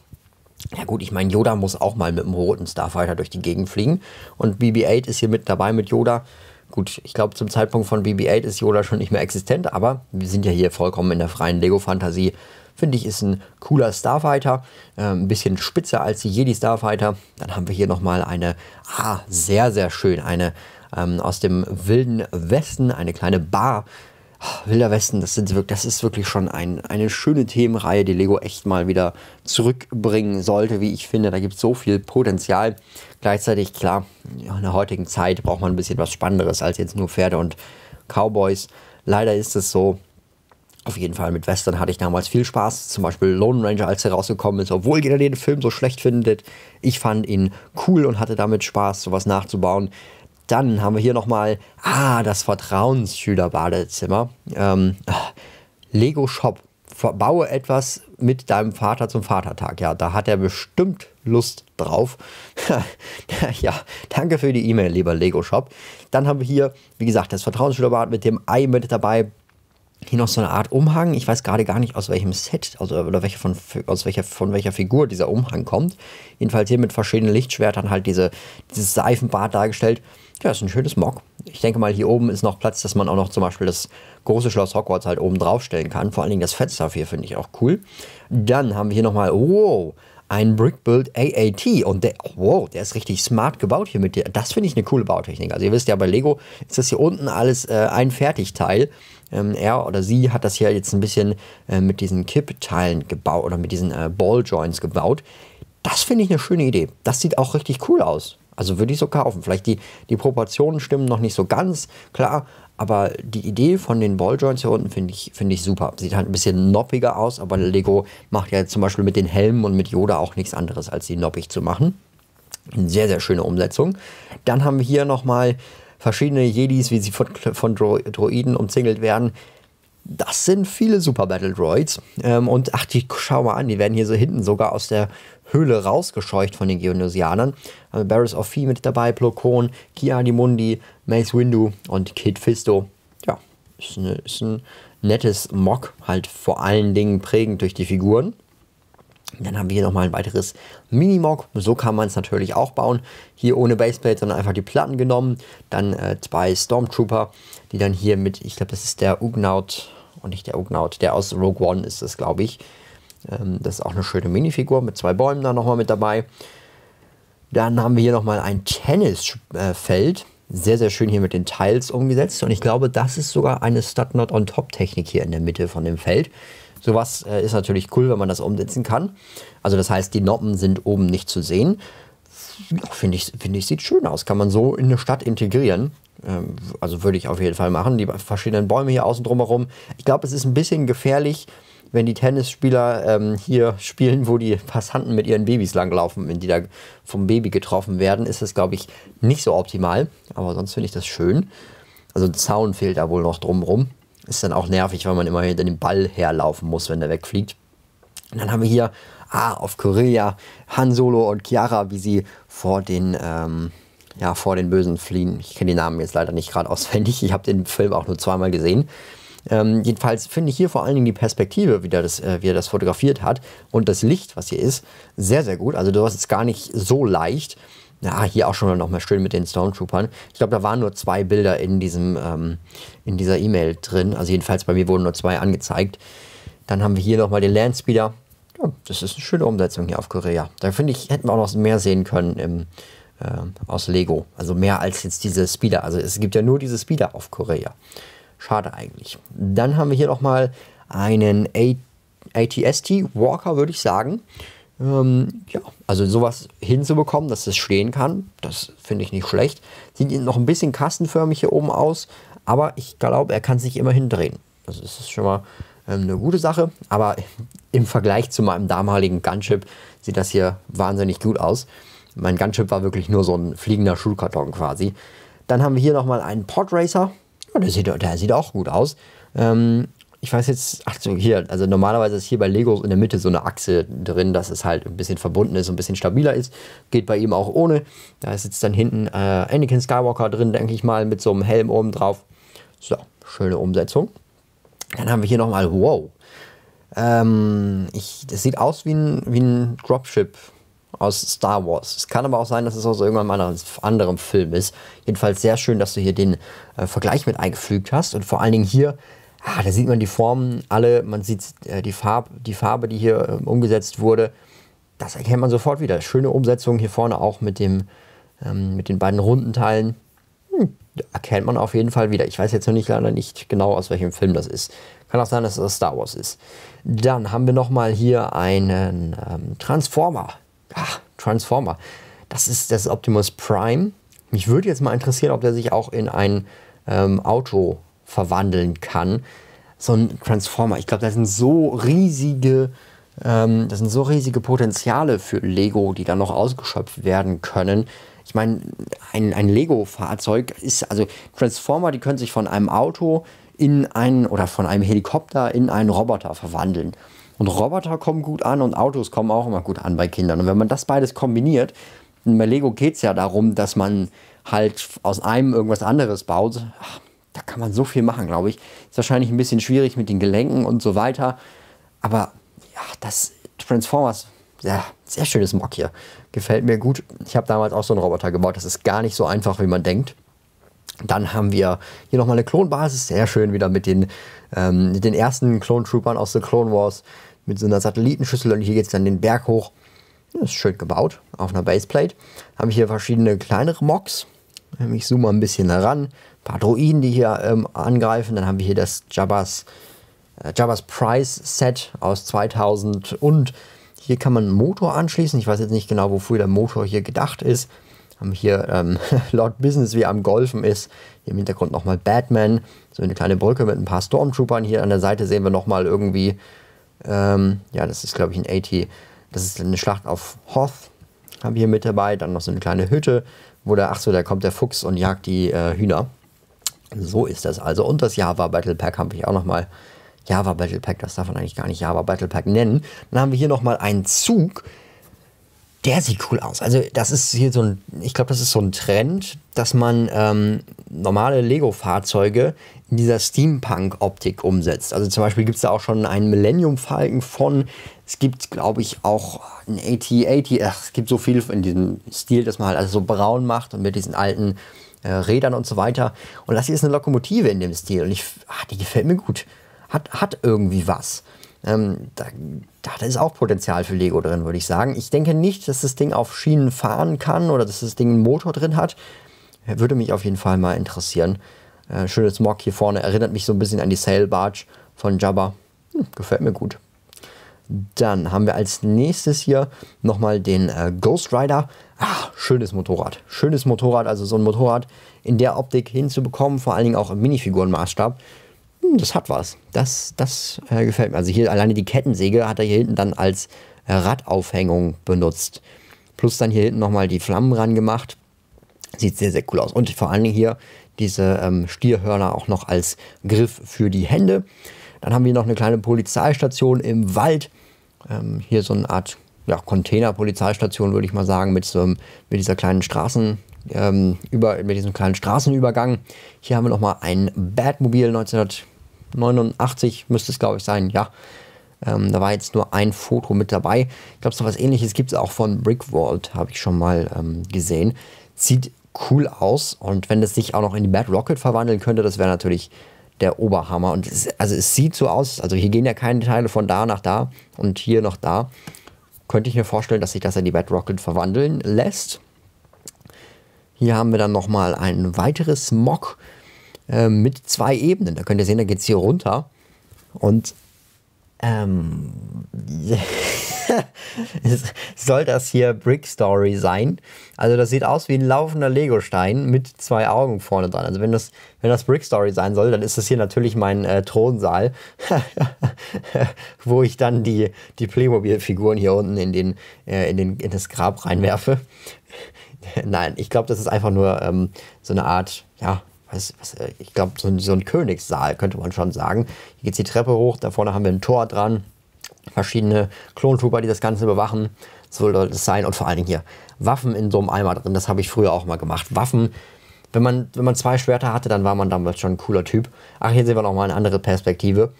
Ja gut, ich meine, Yoda muss auch mal mit einem roten Starfighter durch die Gegend fliegen. Und BB-8 ist hier mit dabei mit Yoda. Gut, ich glaube, zum Zeitpunkt von BB-8 ist Yoda schon nicht mehr existent, aber wir sind ja hier vollkommen in der freien Lego-Fantasie. Finde ich, ist ein cooler Starfighter. Äh, ein bisschen spitzer als die Jedi Starfighter. Dann haben wir hier nochmal eine, ah, sehr, sehr schön, eine ähm, aus dem wilden Westen, eine kleine Bar. Ah, Wilder Westen, das, sind, das ist wirklich schon ein, eine schöne Themenreihe, die Lego echt mal wieder zurückbringen sollte, wie ich finde. Da gibt es so viel Potenzial. Gleichzeitig, klar, in der heutigen Zeit braucht man ein bisschen was Spannenderes als jetzt nur Pferde und Cowboys. Leider ist es so, auf jeden Fall mit Western hatte ich damals viel Spaß. Zum Beispiel Lone Ranger, als er rausgekommen ist, obwohl jeder den Film so schlecht findet. Ich fand ihn cool und hatte damit Spaß, sowas nachzubauen. Dann haben wir hier nochmal, ah, das Vertrauensschüler-Badezimmer. Ähm, Lego Shop. Baue etwas mit deinem Vater zum Vatertag. Ja, da hat er bestimmt Lust drauf. ja, danke für die E-Mail, lieber Lego Shop. Dann haben wir hier, wie gesagt, das Vertrauensschülerbad mit dem Ei mit dabei hier noch so eine Art Umhang. Ich weiß gerade gar nicht, aus welchem Set, also oder welche von, aus welcher, von welcher Figur dieser Umhang kommt. Jedenfalls hier mit verschiedenen Lichtschwertern halt diese, dieses Seifenbad dargestellt. Ja, ist ein schönes Mock. Ich denke mal, hier oben ist noch Platz, dass man auch noch zum Beispiel das große Schloss Hogwarts halt oben draufstellen kann. Vor allen Dingen das Fenster hier finde ich auch cool. Dann haben wir hier nochmal, wow, ein Brickbuild AAT und der, oh, wow, der ist richtig smart gebaut hier mit dir. Das finde ich eine coole Bautechnik. Also ihr wisst ja, bei Lego ist das hier unten alles äh, ein Fertigteil ähm, er oder sie hat das hier jetzt ein bisschen äh, mit diesen Kippteilen gebaut oder mit diesen äh, Balljoints gebaut. Das finde ich eine schöne Idee. Das sieht auch richtig cool aus. Also würde ich so kaufen. Vielleicht die, die Proportionen stimmen noch nicht so ganz, klar. Aber die Idee von den Balljoints hier unten finde ich, find ich super. Sieht halt ein bisschen noppiger aus, aber Lego macht ja zum Beispiel mit den Helmen und mit Yoda auch nichts anderes, als sie noppig zu machen. Eine sehr, sehr schöne Umsetzung. Dann haben wir hier nochmal verschiedene Jedis, wie sie von, von Dro Droiden umzingelt werden. Das sind viele Super Battle Droids. Ähm, und ach, die schau mal an, die werden hier so hinten sogar aus der Höhle rausgescheucht von den Geonosianern. Also äh, Barris of Fee mit dabei, Plo Koon, Kia Dimundi, Mace Windu und Kid Fisto. Ja, ist, eine, ist ein nettes Mock, halt vor allen Dingen prägend durch die Figuren. Dann haben wir hier nochmal ein weiteres Minimog. So kann man es natürlich auch bauen. Hier ohne Baseplate, sondern einfach die Platten genommen. Dann äh, zwei Stormtrooper, die dann hier mit, ich glaube, das ist der Ugnaut, und nicht der Ugnaut, der aus Rogue One ist das, glaube ich. Ähm, das ist auch eine schöne Minifigur mit zwei Bäumen da nochmal mit dabei. Dann haben wir hier nochmal ein Tennisfeld. Sehr, sehr schön hier mit den Tiles umgesetzt. Und ich glaube, das ist sogar eine Stud Not on Top Technik hier in der Mitte von dem Feld. Sowas äh, ist natürlich cool, wenn man das umsetzen kann. Also das heißt, die Noppen sind oben nicht zu sehen. Ja, Finde ich, find ich, sieht schön aus. Kann man so in eine Stadt integrieren. Ähm, also würde ich auf jeden Fall machen. Die verschiedenen Bäume hier außen drumherum. Ich glaube, es ist ein bisschen gefährlich, wenn die Tennisspieler ähm, hier spielen, wo die Passanten mit ihren Babys langlaufen, wenn die da vom Baby getroffen werden, ist das, glaube ich, nicht so optimal. Aber sonst finde ich das schön. Also ein Zaun fehlt da wohl noch drumherum. Ist dann auch nervig, weil man immer hinter dem Ball herlaufen muss, wenn der wegfliegt. Und dann haben wir hier ah, auf Corilla Han Solo und Chiara, wie sie vor den, ähm, ja, vor den Bösen fliehen. Ich kenne die Namen jetzt leider nicht gerade auswendig. Ich habe den Film auch nur zweimal gesehen. Ähm, jedenfalls finde ich hier vor allen Dingen die Perspektive, wie, das, äh, wie er das fotografiert hat und das Licht, was hier ist, sehr, sehr gut. Also du hast es gar nicht so leicht ja, hier auch schon nochmal schön mit den Stormtroopern. Ich glaube, da waren nur zwei Bilder in diesem, ähm, in dieser E-Mail drin. Also jedenfalls bei mir wurden nur zwei angezeigt. Dann haben wir hier nochmal den Landspeeder. Ja, das ist eine schöne Umsetzung hier auf Korea. Da finde ich, hätten wir auch noch mehr sehen können im, äh, aus Lego. Also mehr als jetzt diese Speeder. Also es gibt ja nur diese Speeder auf Korea. Schade eigentlich. Dann haben wir hier nochmal einen ATST Walker, würde ich sagen. Ähm, ja, also sowas hinzubekommen, dass es stehen kann, das finde ich nicht schlecht. Sieht noch ein bisschen kastenförmig hier oben aus, aber ich glaube, er kann sich immerhin drehen. Also das ist schon mal ähm, eine gute Sache, aber im Vergleich zu meinem damaligen Gunship sieht das hier wahnsinnig gut aus. Mein Gunship war wirklich nur so ein fliegender Schulkarton quasi. Dann haben wir hier nochmal einen Podracer. Ja, der, sieht, der sieht auch gut aus. Ähm, ich weiß jetzt, ach, hier, also normalerweise ist hier bei Lego in der Mitte so eine Achse drin, dass es halt ein bisschen verbunden ist und ein bisschen stabiler ist. Geht bei ihm auch ohne. Da ist jetzt dann hinten äh, Anakin Skywalker drin, denke ich mal, mit so einem Helm oben drauf. So, schöne Umsetzung. Dann haben wir hier nochmal, wow. Ähm, ich, das sieht aus wie ein, wie ein Dropship aus Star Wars. Es kann aber auch sein, dass es aus irgendeinem anderen, anderem Film ist. Jedenfalls sehr schön, dass du hier den äh, Vergleich mit eingefügt hast und vor allen Dingen hier ah, da sieht man die Formen alle, man sieht äh, die, Farb, die Farbe, die hier äh, umgesetzt wurde. Das erkennt man sofort wieder. Schöne Umsetzung hier vorne auch mit, dem, ähm, mit den beiden runden Teilen. Hm, erkennt man auf jeden Fall wieder. Ich weiß jetzt noch nicht leider nicht genau, aus welchem Film das ist. Kann auch sein, dass das Star Wars ist. Dann haben wir nochmal hier einen ähm, Transformer. Ach, Transformer. Das ist das Optimus Prime. Mich würde jetzt mal interessieren, ob der sich auch in ein ähm, Auto verwandeln kann. So ein Transformer, ich glaube, da sind so riesige, ähm, das sind so riesige Potenziale für Lego, die dann noch ausgeschöpft werden können. Ich meine, ein, ein Lego-Fahrzeug ist, also Transformer, die können sich von einem Auto in einen oder von einem Helikopter in einen Roboter verwandeln. Und Roboter kommen gut an und Autos kommen auch immer gut an bei Kindern. Und wenn man das beides kombiniert, bei Lego geht es ja darum, dass man halt aus einem irgendwas anderes baut. Ach, da kann man so viel machen, glaube ich. Ist wahrscheinlich ein bisschen schwierig mit den Gelenken und so weiter. Aber ja, das Transformers, ja, sehr schönes Mock hier. Gefällt mir gut. Ich habe damals auch so einen Roboter gebaut. Das ist gar nicht so einfach, wie man denkt. Dann haben wir hier nochmal eine Klonbasis. Sehr schön wieder mit den, ähm, mit den ersten Klontroopern aus The Clone Wars. Mit so einer Satellitenschüssel. Und hier geht es dann den Berg hoch. Ja, ist schön gebaut. Auf einer Baseplate. Habe ich hier verschiedene kleinere Mocks. Ich zoome mal ein bisschen heran paar Druiden, die hier ähm, angreifen. Dann haben wir hier das Jabba's, äh, Jabba's Price Set aus 2000 und hier kann man einen Motor anschließen. Ich weiß jetzt nicht genau, wofür der Motor hier gedacht ist. Haben hier ähm, Lord Business, wie er am Golfen ist. Hier im Hintergrund nochmal Batman. So eine kleine Brücke mit ein paar Stormtroopern. Hier an der Seite sehen wir nochmal irgendwie, ähm, ja, das ist glaube ich ein AT. Das ist eine Schlacht auf Hoth. Haben wir hier mit dabei. Dann noch so eine kleine Hütte, wo der, ach so, da kommt der Fuchs und jagt die äh, Hühner. So ist das also. Und das Java Battle Pack habe ich auch nochmal. Java Battle Pack, das darf man eigentlich gar nicht Java Battle Pack nennen. Dann haben wir hier nochmal einen Zug. Der sieht cool aus. Also, das ist hier so ein, ich glaube, das ist so ein Trend, dass man ähm, normale Lego-Fahrzeuge in dieser Steampunk-Optik umsetzt. Also, zum Beispiel gibt es da auch schon einen Millennium-Falken von. Es gibt, glaube ich, auch einen AT-80. es gibt so viel in diesem Stil, dass man halt alles so braun macht und mit diesen alten äh, Rädern und so weiter. Und das hier ist eine Lokomotive in dem Stil und ich, ach, die gefällt mir gut. Hat, hat irgendwie was. Ähm, da, da ist auch Potenzial für Lego drin, würde ich sagen. Ich denke nicht, dass das Ding auf Schienen fahren kann oder dass das Ding einen Motor drin hat. Würde mich auf jeden Fall mal interessieren. Äh, schönes Mock hier vorne erinnert mich so ein bisschen an die Sail Barge von Jabba. Hm, gefällt mir gut. Dann haben wir als nächstes hier nochmal den äh, Ghost Rider. Ach, schönes Motorrad. Schönes Motorrad, also so ein Motorrad in der Optik hinzubekommen, vor allen Dingen auch im Minifigurenmaßstab. Hm, das hat was. Das, das äh, gefällt mir. Also hier alleine die Kettensäge hat er hier hinten dann als Radaufhängung benutzt. Plus dann hier hinten nochmal die Flammen ran gemacht. Sieht sehr, sehr cool aus. Und vor allen Dingen hier diese ähm, Stierhörner auch noch als Griff für die Hände. Dann haben wir noch eine kleine Polizeistation im Wald. Ähm, hier so eine Art ja, Container-Polizeistation, würde ich mal sagen, mit, so, mit dieser kleinen Straßen, ähm, über, mit diesem kleinen Straßenübergang. Hier haben wir nochmal ein Batmobil 1989, müsste es glaube ich sein, ja. Ähm, da war jetzt nur ein Foto mit dabei. Ich glaube, so was ähnliches gibt es auch von Brickworld, habe ich schon mal ähm, gesehen. Sieht cool aus und wenn das sich auch noch in die Bad Rocket verwandeln könnte, das wäre natürlich der Oberhammer. Und es, also es sieht so aus, also hier gehen ja keine Teile von da nach da und hier noch da könnte ich mir vorstellen, dass sich das in die Bad Rocket verwandeln lässt. Hier haben wir dann nochmal ein weiteres Mock äh, mit zwei Ebenen. Da könnt ihr sehen, da geht es hier runter. Und ähm, soll das hier Brick Story sein? Also das sieht aus wie ein laufender Legostein mit zwei Augen vorne dran. Also wenn das, wenn das Brick Story sein soll, dann ist das hier natürlich mein äh, Thronsaal, wo ich dann die, die Playmobil-Figuren hier unten in, den, äh, in, den, in das Grab reinwerfe. Nein, ich glaube, das ist einfach nur ähm, so eine Art, ja, was, was, äh, ich glaube, so, so ein Königssaal könnte man schon sagen. Hier geht die Treppe hoch, da vorne haben wir ein Tor dran, verschiedene Klontrooper, die das Ganze bewachen. So soll das sein. Und vor allen Dingen hier Waffen in so einem Eimer drin, das habe ich früher auch mal gemacht. Waffen, wenn man, wenn man zwei Schwerter hatte, dann war man damals schon ein cooler Typ. Ach, hier sehen wir nochmal eine andere Perspektive.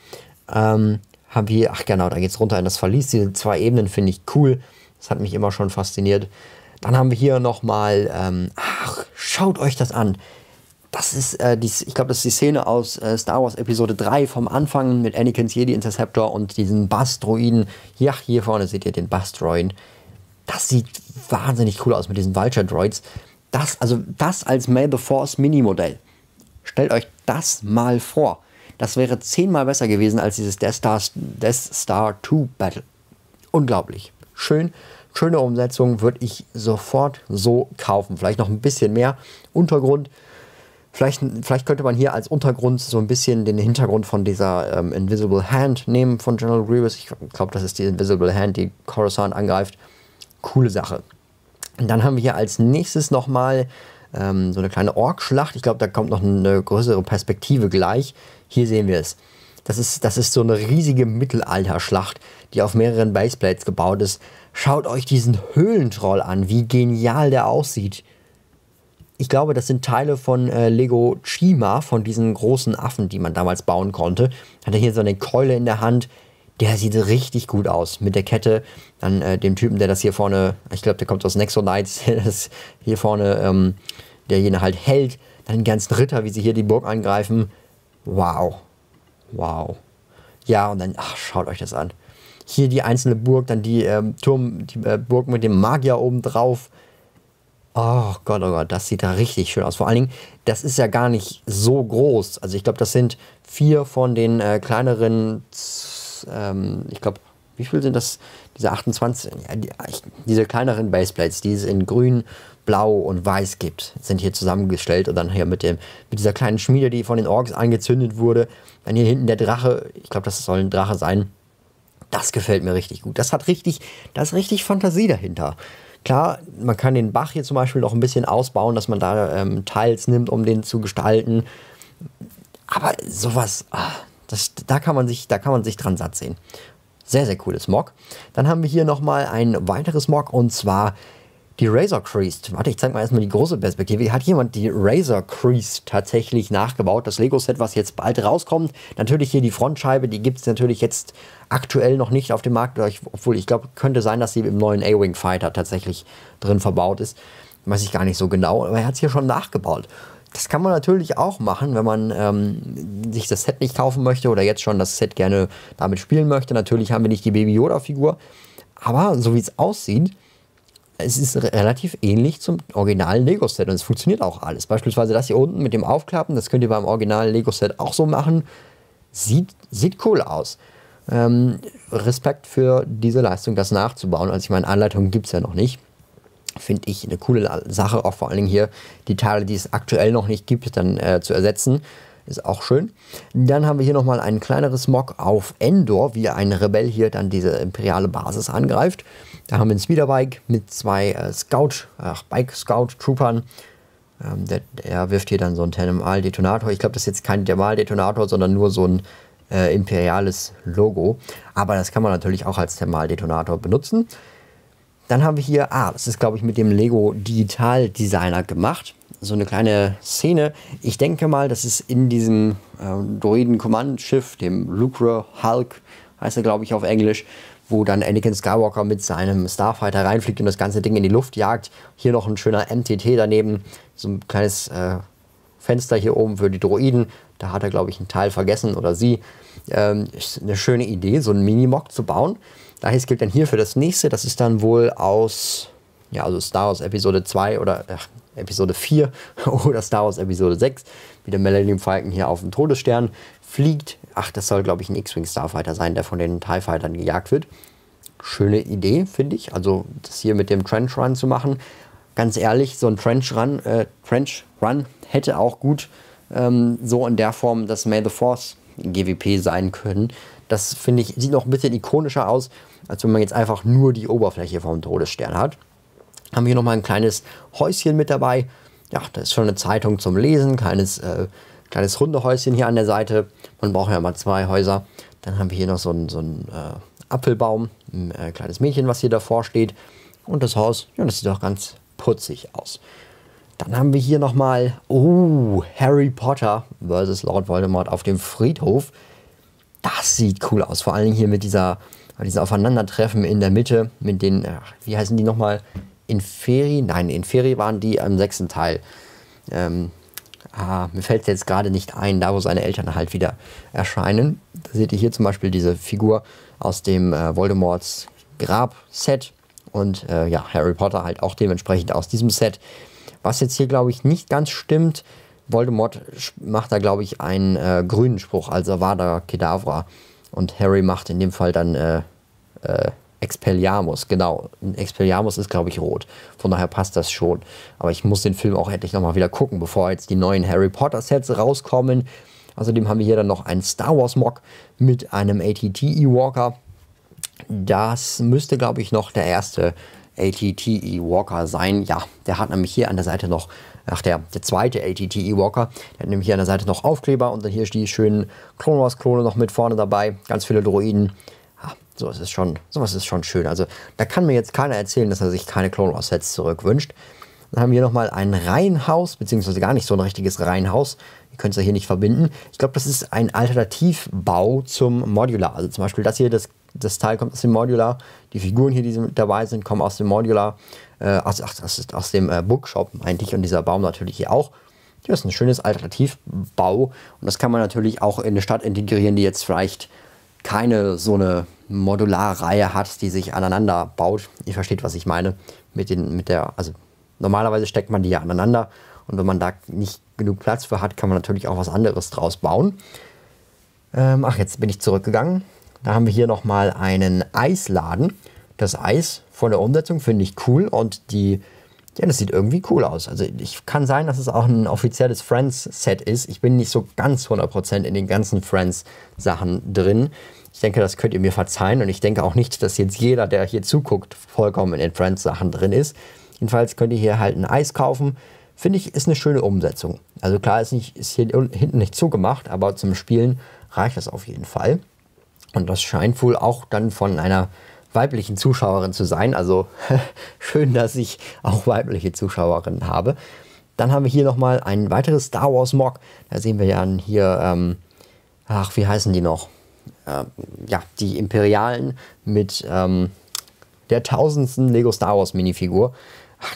Ähm, haben wir, ach genau, da geht es runter in das Verlies. Diese zwei Ebenen finde ich cool. Das hat mich immer schon fasziniert. Dann haben wir hier nochmal, ähm, ach, schaut euch das an. Das ist, äh, die, ich glaube, das ist die Szene aus äh, Star Wars Episode 3 vom Anfang mit Anakins Jedi Interceptor und diesen Bastroiden. Ja, hier vorne seht ihr den Bastroid. Das sieht wahnsinnig cool aus mit diesen Vulture Droids. Das, also das als May the Force Mini-Modell. Stellt euch das mal vor. Das wäre zehnmal besser gewesen als dieses Death Star, Death Star 2 Battle. Unglaublich. Schön, schöne Umsetzung würde ich sofort so kaufen. Vielleicht noch ein bisschen mehr Untergrund Vielleicht, vielleicht könnte man hier als Untergrund so ein bisschen den Hintergrund von dieser ähm, Invisible Hand nehmen von General Grievous. Ich glaube, das ist die Invisible Hand, die Coruscant angreift. Coole Sache. Und dann haben wir hier als nächstes nochmal ähm, so eine kleine Orkschlacht. Ich glaube, da kommt noch eine größere Perspektive gleich. Hier sehen wir es. Das ist, das ist so eine riesige Mittelalterschlacht, die auf mehreren Baseplates gebaut ist. Schaut euch diesen Höhlentroll an, wie genial der aussieht ich glaube, das sind Teile von äh, Lego Chima, von diesen großen Affen, die man damals bauen konnte. Hat er hier so eine Keule in der Hand. Der sieht richtig gut aus mit der Kette. Dann äh, dem Typen, der das hier vorne, ich glaube, der kommt aus Nexo Knights, der das hier vorne, ähm, der jene halt hält. Dann den ganzen Ritter, wie sie hier die Burg angreifen. Wow. Wow. Ja, und dann, ach, schaut euch das an. Hier die einzelne Burg, dann die ähm, Turm, die äh, Burg mit dem Magier oben drauf. Oh Gott, oh Gott, das sieht da richtig schön aus. Vor allen Dingen, das ist ja gar nicht so groß. Also ich glaube, das sind vier von den äh, kleineren, ähm, ich glaube, wie viel sind das? Diese 28, ja, die, diese kleineren Baseplates, die es in grün, blau und weiß gibt, sind hier zusammengestellt und dann hier mit, dem, mit dieser kleinen Schmiede, die von den Orks angezündet wurde. Dann hier hinten der Drache, ich glaube, das soll ein Drache sein. Das gefällt mir richtig gut. Das hat richtig, das ist richtig Fantasie dahinter. Klar, man kann den Bach hier zum Beispiel noch ein bisschen ausbauen, dass man da ähm, Teils nimmt, um den zu gestalten. Aber sowas, ah, das, da, kann man sich, da kann man sich dran satt sehen. Sehr, sehr cooles Mock. Dann haben wir hier nochmal ein weiteres Mock und zwar die Razor Creased. Warte, ich zeig mal erstmal die große Perspektive. hat jemand die Razor Creased tatsächlich nachgebaut. Das Lego-Set, was jetzt bald rauskommt. Natürlich hier die Frontscheibe, die gibt es natürlich jetzt aktuell noch nicht auf dem Markt. Obwohl, ich glaube, könnte sein, dass sie im neuen A-Wing Fighter tatsächlich drin verbaut ist. Weiß ich gar nicht so genau, aber er hat es hier schon nachgebaut. Das kann man natürlich auch machen, wenn man ähm, sich das Set nicht kaufen möchte oder jetzt schon das Set gerne damit spielen möchte. Natürlich haben wir nicht die Baby Yoda-Figur, aber so wie es aussieht, es ist relativ ähnlich zum originalen Lego-Set und es funktioniert auch alles. Beispielsweise das hier unten mit dem Aufklappen, das könnt ihr beim originalen Lego-Set auch so machen. Sieht, sieht cool aus. Ähm, Respekt für diese Leistung, das nachzubauen. Also ich meine, Anleitungen gibt es ja noch nicht. Finde ich eine coole Sache, auch vor allen Dingen hier die Teile, die es aktuell noch nicht gibt, dann äh, zu ersetzen. Ist auch schön. Dann haben wir hier nochmal ein kleineres Mock auf Endor, wie ein Rebell hier dann diese imperiale Basis angreift. Da haben wir ein Speederbike mit zwei äh, Scout, ach, Bike Scout Troopern. Ähm, der, der, wirft hier dann so einen Thermal Detonator. Ich glaube, das ist jetzt kein Thermal Detonator, sondern nur so ein äh, imperiales Logo. Aber das kann man natürlich auch als Thermal Detonator benutzen. Dann haben wir hier, ah, das ist glaube ich mit dem Lego Digital Designer gemacht. So eine kleine Szene. Ich denke mal, das ist in diesem äh, Droiden-Kommandenschiff, dem Lucre Hulk, heißt er glaube ich auf Englisch, wo dann Anakin Skywalker mit seinem Starfighter reinfliegt und das ganze Ding in die Luft jagt. Hier noch ein schöner MTT daneben, so ein kleines äh, Fenster hier oben für die Droiden. Da hat er, glaube ich, einen Teil vergessen oder sie. Ähm, eine schöne Idee, so einen Minimog zu bauen. Daher gilt dann hier für das nächste, das ist dann wohl aus, ja, also Star Wars Episode 2 oder ach, Episode 4 oder Star Wars Episode 6, wie der Millennium Falcon hier auf dem Todesstern fliegt ach, das soll, glaube ich, ein X-Wing Starfighter sein, der von den TIE Fightern gejagt wird. Schöne Idee, finde ich. Also, das hier mit dem Trench Run zu machen. Ganz ehrlich, so ein Trench Run, äh, Trench Run hätte auch gut ähm, so in der Form das May the Force GWP sein können. Das finde ich, sieht noch ein bisschen ikonischer aus, als wenn man jetzt einfach nur die Oberfläche vom Todesstern hat. Haben wir hier nochmal ein kleines Häuschen mit dabei. Ja, da ist schon eine Zeitung zum Lesen, kleines äh, kleines runde Häuschen hier an der Seite. Man braucht ja mal zwei Häuser. Dann haben wir hier noch so einen, so einen äh, Apfelbaum, ein äh, kleines Mädchen, was hier davor steht. Und das Haus, ja, das sieht auch ganz putzig aus. Dann haben wir hier nochmal, oh, uh, Harry Potter versus Lord Voldemort auf dem Friedhof. Das sieht cool aus, vor allem hier mit dieser, diesem Aufeinandertreffen in der Mitte, mit den, ach, wie heißen die nochmal, Inferi? Nein, Inferi waren die im sechsten Teil. Ähm, Ah, mir fällt es jetzt gerade nicht ein, da wo seine Eltern halt wieder erscheinen. Da seht ihr hier zum Beispiel diese Figur aus dem äh, Voldemorts Grab-Set und äh, ja, Harry Potter halt auch dementsprechend aus diesem Set. Was jetzt hier, glaube ich, nicht ganz stimmt, Voldemort macht da, glaube ich, einen äh, grünen Spruch, also Avada Kedavra. Und Harry macht in dem Fall dann äh, äh Expelliarmus, genau. Expelliarmus ist, glaube ich, rot. Von daher passt das schon. Aber ich muss den Film auch endlich nochmal wieder gucken, bevor jetzt die neuen Harry Potter Sets rauskommen. Außerdem haben wir hier dann noch einen Star Wars Mock mit einem ATT E-Walker. Das müsste, glaube ich, noch der erste ATT E-Walker sein. Ja, der hat nämlich hier an der Seite noch, ach der, der zweite ATT E-Walker, der hat nämlich hier an der Seite noch Aufkleber und dann hier die schönen Clone Wars Klone noch mit vorne dabei, ganz viele Droiden so, es ist schon, sowas ist schon schön. Also da kann mir jetzt keiner erzählen, dass er sich keine Clone-Offsets zurückwünscht. Dann haben wir nochmal ein Reihenhaus, beziehungsweise gar nicht so ein richtiges Reihenhaus. Ihr könnt es ja hier nicht verbinden. Ich glaube, das ist ein Alternativbau zum Modular. Also zum Beispiel das hier, das, das Teil kommt aus dem Modular. Die Figuren hier, die dabei sind, kommen aus dem Modular. Äh, aus, ist aus dem äh, Bookshop, meinte ich. Und dieser Baum natürlich hier auch. Das ist ein schönes Alternativbau. Und das kann man natürlich auch in eine Stadt integrieren, die jetzt vielleicht keine so eine Modularreihe hat, die sich aneinander baut. Ihr versteht, was ich meine. Mit den, mit der, also normalerweise steckt man die ja aneinander und wenn man da nicht genug Platz für hat, kann man natürlich auch was anderes draus bauen. Ähm, ach, jetzt bin ich zurückgegangen. Da haben wir hier nochmal einen Eisladen. Das Eis von der Umsetzung finde ich cool und die, ja, das sieht irgendwie cool aus. Also ich kann sein, dass es auch ein offizielles Friends-Set ist. Ich bin nicht so ganz 100% in den ganzen Friends-Sachen drin. Ich denke, das könnt ihr mir verzeihen und ich denke auch nicht, dass jetzt jeder, der hier zuguckt, vollkommen in Friends-Sachen drin ist. Jedenfalls könnt ihr hier halt ein Eis kaufen. Finde ich, ist eine schöne Umsetzung. Also klar, ist, nicht, ist hier hinten nicht zugemacht, aber zum Spielen reicht das auf jeden Fall. Und das scheint wohl auch dann von einer weiblichen Zuschauerin zu sein. Also schön, dass ich auch weibliche Zuschauerinnen habe. Dann haben wir hier nochmal ein weiteres Star Wars Mock. Da sehen wir ja hier, ähm, ach, wie heißen die noch? Äh, ja, die Imperialen mit ähm, der tausendsten Lego Star Wars Minifigur.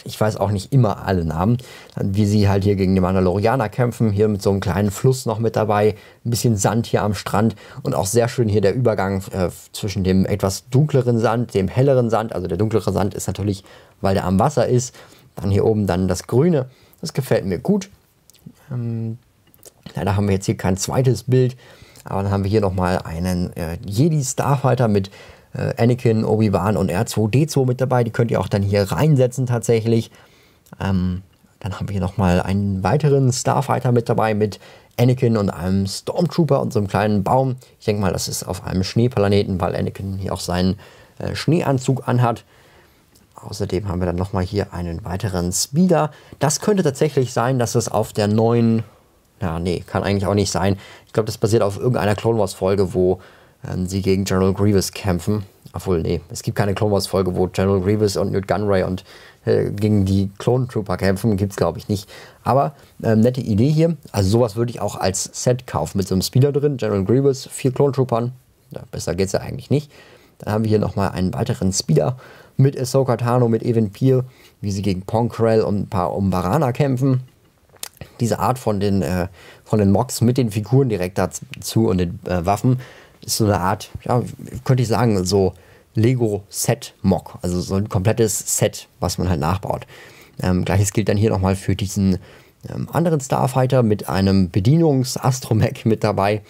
ich weiß auch nicht immer alle Namen, wie sie halt hier gegen die Mandalorianer kämpfen, hier mit so einem kleinen Fluss noch mit dabei, ein bisschen Sand hier am Strand und auch sehr schön hier der Übergang äh, zwischen dem etwas dunkleren Sand, dem helleren Sand, also der dunklere Sand ist natürlich, weil der am Wasser ist, dann hier oben dann das Grüne, das gefällt mir gut. Ähm, leider haben wir jetzt hier kein zweites Bild, aber dann haben wir hier nochmal einen äh, Jedi Starfighter mit äh, Anakin, Obi-Wan und R2D2 mit dabei. Die könnt ihr auch dann hier reinsetzen tatsächlich. Ähm, dann haben wir hier nochmal einen weiteren Starfighter mit dabei mit Anakin und einem Stormtrooper und so einem kleinen Baum. Ich denke mal, das ist auf einem Schneeplaneten, weil Anakin hier auch seinen äh, Schneeanzug anhat. Außerdem haben wir dann nochmal hier einen weiteren Speeder. Das könnte tatsächlich sein, dass es auf der neuen ja, nee, kann eigentlich auch nicht sein. Ich glaube, das basiert auf irgendeiner Clone Wars Folge, wo ähm, sie gegen General Grievous kämpfen. Obwohl, nee, es gibt keine Clone Wars Folge, wo General Grievous und Newt Gunray und äh, gegen die Clone Trooper kämpfen. Gibt's, glaube ich, nicht. Aber ähm, nette Idee hier. Also sowas würde ich auch als Set kaufen mit so einem Speeder drin. General Grievous, vier Clone Troopern. Ja, besser geht's ja eigentlich nicht. Dann haben wir hier nochmal einen weiteren Speeder mit Ahsoka Tano, mit Evan Pier, wie sie gegen Ponkrell und ein paar Umbarana kämpfen diese Art von den, äh, von den Mocks mit den Figuren direkt dazu und den äh, Waffen ist so eine Art, ja, könnte ich sagen, so Lego-Set-Mock. Also so ein komplettes Set, was man halt nachbaut. Ähm, Gleiches gilt dann hier nochmal für diesen ähm, anderen Starfighter mit einem Bedienungs-Astromech mit dabei.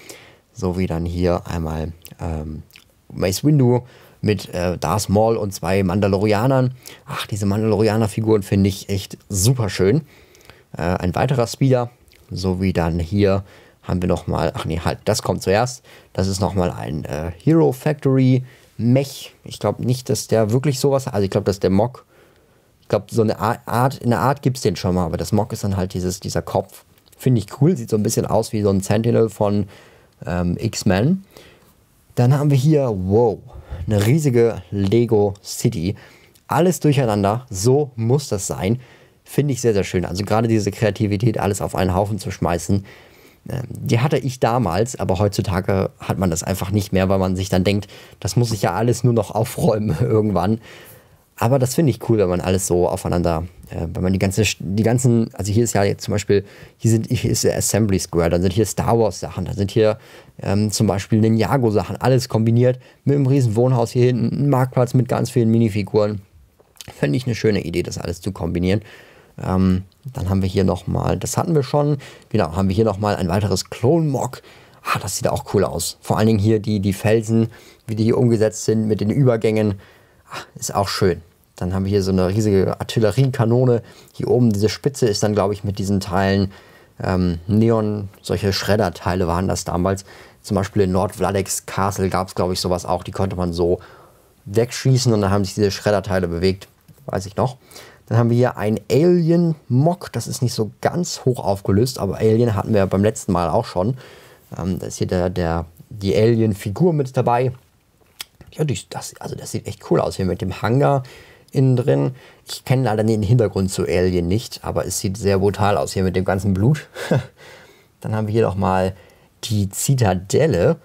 So wie dann hier einmal ähm, Mace Windu mit äh, Darth Maul und zwei Mandalorianern. Ach, diese Mandalorianer-Figuren finde ich echt super schön äh, ein weiterer Speeder, so wie dann hier haben wir nochmal, ach nee, halt, das kommt zuerst. Das ist nochmal ein äh, Hero Factory Mech. Ich glaube nicht, dass der wirklich sowas, also ich glaube, dass der Mock, ich glaube, so eine Art, in der Art gibt es den schon mal, aber das Mock ist dann halt dieses, dieser Kopf. Finde ich cool, sieht so ein bisschen aus wie so ein Sentinel von ähm, X-Men. Dann haben wir hier, wow, eine riesige Lego City. Alles durcheinander, so muss das sein finde ich sehr, sehr schön. Also gerade diese Kreativität, alles auf einen Haufen zu schmeißen, ähm, die hatte ich damals, aber heutzutage hat man das einfach nicht mehr, weil man sich dann denkt, das muss ich ja alles nur noch aufräumen irgendwann. Aber das finde ich cool, wenn man alles so aufeinander, äh, wenn man die ganze, die ganzen, also hier ist ja jetzt zum Beispiel, hier sind, hier ist der Assembly Square, dann sind hier Star Wars Sachen, dann sind hier ähm, zum Beispiel Ninjago Sachen, alles kombiniert mit einem riesen Wohnhaus hier hinten, einem Marktplatz mit ganz vielen Minifiguren. Fände ich eine schöne Idee, das alles zu kombinieren. Ähm, dann haben wir hier nochmal, das hatten wir schon, genau, haben wir hier nochmal ein weiteres Klonmog. Ah, das sieht auch cool aus. Vor allen Dingen hier die, die Felsen, wie die hier umgesetzt sind mit den Übergängen. Ah, ist auch schön. Dann haben wir hier so eine riesige Artilleriekanone. Hier oben diese Spitze ist dann, glaube ich, mit diesen Teilen ähm, Neon, solche Schredderteile waren das damals. Zum Beispiel in Nordvladex Castle gab es, glaube ich, sowas auch. Die konnte man so wegschießen und dann haben sich diese Schredderteile bewegt. Weiß ich noch. Dann haben wir hier ein Alien-Mock. Das ist nicht so ganz hoch aufgelöst, aber Alien hatten wir beim letzten Mal auch schon. Ähm, da ist hier der, der, die Alien-Figur mit dabei. Ja, das, also das sieht echt cool aus hier mit dem Hangar innen drin. Ich kenne leider den Hintergrund zu Alien nicht, aber es sieht sehr brutal aus hier mit dem ganzen Blut. Dann haben wir hier nochmal die Zitadelle.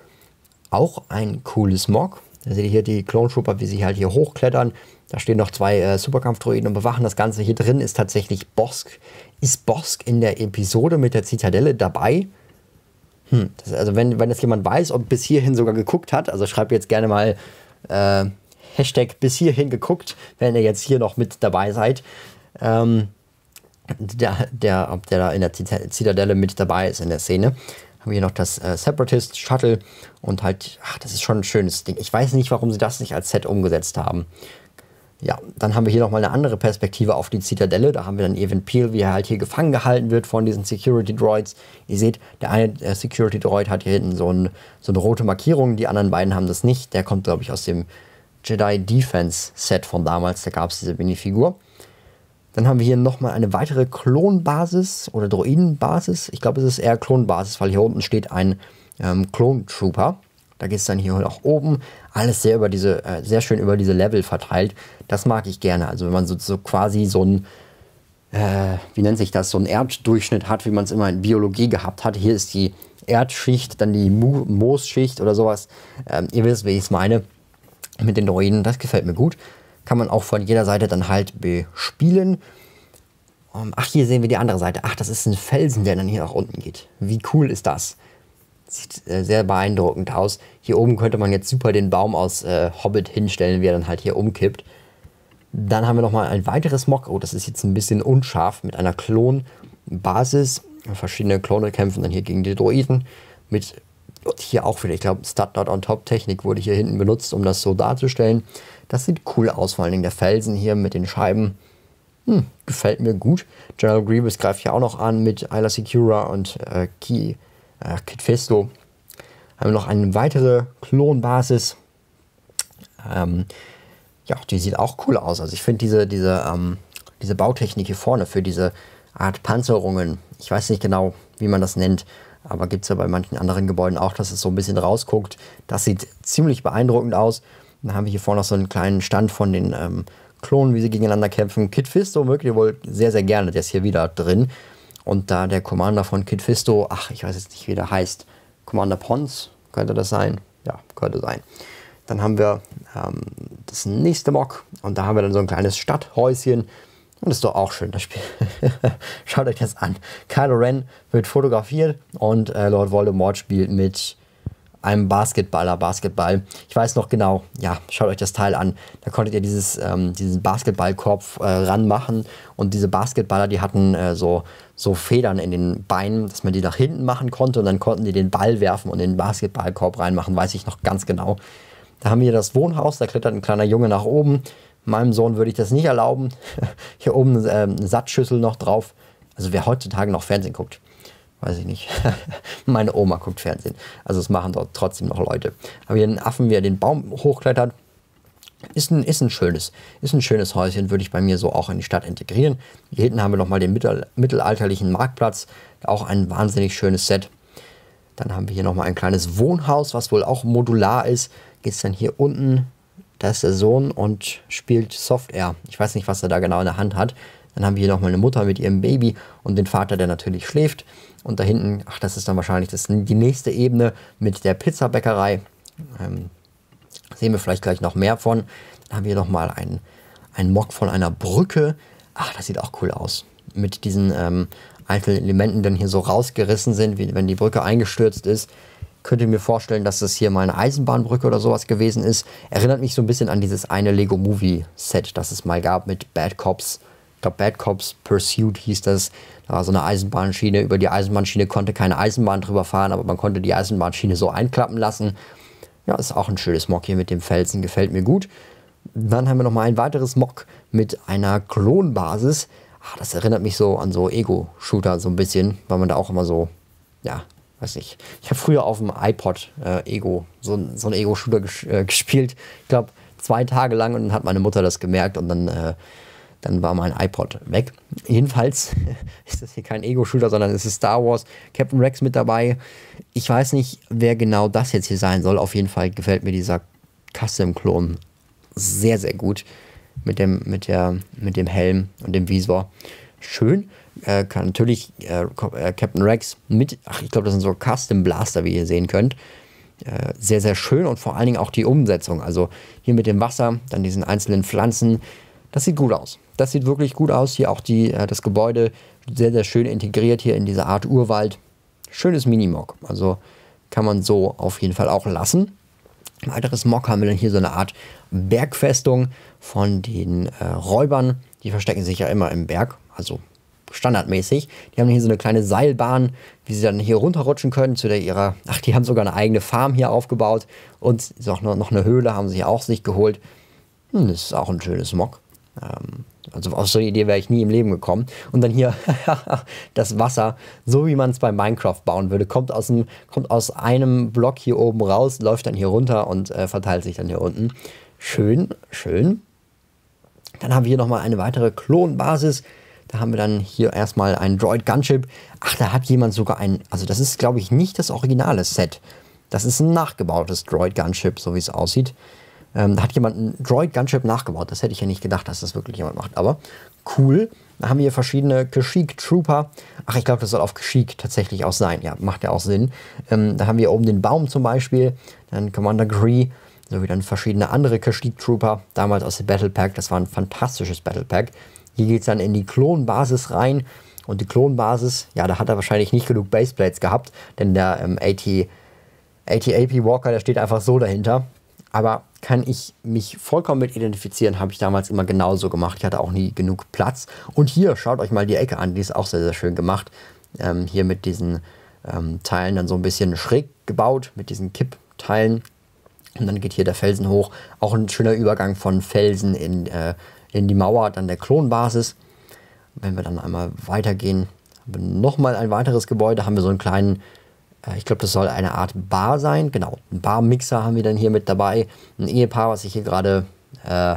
Auch ein cooles Mock. Da seht ihr hier die Clone Trooper, wie sie halt hier hochklettern. Da stehen noch zwei äh, Superkampfdroiden und bewachen das Ganze. Hier drin ist tatsächlich Bosk. Ist Bosk in der Episode mit der Zitadelle dabei? Hm, das, also wenn, wenn das jemand weiß und bis hierhin sogar geguckt hat, also schreibt jetzt gerne mal äh, Hashtag bis hierhin geguckt, wenn ihr jetzt hier noch mit dabei seid. Ähm, der, der, ob der da in der Zitadelle mit dabei ist in der Szene. Haben wir hier noch das äh, Separatist Shuttle und halt, ach, das ist schon ein schönes Ding. Ich weiß nicht, warum sie das nicht als Set umgesetzt haben. Ja, dann haben wir hier nochmal eine andere Perspektive auf die Zitadelle. Da haben wir dann Evan Peel, wie er halt hier gefangen gehalten wird von diesen Security Droids. Ihr seht, der eine äh, Security Droid hat hier hinten so, ein, so eine rote Markierung, die anderen beiden haben das nicht. Der kommt, glaube ich, aus dem Jedi Defense Set von damals. Da gab es diese Minifigur. Dann haben wir hier nochmal eine weitere Klonbasis oder Droidenbasis. Ich glaube, es ist eher Klonbasis, weil hier unten steht ein ähm, Klon Trooper. Da geht es dann hier nach oben alles sehr über diese, äh, sehr schön über diese Level verteilt. Das mag ich gerne. Also wenn man so, so quasi so ein, äh, wie nennt sich das, so ein Erddurchschnitt hat, wie man es immer in Biologie gehabt hat. Hier ist die Erdschicht, dann die Mo Moosschicht oder sowas. Ähm, ihr wisst, wie ich es meine. Mit den Droiden, das gefällt mir gut. Kann man auch von jeder Seite dann halt bespielen. Ähm, ach, hier sehen wir die andere Seite. Ach, das ist ein Felsen, der dann hier nach unten geht. Wie cool ist das? Sieht äh, sehr beeindruckend aus. Hier oben könnte man jetzt super den Baum aus äh, Hobbit hinstellen, wie er dann halt hier umkippt. Dann haben wir nochmal ein weiteres Mock. Oh, das ist jetzt ein bisschen unscharf mit einer Klonbasis. Verschiedene Klone kämpfen dann hier gegen die Droiden. Mit hier auch wieder, ich glaube, Stat on Top Technik wurde hier hinten benutzt, um das so darzustellen. Das sieht cool aus, vor allen Dingen der Felsen hier mit den Scheiben. Hm, gefällt mir gut. General Grievous greift hier auch noch an mit Isla Secura und äh, Key äh, Kit Festo. Haben wir noch eine weitere Klonbasis. Ähm, ja, die sieht auch cool aus. Also ich finde diese, diese, ähm, diese Bautechnik hier vorne für diese Art Panzerungen, ich weiß nicht genau, wie man das nennt, aber gibt es ja bei manchen anderen Gebäuden auch, dass es so ein bisschen rausguckt. Das sieht ziemlich beeindruckend aus. Dann haben wir hier vorne noch so einen kleinen Stand von den ähm, Klonen, wie sie gegeneinander kämpfen. Kid Fisto mögt ihr wohl sehr, sehr gerne. Der ist hier wieder drin. Und da der Commander von Kid Fisto, ach, ich weiß jetzt nicht, wie der heißt, Commander Pons, könnte das sein? Ja, könnte sein. Dann haben wir ähm, das nächste Mock und da haben wir dann so ein kleines Stadthäuschen. Und das ist doch auch schön, das Spiel. Schaut euch das an. Kylo Ren wird fotografiert und äh, Lord Voldemort spielt mit einem Basketballer Basketball. Ich weiß noch genau, ja, schaut euch das Teil an. Da konntet ihr dieses, ähm, diesen Basketballkorb äh, ranmachen und diese Basketballer, die hatten äh, so so Federn in den Beinen, dass man die nach hinten machen konnte und dann konnten die den Ball werfen und den Basketballkorb reinmachen, weiß ich noch ganz genau. Da haben wir das Wohnhaus, da klettert ein kleiner Junge nach oben. Meinem Sohn würde ich das nicht erlauben. Hier oben ähm, eine Satzschüssel noch drauf. Also wer heutzutage noch Fernsehen guckt, weiß ich nicht. Meine Oma guckt Fernsehen. Also es machen dort trotzdem noch Leute. Aber hier einen Affen, wie er den Baum hochklettert. Ist ein, ist ein schönes, ist ein schönes Häuschen, würde ich bei mir so auch in die Stadt integrieren. Hier hinten haben wir nochmal den mittel, mittelalterlichen Marktplatz, auch ein wahnsinnig schönes Set. Dann haben wir hier nochmal ein kleines Wohnhaus, was wohl auch modular ist. Geht es dann hier unten, da ist der Sohn und spielt Software. Ich weiß nicht, was er da genau in der Hand hat. Dann haben wir hier nochmal eine Mutter mit ihrem Baby und den Vater, der natürlich schläft. Und da hinten, ach, das ist dann wahrscheinlich das, die nächste Ebene mit der Pizzabäckerei. Ähm, Sehen wir vielleicht gleich noch mehr von. Dann haben wir nochmal einen, einen Mock von einer Brücke. Ach, das sieht auch cool aus. Mit diesen ähm, einzelnen Elementen, die dann hier so rausgerissen sind, wie, wenn die Brücke eingestürzt ist. Könnt ihr mir vorstellen, dass das hier mal eine Eisenbahnbrücke oder sowas gewesen ist. Erinnert mich so ein bisschen an dieses eine Lego Movie Set, das es mal gab mit Bad Cops. Ich glaube, Bad Cops Pursuit hieß das. Da war so eine Eisenbahnschiene. Über die Eisenbahnschiene konnte keine Eisenbahn drüber fahren, aber man konnte die Eisenbahnschiene so einklappen lassen. Ja, ist auch ein schönes Mock hier mit dem Felsen, gefällt mir gut. Dann haben wir nochmal ein weiteres Mock mit einer Klonbasis. Ah, das erinnert mich so an so Ego-Shooter so ein bisschen, weil man da auch immer so, ja, weiß nicht. Ich habe früher auf dem iPod äh, Ego, so, so einen Ego-Shooter ges äh, gespielt. Ich glaube, zwei Tage lang und dann hat meine Mutter das gemerkt und dann äh, dann war mein iPod weg. Jedenfalls ist das hier kein Ego-Shooter, sondern es ist Star Wars. Captain Rex mit dabei. Ich weiß nicht, wer genau das jetzt hier sein soll. Auf jeden Fall gefällt mir dieser Custom-Klon sehr, sehr gut. Mit dem, mit, der, mit dem Helm und dem Visor. Schön. Äh, kann natürlich äh, äh Captain Rex mit, ach, ich glaube, das sind so Custom Blaster, wie ihr sehen könnt. Äh, sehr, sehr schön und vor allen Dingen auch die Umsetzung. Also hier mit dem Wasser, dann diesen einzelnen Pflanzen, das sieht gut aus. Das sieht wirklich gut aus. Hier auch die, äh, das Gebäude sehr, sehr schön integriert hier in diese Art Urwald. Schönes Minimog. Also kann man so auf jeden Fall auch lassen. Ein weiteres Mock haben wir dann hier so eine Art Bergfestung von den äh, Räubern. Die verstecken sich ja immer im Berg, also standardmäßig. Die haben hier so eine kleine Seilbahn, wie sie dann hier runterrutschen können zu der ihrer. Ach, die haben sogar eine eigene Farm hier aufgebaut und noch, noch eine Höhle haben sie auch sich geholt. Hm, das ist auch ein schönes Mock. Ähm, also auf so eine Idee wäre ich nie im Leben gekommen. Und dann hier das Wasser, so wie man es bei Minecraft bauen würde, kommt aus, dem, kommt aus einem Block hier oben raus, läuft dann hier runter und äh, verteilt sich dann hier unten. Schön, schön. Dann haben wir hier nochmal eine weitere Klonbasis. Da haben wir dann hier erstmal ein Droid Gunship. Ach, da hat jemand sogar ein... also das ist glaube ich nicht das originale Set. Das ist ein nachgebautes Droid Gunship, so wie es aussieht. Ähm, hat jemand ein Droid Gunship nachgebaut. Das hätte ich ja nicht gedacht, dass das wirklich jemand macht. Aber cool. Da haben wir verschiedene Kashyyyk Trooper. Ach, ich glaube, das soll auf Kashyyyk tatsächlich auch sein. Ja, macht ja auch Sinn. Ähm, da haben wir oben den Baum zum Beispiel, dann Commander Gree, sowie dann verschiedene andere Kashyyyk Trooper, damals aus dem Battle Pack. Das war ein fantastisches Battle Pack. Hier geht es dann in die Klonbasis rein. Und die Klonbasis, ja, da hat er wahrscheinlich nicht genug Baseplates gehabt, denn der ähm, AT, AT-AP Walker, der steht einfach so dahinter. Aber kann ich mich vollkommen mit identifizieren, habe ich damals immer genauso gemacht. Ich hatte auch nie genug Platz. Und hier, schaut euch mal die Ecke an, die ist auch sehr, sehr schön gemacht. Ähm, hier mit diesen ähm, Teilen dann so ein bisschen schräg gebaut, mit diesen Kippteilen. Und dann geht hier der Felsen hoch. Auch ein schöner Übergang von Felsen in, äh, in die Mauer, dann der Klonbasis. Wenn wir dann einmal weitergehen, haben wir nochmal ein weiteres Gebäude, haben wir so einen kleinen äh, ich glaube, das soll eine Art Bar sein. Genau, ein Barmixer haben wir dann hier mit dabei. Ein Ehepaar, was sich hier gerade äh,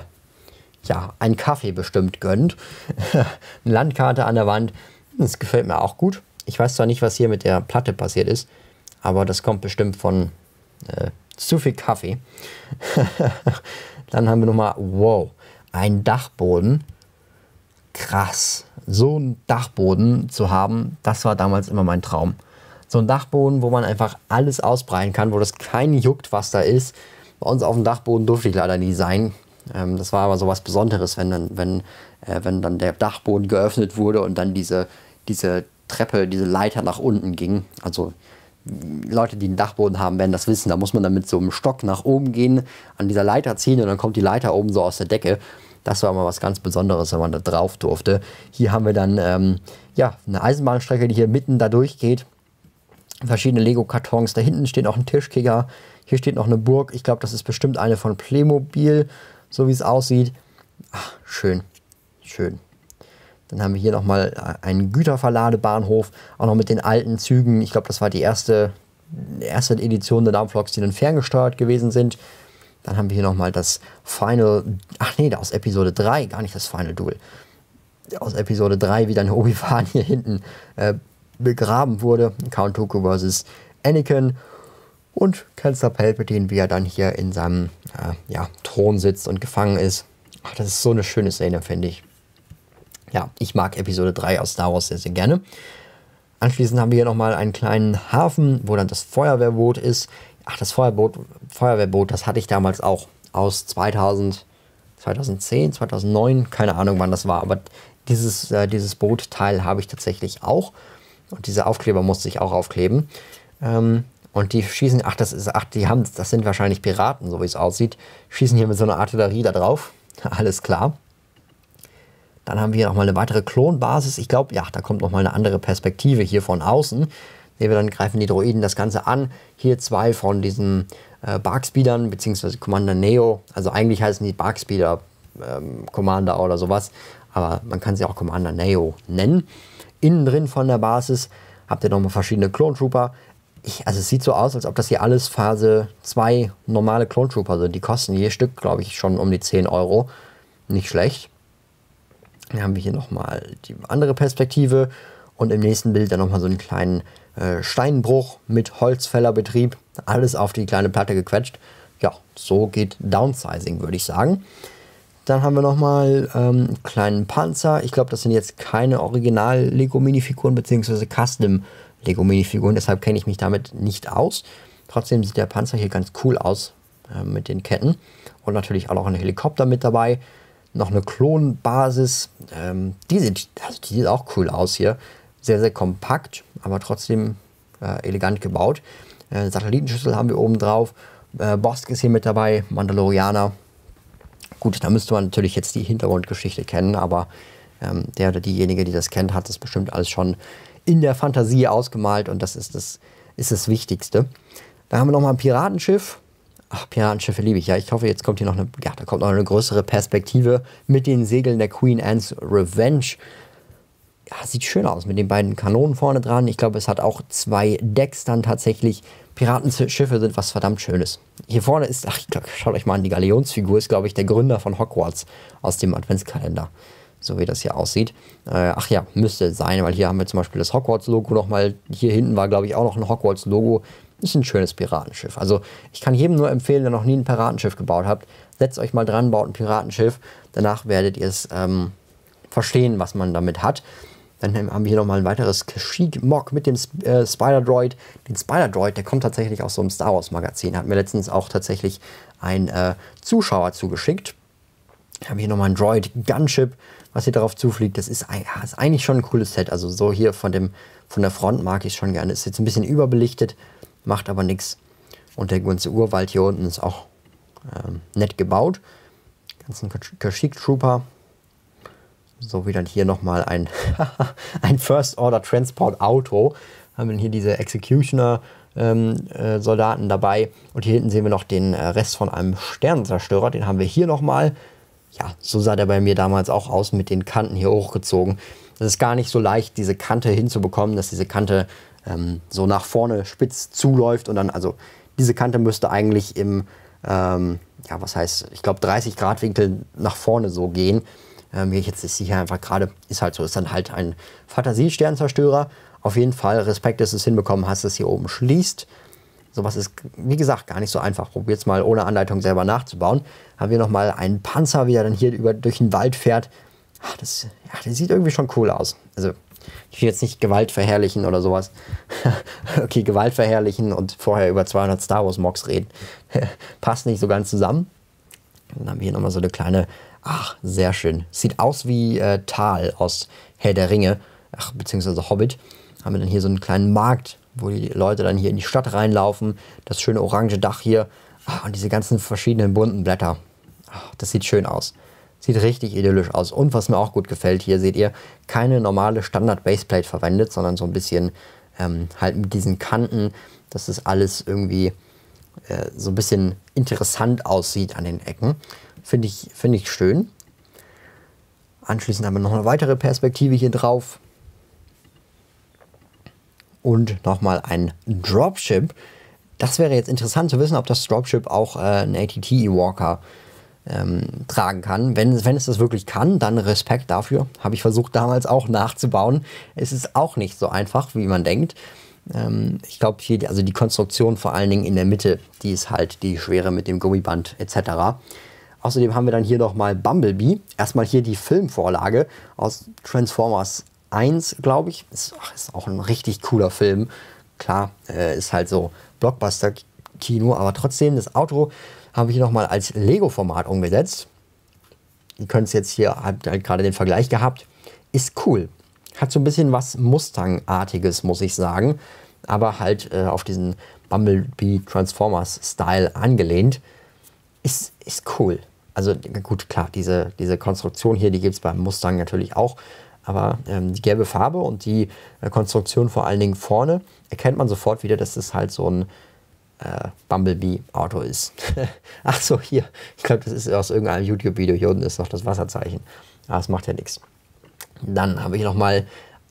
ja, einen Kaffee bestimmt gönnt. eine Landkarte an der Wand. Das gefällt mir auch gut. Ich weiß zwar nicht, was hier mit der Platte passiert ist, aber das kommt bestimmt von äh, zu viel Kaffee. dann haben wir nochmal, wow, ein Dachboden. Krass, so einen Dachboden zu haben, das war damals immer mein Traum so ein Dachboden, wo man einfach alles ausbreiten kann, wo das kein juckt, was da ist. Bei uns auf dem Dachboden durfte ich leider nie sein. Ähm, das war aber so was Besonderes, wenn dann, wenn, äh, wenn dann der Dachboden geöffnet wurde und dann diese, diese Treppe, diese Leiter nach unten ging. Also Leute, die einen Dachboden haben, werden das wissen. Da muss man dann mit so einem Stock nach oben gehen, an dieser Leiter ziehen und dann kommt die Leiter oben so aus der Decke. Das war mal was ganz Besonderes, wenn man da drauf durfte. Hier haben wir dann ähm, ja, eine Eisenbahnstrecke, die hier mitten da durchgeht verschiedene Lego-Kartons. Da hinten steht auch ein Tischkicker. Hier steht noch eine Burg. Ich glaube, das ist bestimmt eine von Playmobil, so wie es aussieht. Ach, schön. Schön. Dann haben wir hier nochmal äh, einen Güterverladebahnhof, auch noch mit den alten Zügen. Ich glaube, das war die erste, erste Edition der Dampfloks, die dann ferngesteuert gewesen sind. Dann haben wir hier nochmal das Final, ach nee, aus Episode 3, gar nicht das Final Duel. Aus Episode 3 wieder eine Obi-Wan hier hinten. Äh, begraben wurde. Count Dooku vs. Anakin. Und Kanzler Palpatine, wie er dann hier in seinem äh, ja, Thron sitzt und gefangen ist. Ach, das ist so eine schöne Szene, finde ich. Ja, ich mag Episode 3 aus Star Wars sehr, sehr gerne. Anschließend haben wir hier nochmal einen kleinen Hafen, wo dann das Feuerwehrboot ist. Ach, das Feuerboot, Feuerwehrboot, das hatte ich damals auch aus 2000, 2010, 2009, keine Ahnung wann das war, aber dieses, äh, dieses Bootteil habe ich tatsächlich auch. Und diese Aufkleber musste ich auch aufkleben. Ähm, und die schießen, ach, das ist, ach, die haben, das sind wahrscheinlich Piraten, so wie es aussieht. Schießen hier mit so einer Artillerie da drauf. Alles klar. Dann haben wir hier nochmal eine weitere Klonbasis. Ich glaube, ja, da kommt nochmal eine andere Perspektive hier von außen. Sehen wir dann greifen die Droiden das Ganze an. Hier zwei von diesen äh, Barkspeedern, beziehungsweise Commander Neo. Also eigentlich heißen die Barkspeeder ähm, Commander oder sowas. Aber man kann sie auch Commander Neo nennen. Innen drin von der Basis habt ihr nochmal verschiedene Clone Trooper. Ich, also es sieht so aus, als ob das hier alles Phase 2 normale Clone Trooper sind. Die kosten je Stück, glaube ich, schon um die 10 Euro. Nicht schlecht. Dann haben wir hier nochmal die andere Perspektive und im nächsten Bild dann nochmal so einen kleinen äh, Steinbruch mit Holzfällerbetrieb. Alles auf die kleine Platte gequetscht. Ja, so geht Downsizing, würde ich sagen. Dann haben wir nochmal ähm, einen kleinen Panzer. Ich glaube, das sind jetzt keine Original-Lego-Minifiguren beziehungsweise Custom-Lego-Minifiguren. Deshalb kenne ich mich damit nicht aus. Trotzdem sieht der Panzer hier ganz cool aus äh, mit den Ketten. Und natürlich auch noch ein Helikopter mit dabei. Noch eine Klonbasis. Ähm, die, sieht, also die sieht auch cool aus hier. Sehr, sehr kompakt, aber trotzdem äh, elegant gebaut. Äh, Satellitenschüssel haben wir oben drauf. Äh, Bosk ist hier mit dabei, Mandalorianer Gut, da müsste man natürlich jetzt die Hintergrundgeschichte kennen, aber ähm, der oder diejenige, die das kennt, hat das bestimmt alles schon in der Fantasie ausgemalt und das ist das, ist das Wichtigste. Dann haben wir nochmal ein Piratenschiff. Ach, Piratenschiffe liebe ich ja. Ich hoffe, jetzt kommt hier noch eine, ja, da kommt noch eine größere Perspektive mit den Segeln der Queen Anne's Revenge. Ja, sieht schön aus mit den beiden Kanonen vorne dran. Ich glaube, es hat auch zwei Decks dann tatsächlich. Piratenschiffe sind was verdammt Schönes. Hier vorne ist, ach, schaut euch mal an, die Galeonsfigur ist, glaube ich, der Gründer von Hogwarts aus dem Adventskalender. So wie das hier aussieht. Äh, ach ja, müsste sein, weil hier haben wir zum Beispiel das Hogwarts-Logo nochmal. Hier hinten war, glaube ich, auch noch ein Hogwarts-Logo. Ist ein schönes Piratenschiff. Also ich kann jedem nur empfehlen, der noch nie ein Piratenschiff gebaut habt, setzt euch mal dran, baut ein Piratenschiff. Danach werdet ihr es ähm, verstehen, was man damit hat. Dann haben wir hier nochmal ein weiteres Kashyyyk-Mock mit dem äh, Spider-Droid. Den Spider-Droid, der kommt tatsächlich aus so einem Star Wars-Magazin. Hat mir letztens auch tatsächlich ein äh, Zuschauer zugeschickt. Ich habe hier nochmal ein Droid Gunship, was hier darauf zufliegt. Das ist, ja, ist, eigentlich schon ein cooles Set. Also so hier von, dem, von der Front mag ich schon gerne. Ist jetzt ein bisschen überbelichtet, macht aber nichts. Und der ganze Urwald hier unten ist auch ähm, nett gebaut. Ganzen Kashyyyk-Trooper so wie dann hier nochmal ein, ein First Order Transport Auto. Haben wir hier diese Executioner ähm, äh, Soldaten dabei. Und hier hinten sehen wir noch den äh, Rest von einem Sternzerstörer. Den haben wir hier nochmal. Ja, so sah der bei mir damals auch aus mit den Kanten hier hochgezogen. Es ist gar nicht so leicht, diese Kante hinzubekommen, dass diese Kante ähm, so nach vorne spitz zuläuft und dann, also diese Kante müsste eigentlich im, ähm, ja, was heißt, ich glaube 30 Grad Winkel nach vorne so gehen. Ähm, bin ich jetzt nicht sicher, einfach gerade ist halt so, ist dann halt ein Fantasiesternzerstörer. Auf jeden Fall Respekt, dass du es hinbekommen hast, dass es hier oben schließt. Sowas ist, wie gesagt, gar nicht so einfach. Probiert es mal ohne Anleitung selber nachzubauen. Haben wir nochmal einen Panzer, wie er dann hier über, durch den Wald fährt. Ach, das, ja, das sieht irgendwie schon cool aus. Also, ich will jetzt nicht Gewalt verherrlichen oder sowas. okay, Gewalt verherrlichen und vorher über 200 Star Wars Mocks reden. Passt nicht so ganz zusammen. Dann haben wir hier nochmal so eine kleine Ach, sehr schön. Sieht aus wie äh, Tal aus Herr der Ringe, ach, beziehungsweise Hobbit. Haben wir dann hier so einen kleinen Markt, wo die Leute dann hier in die Stadt reinlaufen. Das schöne orange Dach hier ach, und diese ganzen verschiedenen bunten Blätter. Ach, das sieht schön aus. Sieht richtig idyllisch aus. Und was mir auch gut gefällt, hier seht ihr keine normale Standard-Baseplate verwendet, sondern so ein bisschen ähm, halt mit diesen Kanten, dass das alles irgendwie äh, so ein bisschen interessant aussieht an den Ecken. Finde ich, find ich schön. Anschließend haben wir noch eine weitere Perspektive hier drauf. Und nochmal ein Dropship. Das wäre jetzt interessant zu wissen, ob das Dropship auch äh, einen ATT-Walker ähm, tragen kann. Wenn, wenn es das wirklich kann, dann Respekt dafür. Habe ich versucht damals auch nachzubauen. Es ist auch nicht so einfach, wie man denkt. Ähm, ich glaube, hier, also die Konstruktion vor allen Dingen in der Mitte, die ist halt die Schwere mit dem Gummiband etc. Außerdem haben wir dann hier nochmal Bumblebee. Erstmal hier die Filmvorlage aus Transformers 1, glaube ich. Ist, ach, ist, auch ein richtig cooler Film. Klar, äh, ist halt so Blockbuster-Kino, aber trotzdem, das Auto habe ich hier nochmal als Lego-Format umgesetzt. Ihr könnt es jetzt hier, habt halt gerade den Vergleich gehabt. Ist cool. Hat so ein bisschen was Mustang-artiges, muss ich sagen. Aber halt äh, auf diesen Bumblebee Transformers-Style angelehnt. Ist, ist cool also gut, klar, diese, diese Konstruktion hier, die gibt es beim Mustang natürlich auch. Aber ähm, die gelbe Farbe und die äh, Konstruktion vor allen Dingen vorne erkennt man sofort wieder, dass es halt so ein äh, Bumblebee-Auto ist. Ach so, hier. Ich glaube, das ist aus irgendeinem YouTube-Video. Hier unten ist noch das Wasserzeichen. Aber es macht ja nichts. Dann habe ich nochmal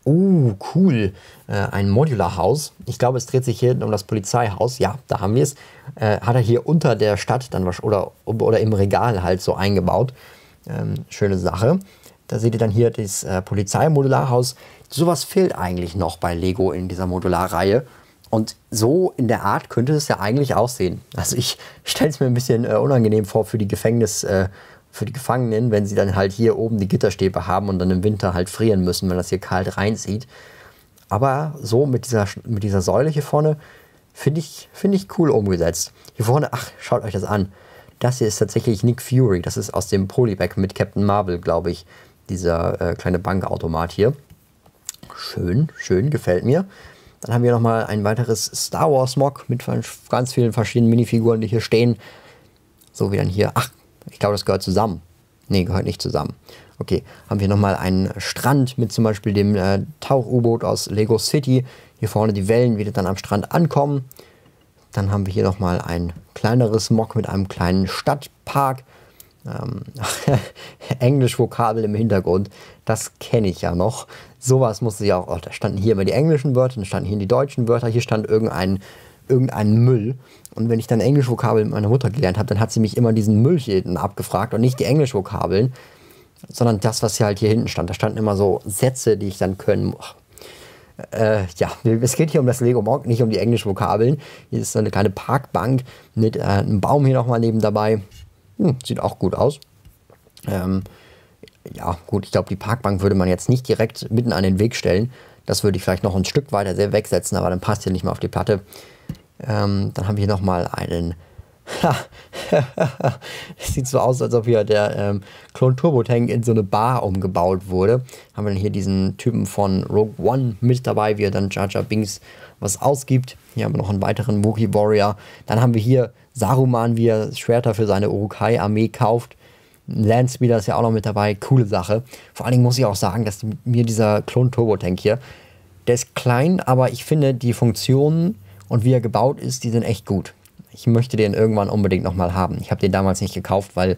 Oh, cool. Äh, ein Modularhaus. Ich glaube, es dreht sich hier um das Polizeihaus. Ja, da haben wir es. Äh, hat er hier unter der Stadt dann was oder, oder im Regal halt so eingebaut. Ähm, schöne Sache. Da seht ihr dann hier das äh, Polizeimodularhaus. Sowas fehlt eigentlich noch bei Lego in dieser Modularreihe. Und so in der Art könnte es ja eigentlich aussehen. Also ich stelle es mir ein bisschen äh, unangenehm vor für die Gefängnis- äh, für die Gefangenen, wenn sie dann halt hier oben die Gitterstäbe haben und dann im Winter halt frieren müssen, wenn das hier kalt reinzieht. Aber so mit dieser, mit dieser Säule hier vorne finde ich, find ich cool umgesetzt. Hier vorne, ach, schaut euch das an. Das hier ist tatsächlich Nick Fury. Das ist aus dem Polybag mit Captain Marvel, glaube ich. Dieser äh, kleine Bankautomat hier. Schön, schön, gefällt mir. Dann haben wir nochmal ein weiteres Star Wars Mock mit ganz vielen verschiedenen Minifiguren, die hier stehen. So wie dann hier, ach, ich glaube, das gehört zusammen. Nee, gehört nicht zusammen. Okay, haben wir nochmal einen Strand mit zum Beispiel dem äh, Tauch-U-Boot aus Lego City. Hier vorne die Wellen, wie die dann am Strand ankommen. Dann haben wir hier nochmal ein kleineres Mock mit einem kleinen Stadtpark. Ähm, Englisch-Vokabel im Hintergrund, das kenne ich ja noch. Sowas musste ich auch, oh, da standen hier immer die englischen Wörter, dann standen hier die deutschen Wörter, hier stand irgendein irgendeinen Müll. Und wenn ich dann Englischvokabeln mit meiner Mutter gelernt habe, dann hat sie mich immer diesen Müll hier hinten abgefragt und nicht die Englischvokabeln, sondern das, was hier halt hier hinten stand. Da standen immer so Sätze, die ich dann können. Äh, ja, es geht hier um das Lego Monk, nicht um die Englischvokabeln. Hier ist so eine kleine Parkbank mit äh, einem Baum hier nochmal neben dabei. Hm, sieht auch gut aus. Ähm, ja, gut, ich glaube, die Parkbank würde man jetzt nicht direkt mitten an den Weg stellen. Das würde ich vielleicht noch ein Stück weiter sehr wegsetzen, aber dann passt hier nicht mehr auf die Platte. Ähm, dann habe ich nochmal einen. Es sieht so aus, als ob hier der ähm, Klon Turbo Tank in so eine Bar umgebaut wurde. Haben wir dann hier diesen Typen von Rogue One mit dabei, wie er dann Jar Jar Binks was ausgibt. Hier haben wir noch einen weiteren Wookiee Warrior. Dann haben wir hier Saruman, wie er Schwerter für seine Urukai-Armee kauft. Landspeeder ist ja auch noch mit dabei. Coole Sache. Vor allen Dingen muss ich auch sagen, dass mir dieser Klon Turbo Tank hier, der ist klein, aber ich finde die Funktionen und wie er gebaut ist, die sind echt gut. Ich möchte den irgendwann unbedingt nochmal haben. Ich habe den damals nicht gekauft, weil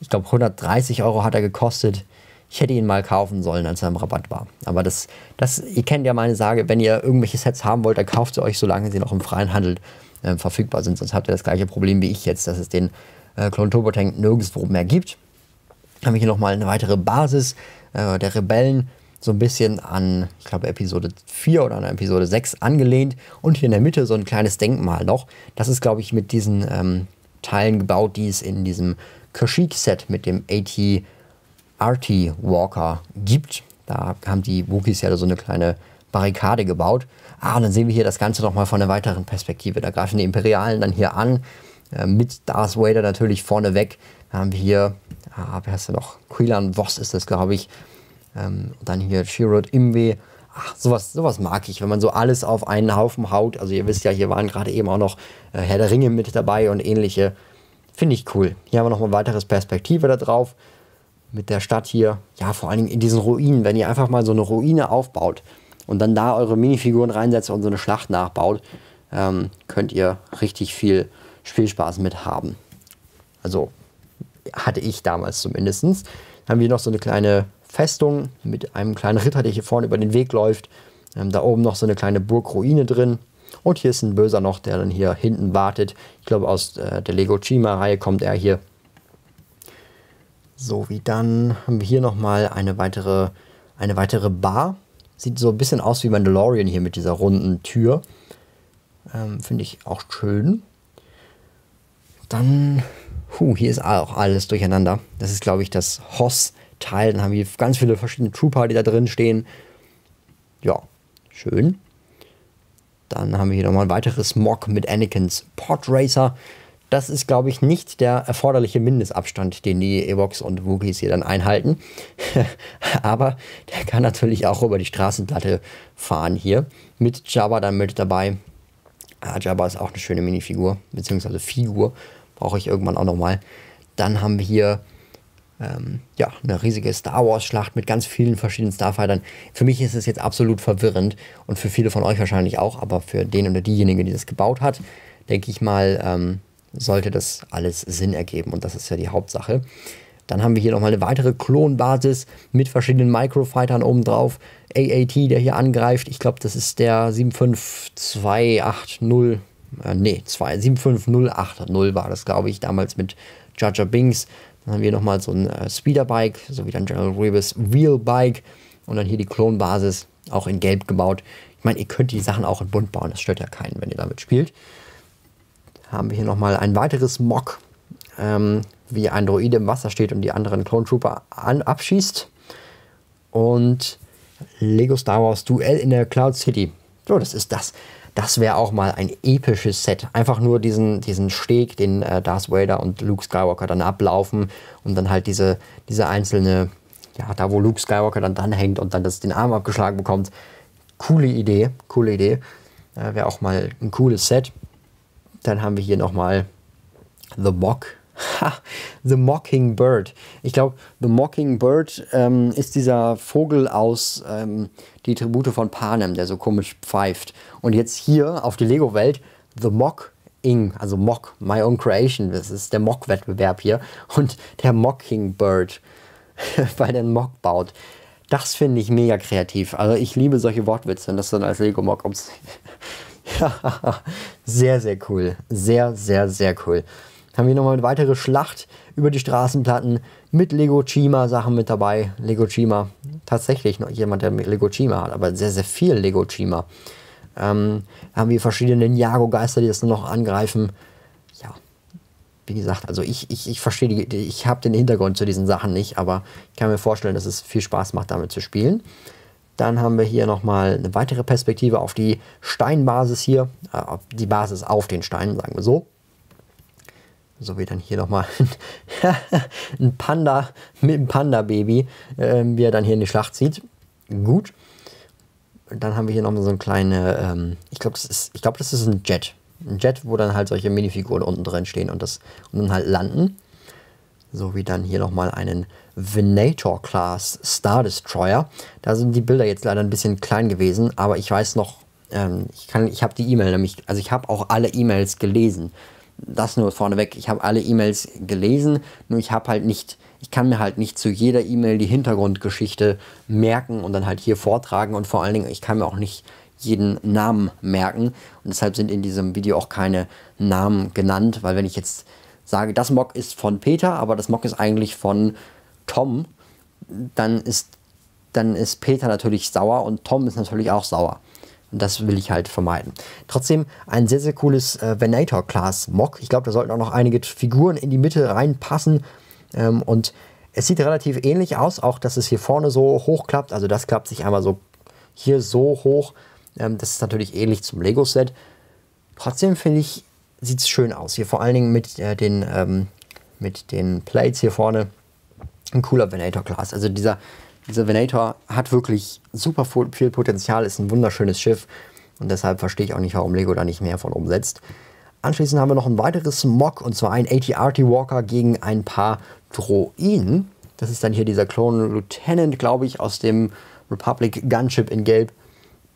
ich glaube 130 Euro hat er gekostet. Ich hätte ihn mal kaufen sollen, als er im Rabatt war. Aber das, das, ihr kennt ja meine Sage, wenn ihr irgendwelche Sets haben wollt, dann kauft sie euch, solange sie noch im freien Handel äh, verfügbar sind. Sonst habt ihr das gleiche Problem wie ich jetzt, dass es den äh, Klon Turbotank nirgendwo mehr gibt. Dann habe ich hier nochmal eine weitere Basis äh, der Rebellen so ein bisschen an, ich glaube, Episode 4 oder an Episode 6 angelehnt. Und hier in der Mitte so ein kleines Denkmal noch. Das ist, glaube ich, mit diesen ähm, Teilen gebaut, die es in diesem Kashyyyk-Set mit dem AT-RT Walker gibt. Da haben die Wookies ja so eine kleine Barrikade gebaut. Ah, und dann sehen wir hier das Ganze nochmal von einer weiteren Perspektive. Da greifen die Imperialen dann hier an, äh, mit Darth Vader natürlich vorneweg. Da haben wir hier, ah, wer ist denn noch? Quilan Voss ist das, glaube ich, ähm, und dann hier Shirot Imwe. Ach, sowas, sowas mag ich, wenn man so alles auf einen Haufen haut. Also ihr wisst ja, hier waren gerade eben auch noch äh, Herr der Ringe mit dabei und ähnliche. Finde ich cool. Hier haben wir nochmal ein weiteres Perspektive da drauf. Mit der Stadt hier. Ja, vor allen Dingen in diesen Ruinen. Wenn ihr einfach mal so eine Ruine aufbaut und dann da eure Minifiguren reinsetzt und so eine Schlacht nachbaut, ähm, könnt ihr richtig viel Spielspaß mit haben. Also hatte ich damals zumindest. Haben wir noch so eine kleine Festung mit einem kleinen Ritter, der hier vorne über den Weg läuft. Ähm, da oben noch so eine kleine Burgruine drin. Und hier ist ein Böser noch, der dann hier hinten wartet. Ich glaube, aus äh, der Lego Chima-Reihe kommt er hier. So, wie dann haben wir hier nochmal eine weitere, eine weitere Bar. Sieht so ein bisschen aus wie Mandalorian hier mit dieser runden Tür. Ähm, Finde ich auch schön. Dann, puh, hier ist auch alles durcheinander. Das ist, glaube ich, das Hoss Teil. Dann haben wir ganz viele verschiedene Trooper, die da drin stehen. Ja, schön. Dann haben wir hier nochmal ein weiteres Mock mit Anakins Podracer. Das ist, glaube ich, nicht der erforderliche Mindestabstand, den die Ewoks und Wookies hier dann einhalten. Aber der kann natürlich auch über die Straßenplatte fahren hier. Mit Jabba dann mit dabei. Ah, Jabba ist auch eine schöne Minifigur, beziehungsweise Figur. Brauche ich irgendwann auch nochmal. Dann haben wir hier ähm, ja, eine riesige Star Wars-Schlacht mit ganz vielen verschiedenen Starfightern. Für mich ist es jetzt absolut verwirrend und für viele von euch wahrscheinlich auch, aber für den oder diejenige, die das gebaut hat, denke ich mal, ähm, sollte das alles Sinn ergeben und das ist ja die Hauptsache. Dann haben wir hier nochmal eine weitere Klonbasis mit verschiedenen Microfightern obendrauf. AAT, der hier angreift. Ich glaube, das ist der 75280. Äh, nee, 75080 war das, glaube ich, damals mit Jaja Bings. Dann haben wir nochmal so ein äh, Speederbike, so wie dann General Rebus Bike. und dann hier die Klonbasis, auch in Gelb gebaut. Ich meine, ihr könnt die Sachen auch in Bunt bauen, das stört ja keinen, wenn ihr damit spielt. Haben wir hier nochmal ein weiteres Mock, ähm, wie ein Droide im Wasser steht und die anderen Clone Trooper an, abschießt. Und Lego Star Wars Duell in der Cloud City. So, das ist das. Das wäre auch mal ein episches Set. Einfach nur diesen, diesen Steg, den äh, Darth Vader und Luke Skywalker dann ablaufen und dann halt diese, diese einzelne, ja, da wo Luke Skywalker dann hängt und dann das, den Arm abgeschlagen bekommt. Coole Idee, coole Idee. Äh, wäre auch mal ein cooles Set. Dann haben wir hier nochmal The Mock. Ha, The Mockingbird. Ich glaube, The Mockingbird ähm, ist dieser Vogel aus ähm, die Tribute von Panem, der so komisch pfeift. Und jetzt hier auf die Lego-Welt The Mock Ing, also Mock, My Own Creation. Das ist der Mock-Wettbewerb hier. Und der Mockingbird weil bei den Mock baut. Das finde ich mega kreativ. Also ich liebe solche Wortwitze und das dann als Lego-Mock ums. sehr, sehr cool. Sehr, sehr, sehr cool. Haben wir nochmal eine weitere Schlacht über die Straßenplatten mit Lego Chima Sachen mit dabei. Lego Chima, tatsächlich noch jemand, der Lego Chima hat, aber sehr, sehr viel Lego Chima. Ähm, haben wir verschiedene Ninjago-Geister, die das nur noch angreifen. Ja, wie gesagt, also ich, ich, ich verstehe, die, ich habe den Hintergrund zu diesen Sachen nicht, aber ich kann mir vorstellen, dass es viel Spaß macht, damit zu spielen. Dann haben wir hier nochmal eine weitere Perspektive auf die Steinbasis hier, äh, die Basis auf den Steinen, sagen wir so. So wie dann hier nochmal ein Panda mit einem Panda-Baby, ähm, wie er dann hier in die Schlacht zieht. Gut. Dann haben wir hier nochmal so ein kleines, ähm, ich glaube, das, ist, glaub, das ist ein Jet. Ein Jet, wo dann halt solche Minifiguren unten drin stehen und, das, und dann halt landen. So wie dann hier nochmal einen Venator-Class Star Destroyer. Da sind die Bilder jetzt leider ein bisschen klein gewesen, aber ich weiß noch, ähm, ich, ich habe die E-Mail nämlich, also ich habe auch alle E-Mails gelesen das nur vorneweg. Ich habe alle E-Mails gelesen, nur ich habe halt nicht, ich kann mir halt nicht zu jeder E-Mail die Hintergrundgeschichte merken und dann halt hier vortragen und vor allen Dingen, ich kann mir auch nicht jeden Namen merken und deshalb sind in diesem Video auch keine Namen genannt, weil wenn ich jetzt sage, das Mock ist von Peter, aber das Mock ist eigentlich von Tom, dann ist, dann ist Peter natürlich sauer und Tom ist natürlich auch sauer das will ich halt vermeiden. Trotzdem ein sehr, sehr cooles äh, Venator-Class-Mock. Ich glaube, da sollten auch noch einige Figuren in die Mitte reinpassen. Ähm, und es sieht relativ ähnlich aus, auch dass es hier vorne so hochklappt. Also das klappt sich einmal so hier so hoch. Ähm, das ist natürlich ähnlich zum Lego-Set. Trotzdem finde ich, sieht es schön aus. Hier vor allen Dingen mit, äh, den, ähm, mit den Plates hier vorne. Ein cooler Venator-Class. Also dieser dieser Venator hat wirklich super viel Potenzial, ist ein wunderschönes Schiff und deshalb verstehe ich auch nicht, warum Lego da nicht mehr von umsetzt. Anschließend haben wir noch ein weiteres Mock und zwar ein ATRT Walker gegen ein paar Droiden. Das ist dann hier dieser Clone Lieutenant, glaube ich, aus dem Republic Gunship in Gelb.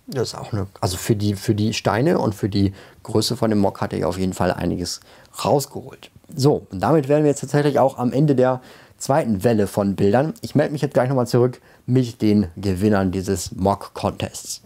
Das ist auch eine, also für die, für die Steine und für die Größe von dem Mock hat er auf jeden Fall einiges rausgeholt. So, und damit wären wir jetzt tatsächlich auch am Ende der zweiten Welle von Bildern. Ich melde mich jetzt gleich nochmal zurück mit den Gewinnern dieses Mock-Contests.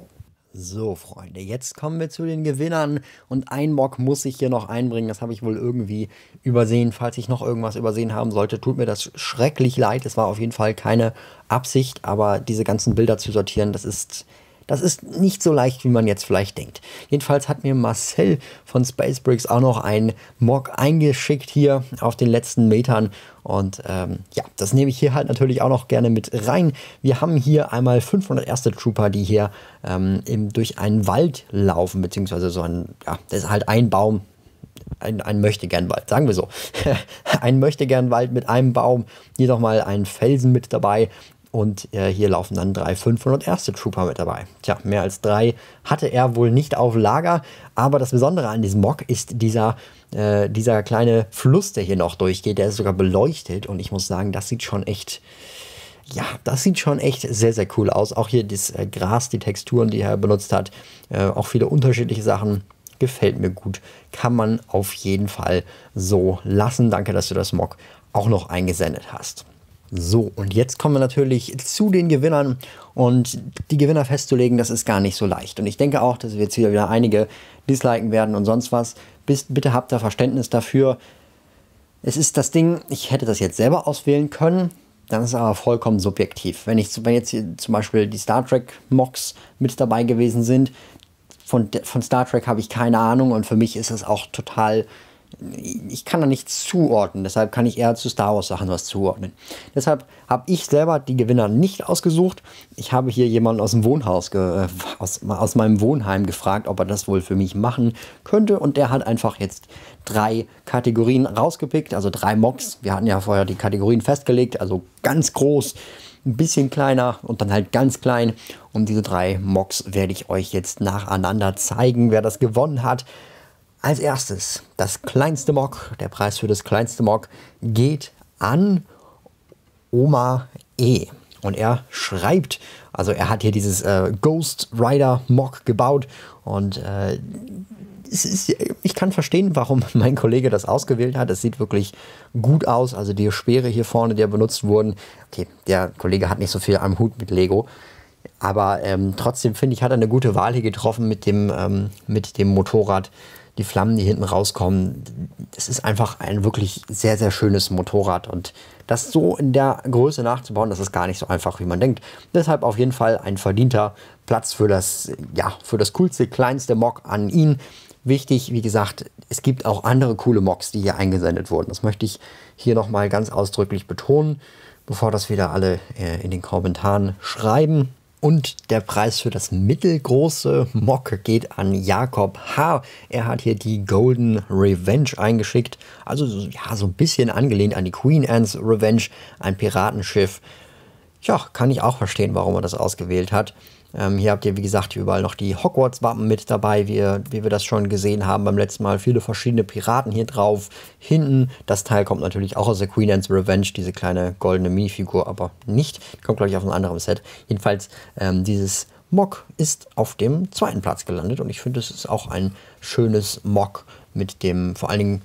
So, Freunde, jetzt kommen wir zu den Gewinnern. Und ein Mock muss ich hier noch einbringen. Das habe ich wohl irgendwie übersehen. Falls ich noch irgendwas übersehen haben sollte, tut mir das schrecklich leid. Es war auf jeden Fall keine Absicht, aber diese ganzen Bilder zu sortieren, das ist das ist nicht so leicht, wie man jetzt vielleicht denkt. Jedenfalls hat mir Marcel von Spacebricks auch noch einen Mock eingeschickt hier auf den letzten Metern. Und ähm, ja, das nehme ich hier halt natürlich auch noch gerne mit rein. Wir haben hier einmal 501. Trooper, die hier ähm, eben durch einen Wald laufen, beziehungsweise so ein, ja, das ist halt ein Baum, ein, ein Möchtegernwald, sagen wir so. ein Möchtegernwald mit einem Baum, hier nochmal ein Felsen mit dabei und äh, hier laufen dann drei 500 erste Trooper mit dabei. Tja, mehr als drei hatte er wohl nicht auf Lager. Aber das Besondere an diesem Mock ist dieser, äh, dieser kleine Fluss, der hier noch durchgeht. Der ist sogar beleuchtet. Und ich muss sagen, das sieht schon echt ja, das sieht schon echt sehr, sehr cool aus. Auch hier das äh, Gras, die Texturen, die er benutzt hat, äh, auch viele unterschiedliche Sachen. Gefällt mir gut. Kann man auf jeden Fall so lassen. Danke, dass du das Mock auch noch eingesendet hast. So, und jetzt kommen wir natürlich zu den Gewinnern und die Gewinner festzulegen, das ist gar nicht so leicht. Und ich denke auch, dass wir jetzt hier wieder einige disliken werden und sonst was. bitte habt da Verständnis dafür. Es ist das Ding, ich hätte das jetzt selber auswählen können, dann ist aber vollkommen subjektiv. Wenn, ich, wenn jetzt zum Beispiel die Star Trek Mocks mit dabei gewesen sind, von, von Star Trek habe ich keine Ahnung und für mich ist das auch total ich kann da nichts zuordnen, deshalb kann ich eher zu Star Wars Sachen was zuordnen. Deshalb habe ich selber die Gewinner nicht ausgesucht. Ich habe hier jemanden aus dem Wohnhaus, äh, aus, aus meinem Wohnheim gefragt, ob er das wohl für mich machen könnte und der hat einfach jetzt drei Kategorien rausgepickt, also drei Mocks. Wir hatten ja vorher die Kategorien festgelegt, also ganz groß, ein bisschen kleiner und dann halt ganz klein. Und diese drei Mocks werde ich euch jetzt nacheinander zeigen, wer das gewonnen hat. Als erstes, das kleinste Mock, der Preis für das kleinste Mock geht an Oma E. Und er schreibt, also er hat hier dieses äh, Ghost Rider Mock gebaut und äh, ist, ich kann verstehen, warum mein Kollege das ausgewählt hat. Es sieht wirklich gut aus. Also die Speere hier vorne, die ja benutzt wurden. Okay, der Kollege hat nicht so viel am Hut mit Lego. Aber ähm, trotzdem finde ich, hat er eine gute Wahl hier getroffen mit dem, ähm, mit dem Motorrad die Flammen, die hinten rauskommen. Es ist einfach ein wirklich sehr, sehr schönes Motorrad und das so in der Größe nachzubauen, das ist gar nicht so einfach, wie man denkt. Deshalb auf jeden Fall ein verdienter Platz für das, ja, für das coolste, kleinste Mock an ihn. Wichtig, wie gesagt, es gibt auch andere coole Mocks, die hier eingesendet wurden. Das möchte ich hier nochmal ganz ausdrücklich betonen, bevor das wieder alle äh, in den Kommentaren schreiben. Und der Preis für das mittelgroße Mock geht an Jakob H. Er hat hier die Golden Revenge eingeschickt. Also ja, so ein bisschen angelehnt an die Queen Anne's Revenge, ein Piratenschiff. Ja, kann ich auch verstehen, warum er das ausgewählt hat. Ähm, hier habt ihr, wie gesagt, überall noch die Hogwarts-Wappen mit dabei, wie, wie wir das schon gesehen haben beim letzten Mal. Viele verschiedene Piraten hier drauf. Hinten, das Teil kommt natürlich auch aus der Queen Anne's Revenge, diese kleine goldene Minifigur, aber nicht. Kommt, glaube ich, auf einem anderen Set. Jedenfalls, ähm, dieses Mock ist auf dem zweiten Platz gelandet und ich finde, es ist auch ein schönes Mock mit dem, vor allen Dingen,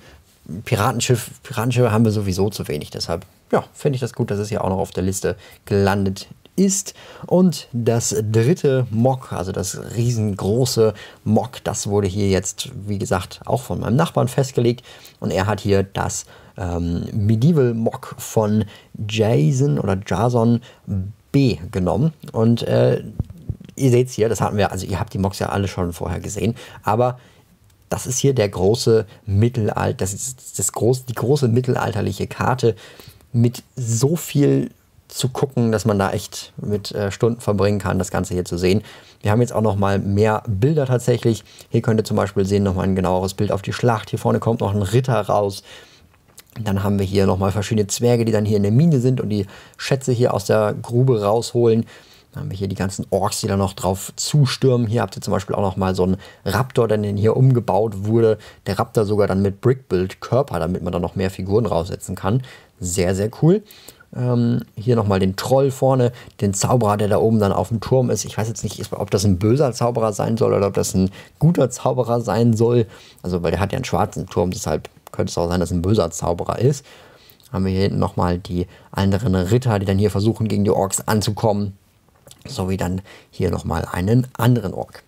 Piratenschiff, Piratenschiffe haben wir sowieso zu wenig, deshalb ja, finde ich das gut, dass es hier auch noch auf der Liste gelandet ist. Und das dritte Mock, also das riesengroße Mock, das wurde hier jetzt, wie gesagt, auch von meinem Nachbarn festgelegt. Und er hat hier das ähm, Medieval Mock von Jason oder Jason B genommen. Und äh, ihr seht es hier, das hatten wir, also ihr habt die Mocks ja alle schon vorher gesehen, aber das ist hier der große Mittelalter, das ist das groß, die große mittelalterliche Karte mit so viel zu gucken, dass man da echt mit äh, Stunden verbringen kann, das Ganze hier zu sehen. Wir haben jetzt auch noch mal mehr Bilder tatsächlich. Hier könnt ihr zum Beispiel sehen, noch mal ein genaueres Bild auf die Schlacht. Hier vorne kommt noch ein Ritter raus. Dann haben wir hier nochmal verschiedene Zwerge, die dann hier in der Mine sind und die Schätze hier aus der Grube rausholen. Dann haben wir hier die ganzen Orks, die dann noch drauf zustürmen. Hier habt ihr zum Beispiel auch nochmal so einen Raptor, der denn hier umgebaut wurde. Der Raptor sogar dann mit Brickbuild-Körper, damit man da noch mehr Figuren raussetzen kann. Sehr, sehr cool. Ähm, hier nochmal den Troll vorne, den Zauberer, der da oben dann auf dem Turm ist. Ich weiß jetzt nicht, ob das ein böser Zauberer sein soll oder ob das ein guter Zauberer sein soll. Also, weil der hat ja einen schwarzen Turm, deshalb könnte es auch sein, dass es ein böser Zauberer ist. Haben wir hier hinten nochmal die anderen Ritter, die dann hier versuchen, gegen die Orks anzukommen. Sowie dann hier nochmal einen anderen Ork.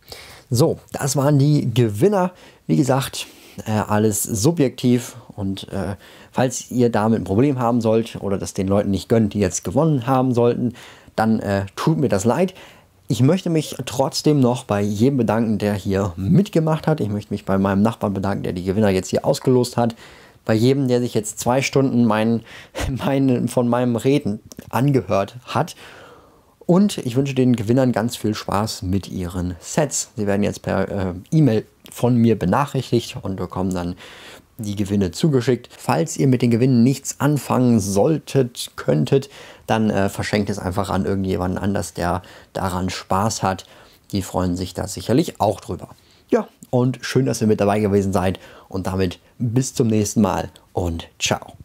So, das waren die Gewinner. Wie gesagt, äh, alles subjektiv und äh, Falls ihr damit ein Problem haben sollt oder das den Leuten nicht gönnt, die jetzt gewonnen haben sollten, dann äh, tut mir das leid. Ich möchte mich trotzdem noch bei jedem bedanken, der hier mitgemacht hat. Ich möchte mich bei meinem Nachbarn bedanken, der die Gewinner jetzt hier ausgelost hat. Bei jedem, der sich jetzt zwei Stunden mein, mein, von meinem Reden angehört hat. Und ich wünsche den Gewinnern ganz viel Spaß mit ihren Sets. Sie werden jetzt per äh, E-Mail von mir benachrichtigt und bekommen dann die Gewinne zugeschickt. Falls ihr mit den Gewinnen nichts anfangen solltet, könntet, dann äh, verschenkt es einfach an irgendjemanden anders, der daran Spaß hat. Die freuen sich da sicherlich auch drüber. Ja, und schön, dass ihr mit dabei gewesen seid. Und damit bis zum nächsten Mal und ciao.